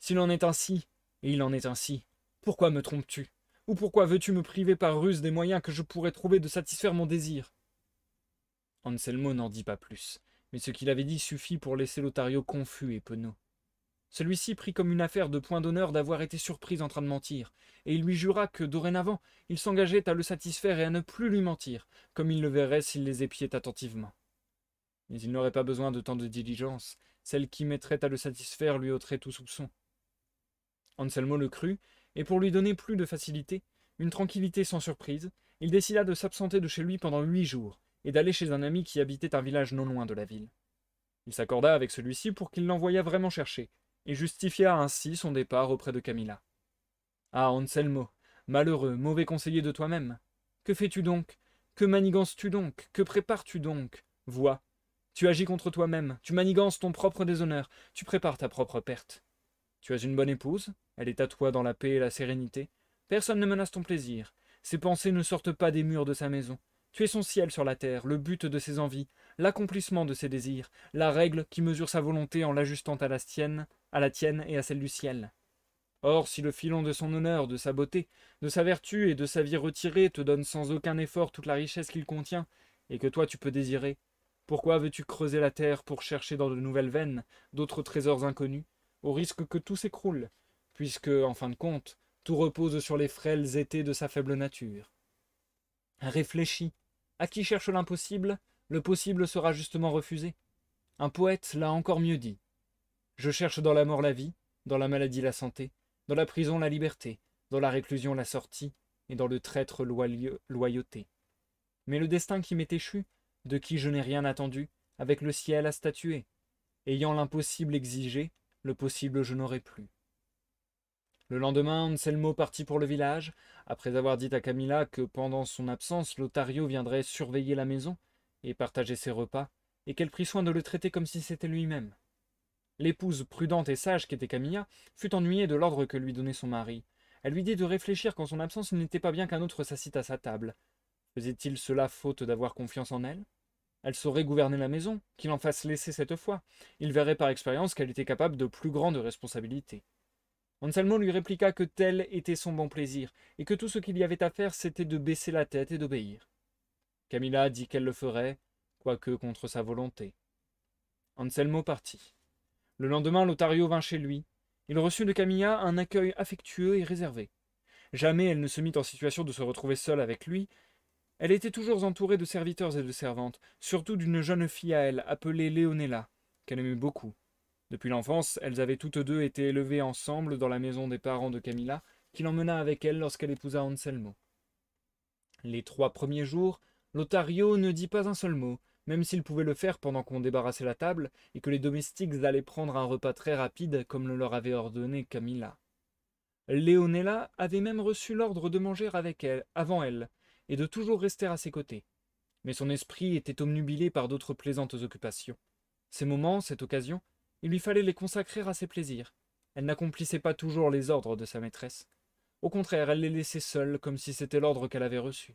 S'il en est ainsi, et il en est ainsi, pourquoi me trompes-tu Ou pourquoi veux-tu me priver par ruse des moyens que je pourrais trouver de satisfaire mon désir Anselmo n'en dit pas plus, mais ce qu'il avait dit suffit pour laisser l'Otario confus et penaud. Celui-ci prit comme une affaire de point d'honneur d'avoir été surpris en train de mentir, et il lui jura que, dorénavant, il s'engageait à le satisfaire et à ne plus lui mentir, comme il le verrait s'il les épiait attentivement. Mais il n'aurait pas besoin de tant de diligence. Celle qui mettrait à le satisfaire lui ôterait tout soupçon. Anselmo le crut, et pour lui donner plus de facilité, une tranquillité sans surprise, il décida de s'absenter de chez lui pendant huit jours, et d'aller chez un ami qui habitait un village non loin de la ville. Il s'accorda avec celui-ci pour qu'il l'envoyât vraiment chercher, et justifia ainsi son départ auprès de Camilla. Ah, Anselmo, malheureux, mauvais conseiller de toi-même, que fais-tu donc Que manigances-tu donc Que prépares-tu donc Vois, tu agis contre toi-même, tu manigances ton propre déshonneur, tu prépares ta propre perte. Tu as une bonne épouse, elle est à toi dans la paix et la sérénité. Personne ne menace ton plaisir, ses pensées ne sortent pas des murs de sa maison. Tu es son ciel sur la terre, le but de ses envies, l'accomplissement de ses désirs, la règle qui mesure sa volonté en l'ajustant à la tienne, à la tienne et à celle du ciel. Or, si le filon de son honneur, de sa beauté, de sa vertu et de sa vie retirée te donne sans aucun effort toute la richesse qu'il contient, et que toi tu peux désirer, pourquoi veux-tu creuser la terre pour chercher dans de nouvelles veines d'autres trésors inconnus, au risque que tout s'écroule, puisque, en fin de compte, tout repose sur les frêles étés de sa faible nature Réfléchis. À qui cherche l'impossible, le possible sera justement refusé. Un poète l'a encore mieux dit. Je cherche dans la mort la vie, dans la maladie la santé, dans la prison la liberté, dans la réclusion la sortie, et dans le traître loyauté. Mais le destin qui m'est échu de qui je n'ai rien attendu, avec le ciel à statuer. Ayant l'impossible exigé, le possible je n'aurai plus. Le lendemain, Anselmo partit pour le village, après avoir dit à Camilla que pendant son absence, l'Otario viendrait surveiller la maison et partager ses repas, et qu'elle prit soin de le traiter comme si c'était lui-même. L'épouse prudente et sage qu'était Camilla fut ennuyée de l'ordre que lui donnait son mari. Elle lui dit de réfléchir qu'en son absence il n'était pas bien qu'un autre s'assit à sa table. Faisait-il cela faute d'avoir confiance en elle elle saurait gouverner la maison, qu'il en fasse laisser cette fois. Il verrait par expérience qu'elle était capable de plus grandes responsabilités. Anselmo lui répliqua que tel était son bon plaisir, et que tout ce qu'il y avait à faire, c'était de baisser la tête et d'obéir. Camilla dit qu'elle le ferait, quoique contre sa volonté. Anselmo partit. Le lendemain, l'Otario vint chez lui. Il reçut de Camilla un accueil affectueux et réservé. Jamais elle ne se mit en situation de se retrouver seule avec lui, elle était toujours entourée de serviteurs et de servantes, surtout d'une jeune fille à elle, appelée Léonella, qu'elle aimait beaucoup. Depuis l'enfance, elles avaient toutes deux été élevées ensemble dans la maison des parents de Camilla, qui l'emmena avec elle lorsqu'elle épousa Anselmo. Les trois premiers jours, l'Otario ne dit pas un seul mot, même s'il pouvait le faire pendant qu'on débarrassait la table et que les domestiques allaient prendre un repas très rapide comme le leur avait ordonné Camilla. Leonella avait même reçu l'ordre de manger avec elle, avant elle, et de toujours rester à ses côtés. Mais son esprit était omnubilé par d'autres plaisantes occupations. Ces moments, cette occasion, il lui fallait les consacrer à ses plaisirs. Elle n'accomplissait pas toujours les ordres de sa maîtresse. Au contraire, elle les laissait seules, comme si c'était l'ordre qu'elle avait reçu.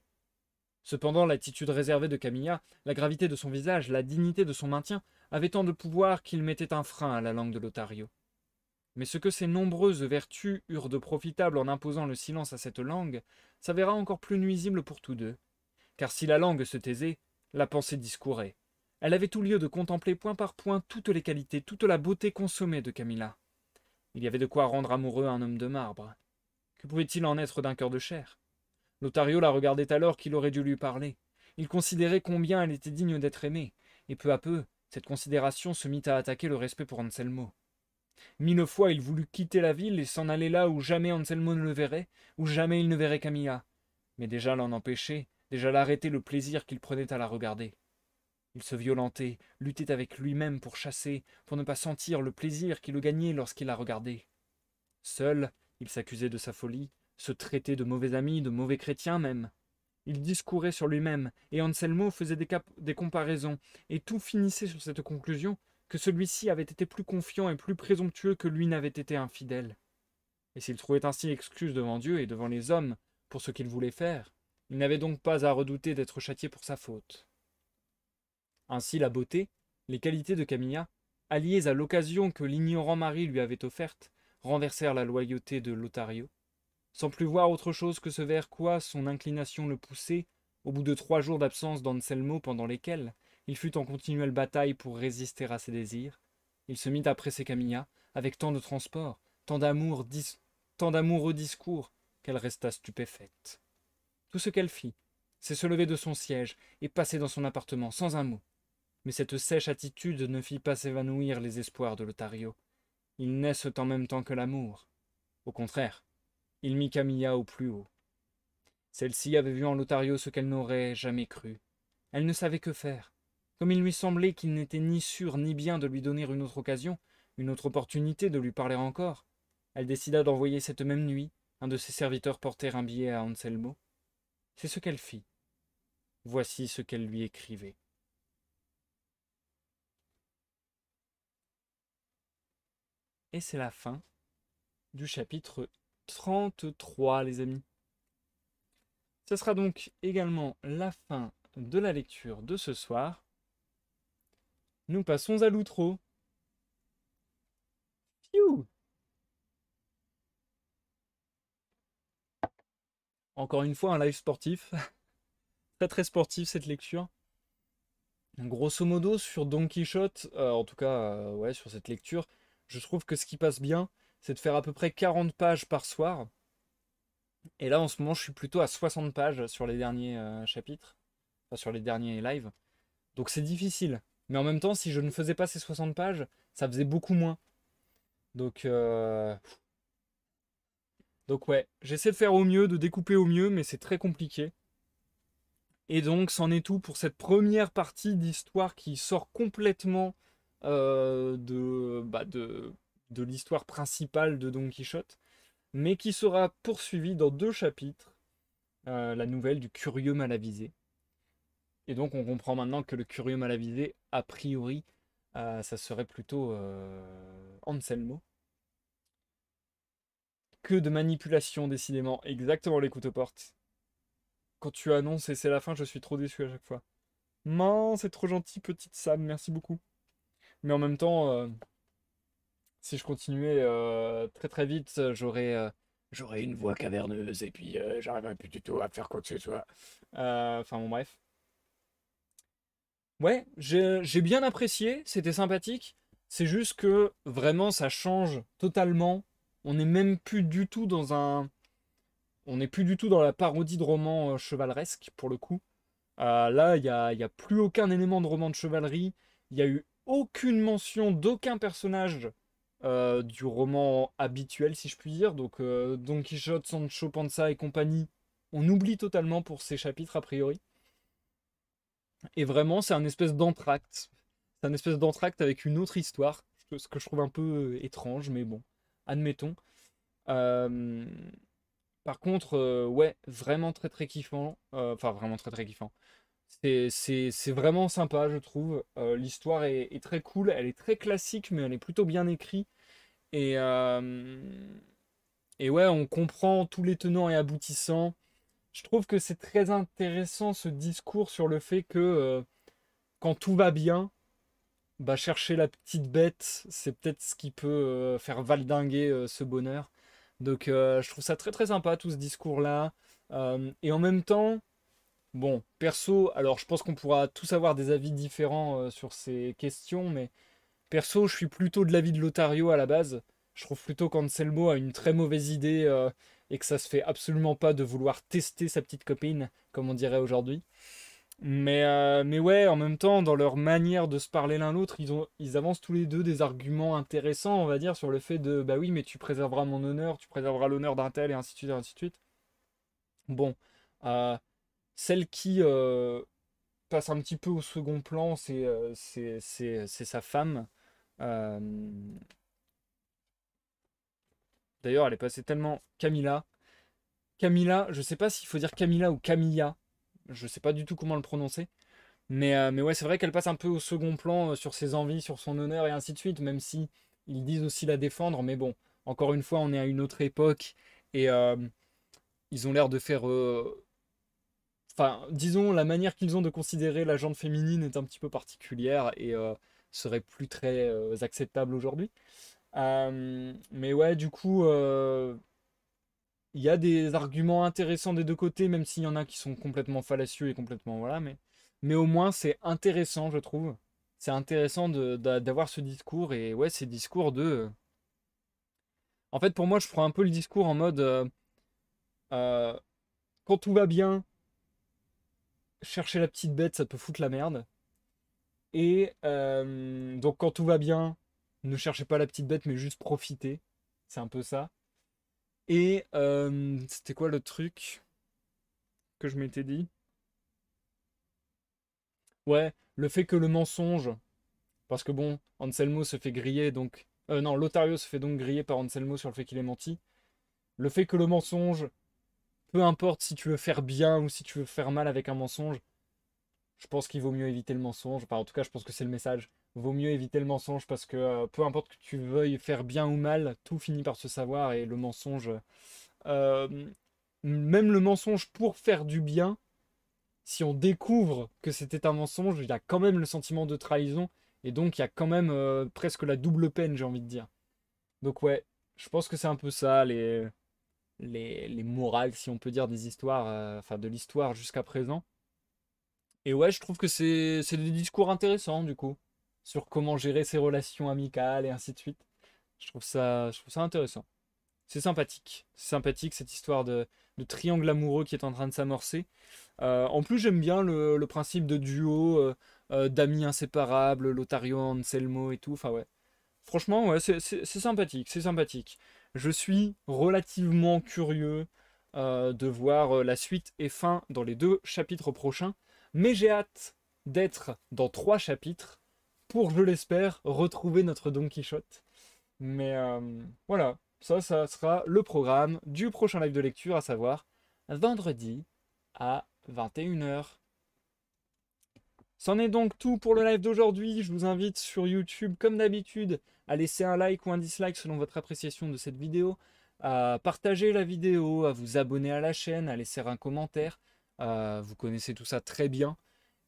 Cependant, l'attitude réservée de Camilla, la gravité de son visage, la dignité de son maintien, avaient tant de pouvoir qu'ils mettaient un frein à la langue de l'Otario. Mais ce que ces nombreuses vertus eurent de profitable en imposant le silence à cette langue s'avéra encore plus nuisible pour tous deux. Car si la langue se taisait, la pensée discourait. Elle avait tout lieu de contempler point par point toutes les qualités, toute la beauté consommée de Camilla. Il y avait de quoi rendre amoureux un homme de marbre. Que pouvait-il en être d'un cœur de chair Notario la regardait alors qu'il aurait dû lui parler. Il considérait combien elle était digne d'être aimée, et peu à peu, cette considération se mit à attaquer le respect pour Anselmo. Mille fois il voulut quitter la ville et s'en aller là où jamais Anselmo ne le verrait, où jamais il ne verrait Camilla. Mais déjà l'en empêcher, déjà l'arrêter le plaisir qu'il prenait à la regarder. Il se violentait, luttait avec lui-même pour chasser, pour ne pas sentir le plaisir qui le gagnait lorsqu'il la regardait. Seul, il s'accusait de sa folie, se traitait de mauvais ami, de mauvais chrétien même. Il discourait sur lui-même, et Anselmo faisait des, des comparaisons, et tout finissait sur cette conclusion que celui-ci avait été plus confiant et plus présomptueux que lui n'avait été infidèle. Et s'il trouvait ainsi excuse devant Dieu et devant les hommes pour ce qu'il voulait faire, il n'avait donc pas à redouter d'être châtié pour sa faute. Ainsi la beauté, les qualités de Camilla, alliées à l'occasion que l'ignorant mari lui avait offerte, renversèrent la loyauté de l'Otario. sans plus voir autre chose que ce vers quoi son inclination le poussait, au bout de trois jours d'absence d'Anselmo pendant lesquels il fut en continuelle bataille pour résister à ses désirs. Il se mit à presser Camilla, avec tant de transport, tant d'amour, tant tant d'amoureux discours, qu'elle resta stupéfaite. Tout ce qu'elle fit, c'est se lever de son siège et passer dans son appartement sans un mot. Mais cette sèche attitude ne fit pas s'évanouir les espoirs de l'Otario. Ils naissent en même temps que l'amour. Au contraire, il mit Camilla au plus haut. Celle-ci avait vu en l'Otario ce qu'elle n'aurait jamais cru. Elle ne savait que faire. Comme il lui semblait qu'il n'était ni sûr ni bien de lui donner une autre occasion, une autre opportunité de lui parler encore, elle décida d'envoyer cette même nuit un de ses serviteurs porter un billet à Anselmo. C'est ce qu'elle fit. Voici ce qu'elle lui écrivait. Et c'est la fin du chapitre 33, les amis. Ce sera donc également la fin de la lecture de ce soir. Nous passons à l'outro. Encore une fois, un live sportif. très très sportif cette lecture. Grosso modo, sur Don Quichotte, euh, en tout cas, euh, ouais, sur cette lecture, je trouve que ce qui passe bien, c'est de faire à peu près 40 pages par soir. Et là, en ce moment, je suis plutôt à 60 pages sur les derniers euh, chapitres, enfin sur les derniers lives. Donc c'est difficile. Mais en même temps, si je ne faisais pas ces 60 pages, ça faisait beaucoup moins. Donc, euh, donc ouais, j'essaie de faire au mieux, de découper au mieux, mais c'est très compliqué. Et donc, c'en est tout pour cette première partie d'histoire qui sort complètement euh, de, bah, de, de l'histoire principale de Don Quichotte, mais qui sera poursuivie dans deux chapitres. Euh, la nouvelle du curieux malavisé. Et donc on comprend maintenant que le curieux malavisé a priori, euh, ça serait plutôt euh, Anselmo. Que de manipulation, décidément. Exactement les couteaux portes. Quand tu annonces et c'est la fin, je suis trop déçu à chaque fois. Non, c'est trop gentil, petite Sam, merci beaucoup. Mais en même temps, euh, si je continuais très très vite, j'aurais j'aurais une voix caverneuse et puis j'arriverais plus du tout à faire quoi que ce soit. Enfin bon, bref. Ouais, j'ai bien apprécié, c'était sympathique. C'est juste que vraiment ça change totalement. On n'est même plus du tout dans un. On n'est plus du tout dans la parodie de roman euh, chevaleresque pour le coup. Euh, là, il n'y a, y a plus aucun élément de roman de chevalerie. Il n'y a eu aucune mention d'aucun personnage euh, du roman habituel, si je puis dire. Donc Don Quichotte, Sancho Panza et compagnie, on oublie totalement pour ces chapitres a priori. Et vraiment, c'est un espèce d'entracte. C'est un espèce d'entracte avec une autre histoire, ce que je trouve un peu euh, étrange, mais bon, admettons. Euh, par contre, euh, ouais, vraiment très très kiffant. Enfin, vraiment très très kiffant. C'est vraiment sympa, je trouve. L'histoire est, très cool. Elle est très classique, mais elle est plutôt bien écrite. Et, et ouais, on comprend tous les tenants et aboutissants je trouve que c'est très intéressant ce discours sur le fait que euh, quand tout va bien, bah, chercher la petite bête, c'est peut-être ce qui peut euh, faire valdinguer euh, ce bonheur. Donc je trouve ça très très sympa tout ce discours-là. et en même temps, bon, perso, alors je pense qu'on pourra tous avoir des avis différents sur ces questions, mais perso, je suis plutôt de l'avis de Lotario à la base. Je trouve plutôt qu'Anselmo a une très mauvaise idée et que ça se fait absolument pas de vouloir tester sa petite copine, comme on dirait aujourd'hui. Mais, euh, mais ouais, en même temps, dans leur manière de se parler l'un l'autre, ils, avancent tous les deux des arguments intéressants, on va dire, sur le fait de bah oui, mais tu préserveras mon honneur, tu préserveras l'honneur d'un tel, et ainsi de suite, ainsi de suite. Bon, euh, celle qui euh, passe un petit peu au second plan, c'est sa femme. D'ailleurs, elle est passée tellement Camilla. Camilla, je sais pas s'il faut dire Camilla ou Camilla. Je sais pas du tout comment le prononcer. Mais, euh, mais ouais, c'est vrai qu'elle passe un peu au second plan euh, sur ses envies, sur son honneur et ainsi de suite, même si ils disent aussi la défendre. Mais bon, encore une fois, on est à une autre époque et euh, ils ont l'air de faire. Enfin, disons, la manière qu'ils ont de considérer la gente féminine est un petit peu particulière et serait plus très acceptable aujourd'hui. Euh, mais ouais, du coup, euh, il y a des arguments intéressants des deux côtés, même s'il y en a qui sont complètement fallacieux et complètement voilà, mais, mais au moins c'est intéressant, je trouve. C'est intéressant d'avoir ce discours et ouais, ces discours de. Euh, en fait, pour moi, je prends un peu le discours en mode quand tout va bien, chercher la petite bête, ça peut foutre la merde. Et donc quand tout va bien, ne cherchez pas la petite bête, mais juste profitez. C'est un peu ça. Et euh, c'était quoi le truc que je m'étais dit Ouais, le fait que le mensonge, parce que bon, Anselmo se fait griller, donc... Euh, non, Lotario se fait donc griller par Anselmo sur le fait qu'il ait menti. Le fait que le mensonge, peu importe si tu veux faire bien ou si tu veux faire mal avec un mensonge, je pense qu'il vaut mieux éviter le mensonge. Enfin, en tout cas, je pense que c'est le message vaut mieux éviter le mensonge parce que euh, peu importe que tu veuilles faire bien ou mal, tout finit par se savoir et le mensonge, euh, même le mensonge pour faire du bien, si on découvre que c'était un mensonge, il y a quand même le sentiment de trahison et donc il y a quand même euh, presque la double peine, j'ai envie de dire. Donc ouais, je pense que c'est un peu ça les, les, les morales, si on peut dire, des histoires, enfin de l'histoire jusqu'à présent. Et ouais, je trouve que c'est des discours intéressants du coup sur comment gérer ses relations amicales et ainsi de suite. Je trouve ça, je trouve ça intéressant. C'est sympathique. C'est sympathique cette histoire de, de, triangle amoureux qui est en train de s'amorcer. Euh, en plus, j'aime bien le, principe de duo, euh, euh, d'amis inséparables, Lotario, Anselmo et tout. Enfin, ouais. Franchement, ouais, c'est sympathique. C'est sympathique. Je suis relativement curieux de voir la suite et fin dans les deux chapitres prochains. Mais j'ai hâte d'être dans trois chapitres pour, je l'espère, retrouver notre Don Quichotte. Mais euh, voilà, ça, ça sera le programme du prochain live de lecture, à savoir vendredi à 21h. C'en est donc tout pour le live d'aujourd'hui. Je vous invite sur YouTube, comme d'habitude, à laisser un like ou un dislike selon votre appréciation de cette vidéo, à partager la vidéo, à vous abonner à la chaîne, à laisser un commentaire. Euh, vous connaissez tout ça très bien.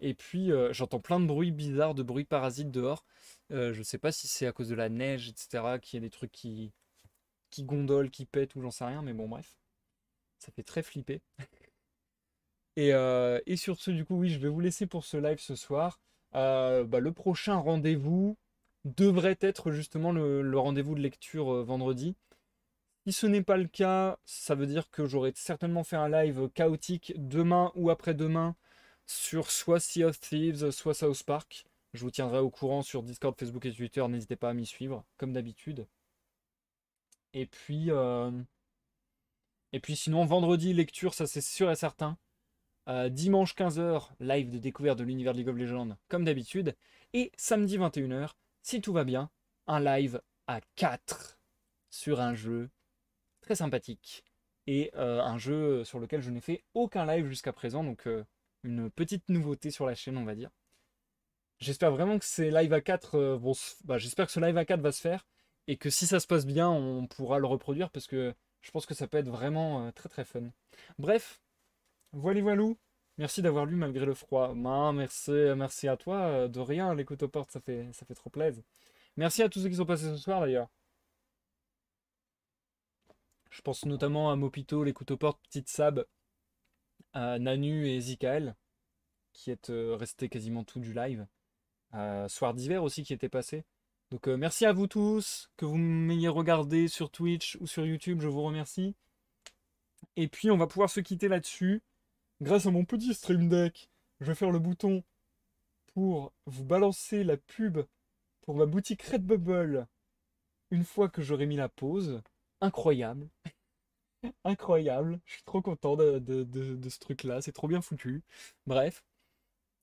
Et puis euh, j'entends plein de bruits bizarres, de bruits parasites dehors. Euh, je ne sais pas si c'est à cause de la neige, etc., qu'il y a des trucs qui, qui gondolent, qui pètent ou j'en sais rien, mais bon, bref. Ça fait très flipper. et, euh, et, sur ce, du coup, oui, je vais vous laisser pour ce live ce soir. Bah, le prochain rendez-vous devrait être justement le, le rendez-vous de lecture vendredi. Si ce n'est pas le cas, ça veut dire que j'aurai certainement fait un live chaotique demain ou après-demain sur soit Sea of Thieves, soit South Park. Je vous tiendrai au courant sur Discord, Facebook et Twitter. N'hésitez pas à m'y suivre, comme d'habitude. Et puis, euh, et puis sinon, vendredi, lecture, ça c'est sûr et certain. Euh, dimanche 15h, live de découverte de l'univers de League of Legends, comme d'habitude. Et samedi 21h, si tout va bien, un live à 4 sur un jeu très sympathique. Et euh, un jeu sur lequel je n'ai fait aucun live jusqu'à présent, donc une petite nouveauté sur la chaîne, on va dire. J'espère vraiment que ces live à 4 euh, vont bah, j'espère que ce live à 4 va se faire et que si ça se passe bien, on pourra le reproduire parce que je pense que ça peut être vraiment euh, très très fun. Bref, voilà voilou. Merci d'avoir lu malgré le froid. merci, merci à toi. Euh, de rien, les couteaux portes, ça fait, ça fait trop plaisir. Merci à tous ceux qui sont passés ce soir d'ailleurs. Je pense notamment à Mopito, les couteaux portes, Petite Sab, Nanu et Zikael, qui est euh, resté quasiment tout du live. Soir d'hiver aussi qui était passé. Donc euh, merci à vous tous, que vous m'ayez regardé sur Twitch ou sur YouTube, je vous remercie. Et puis on va pouvoir se quitter là-dessus. Grâce à mon petit stream deck, je vais faire le bouton pour vous balancer la pub pour ma boutique Redbubble une fois que j'aurai mis la pause. Incroyable. Incroyable. Je suis trop content de, ce truc-là. C'est trop bien foutu. Bref.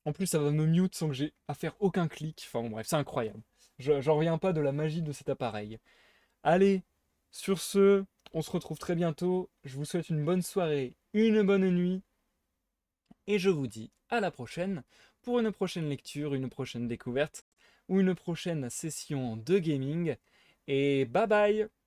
En plus, ça va me mute sans que j'ai à faire aucun clic. Enfin, bref, c'est incroyable. J'en reviens pas de la magie de cet appareil. Allez, sur ce, on se retrouve très bientôt. Je vous souhaite une bonne soirée, une bonne nuit. Et je vous dis à la prochaine pour une prochaine lecture, une prochaine découverte ou une prochaine session de gaming. Et bye bye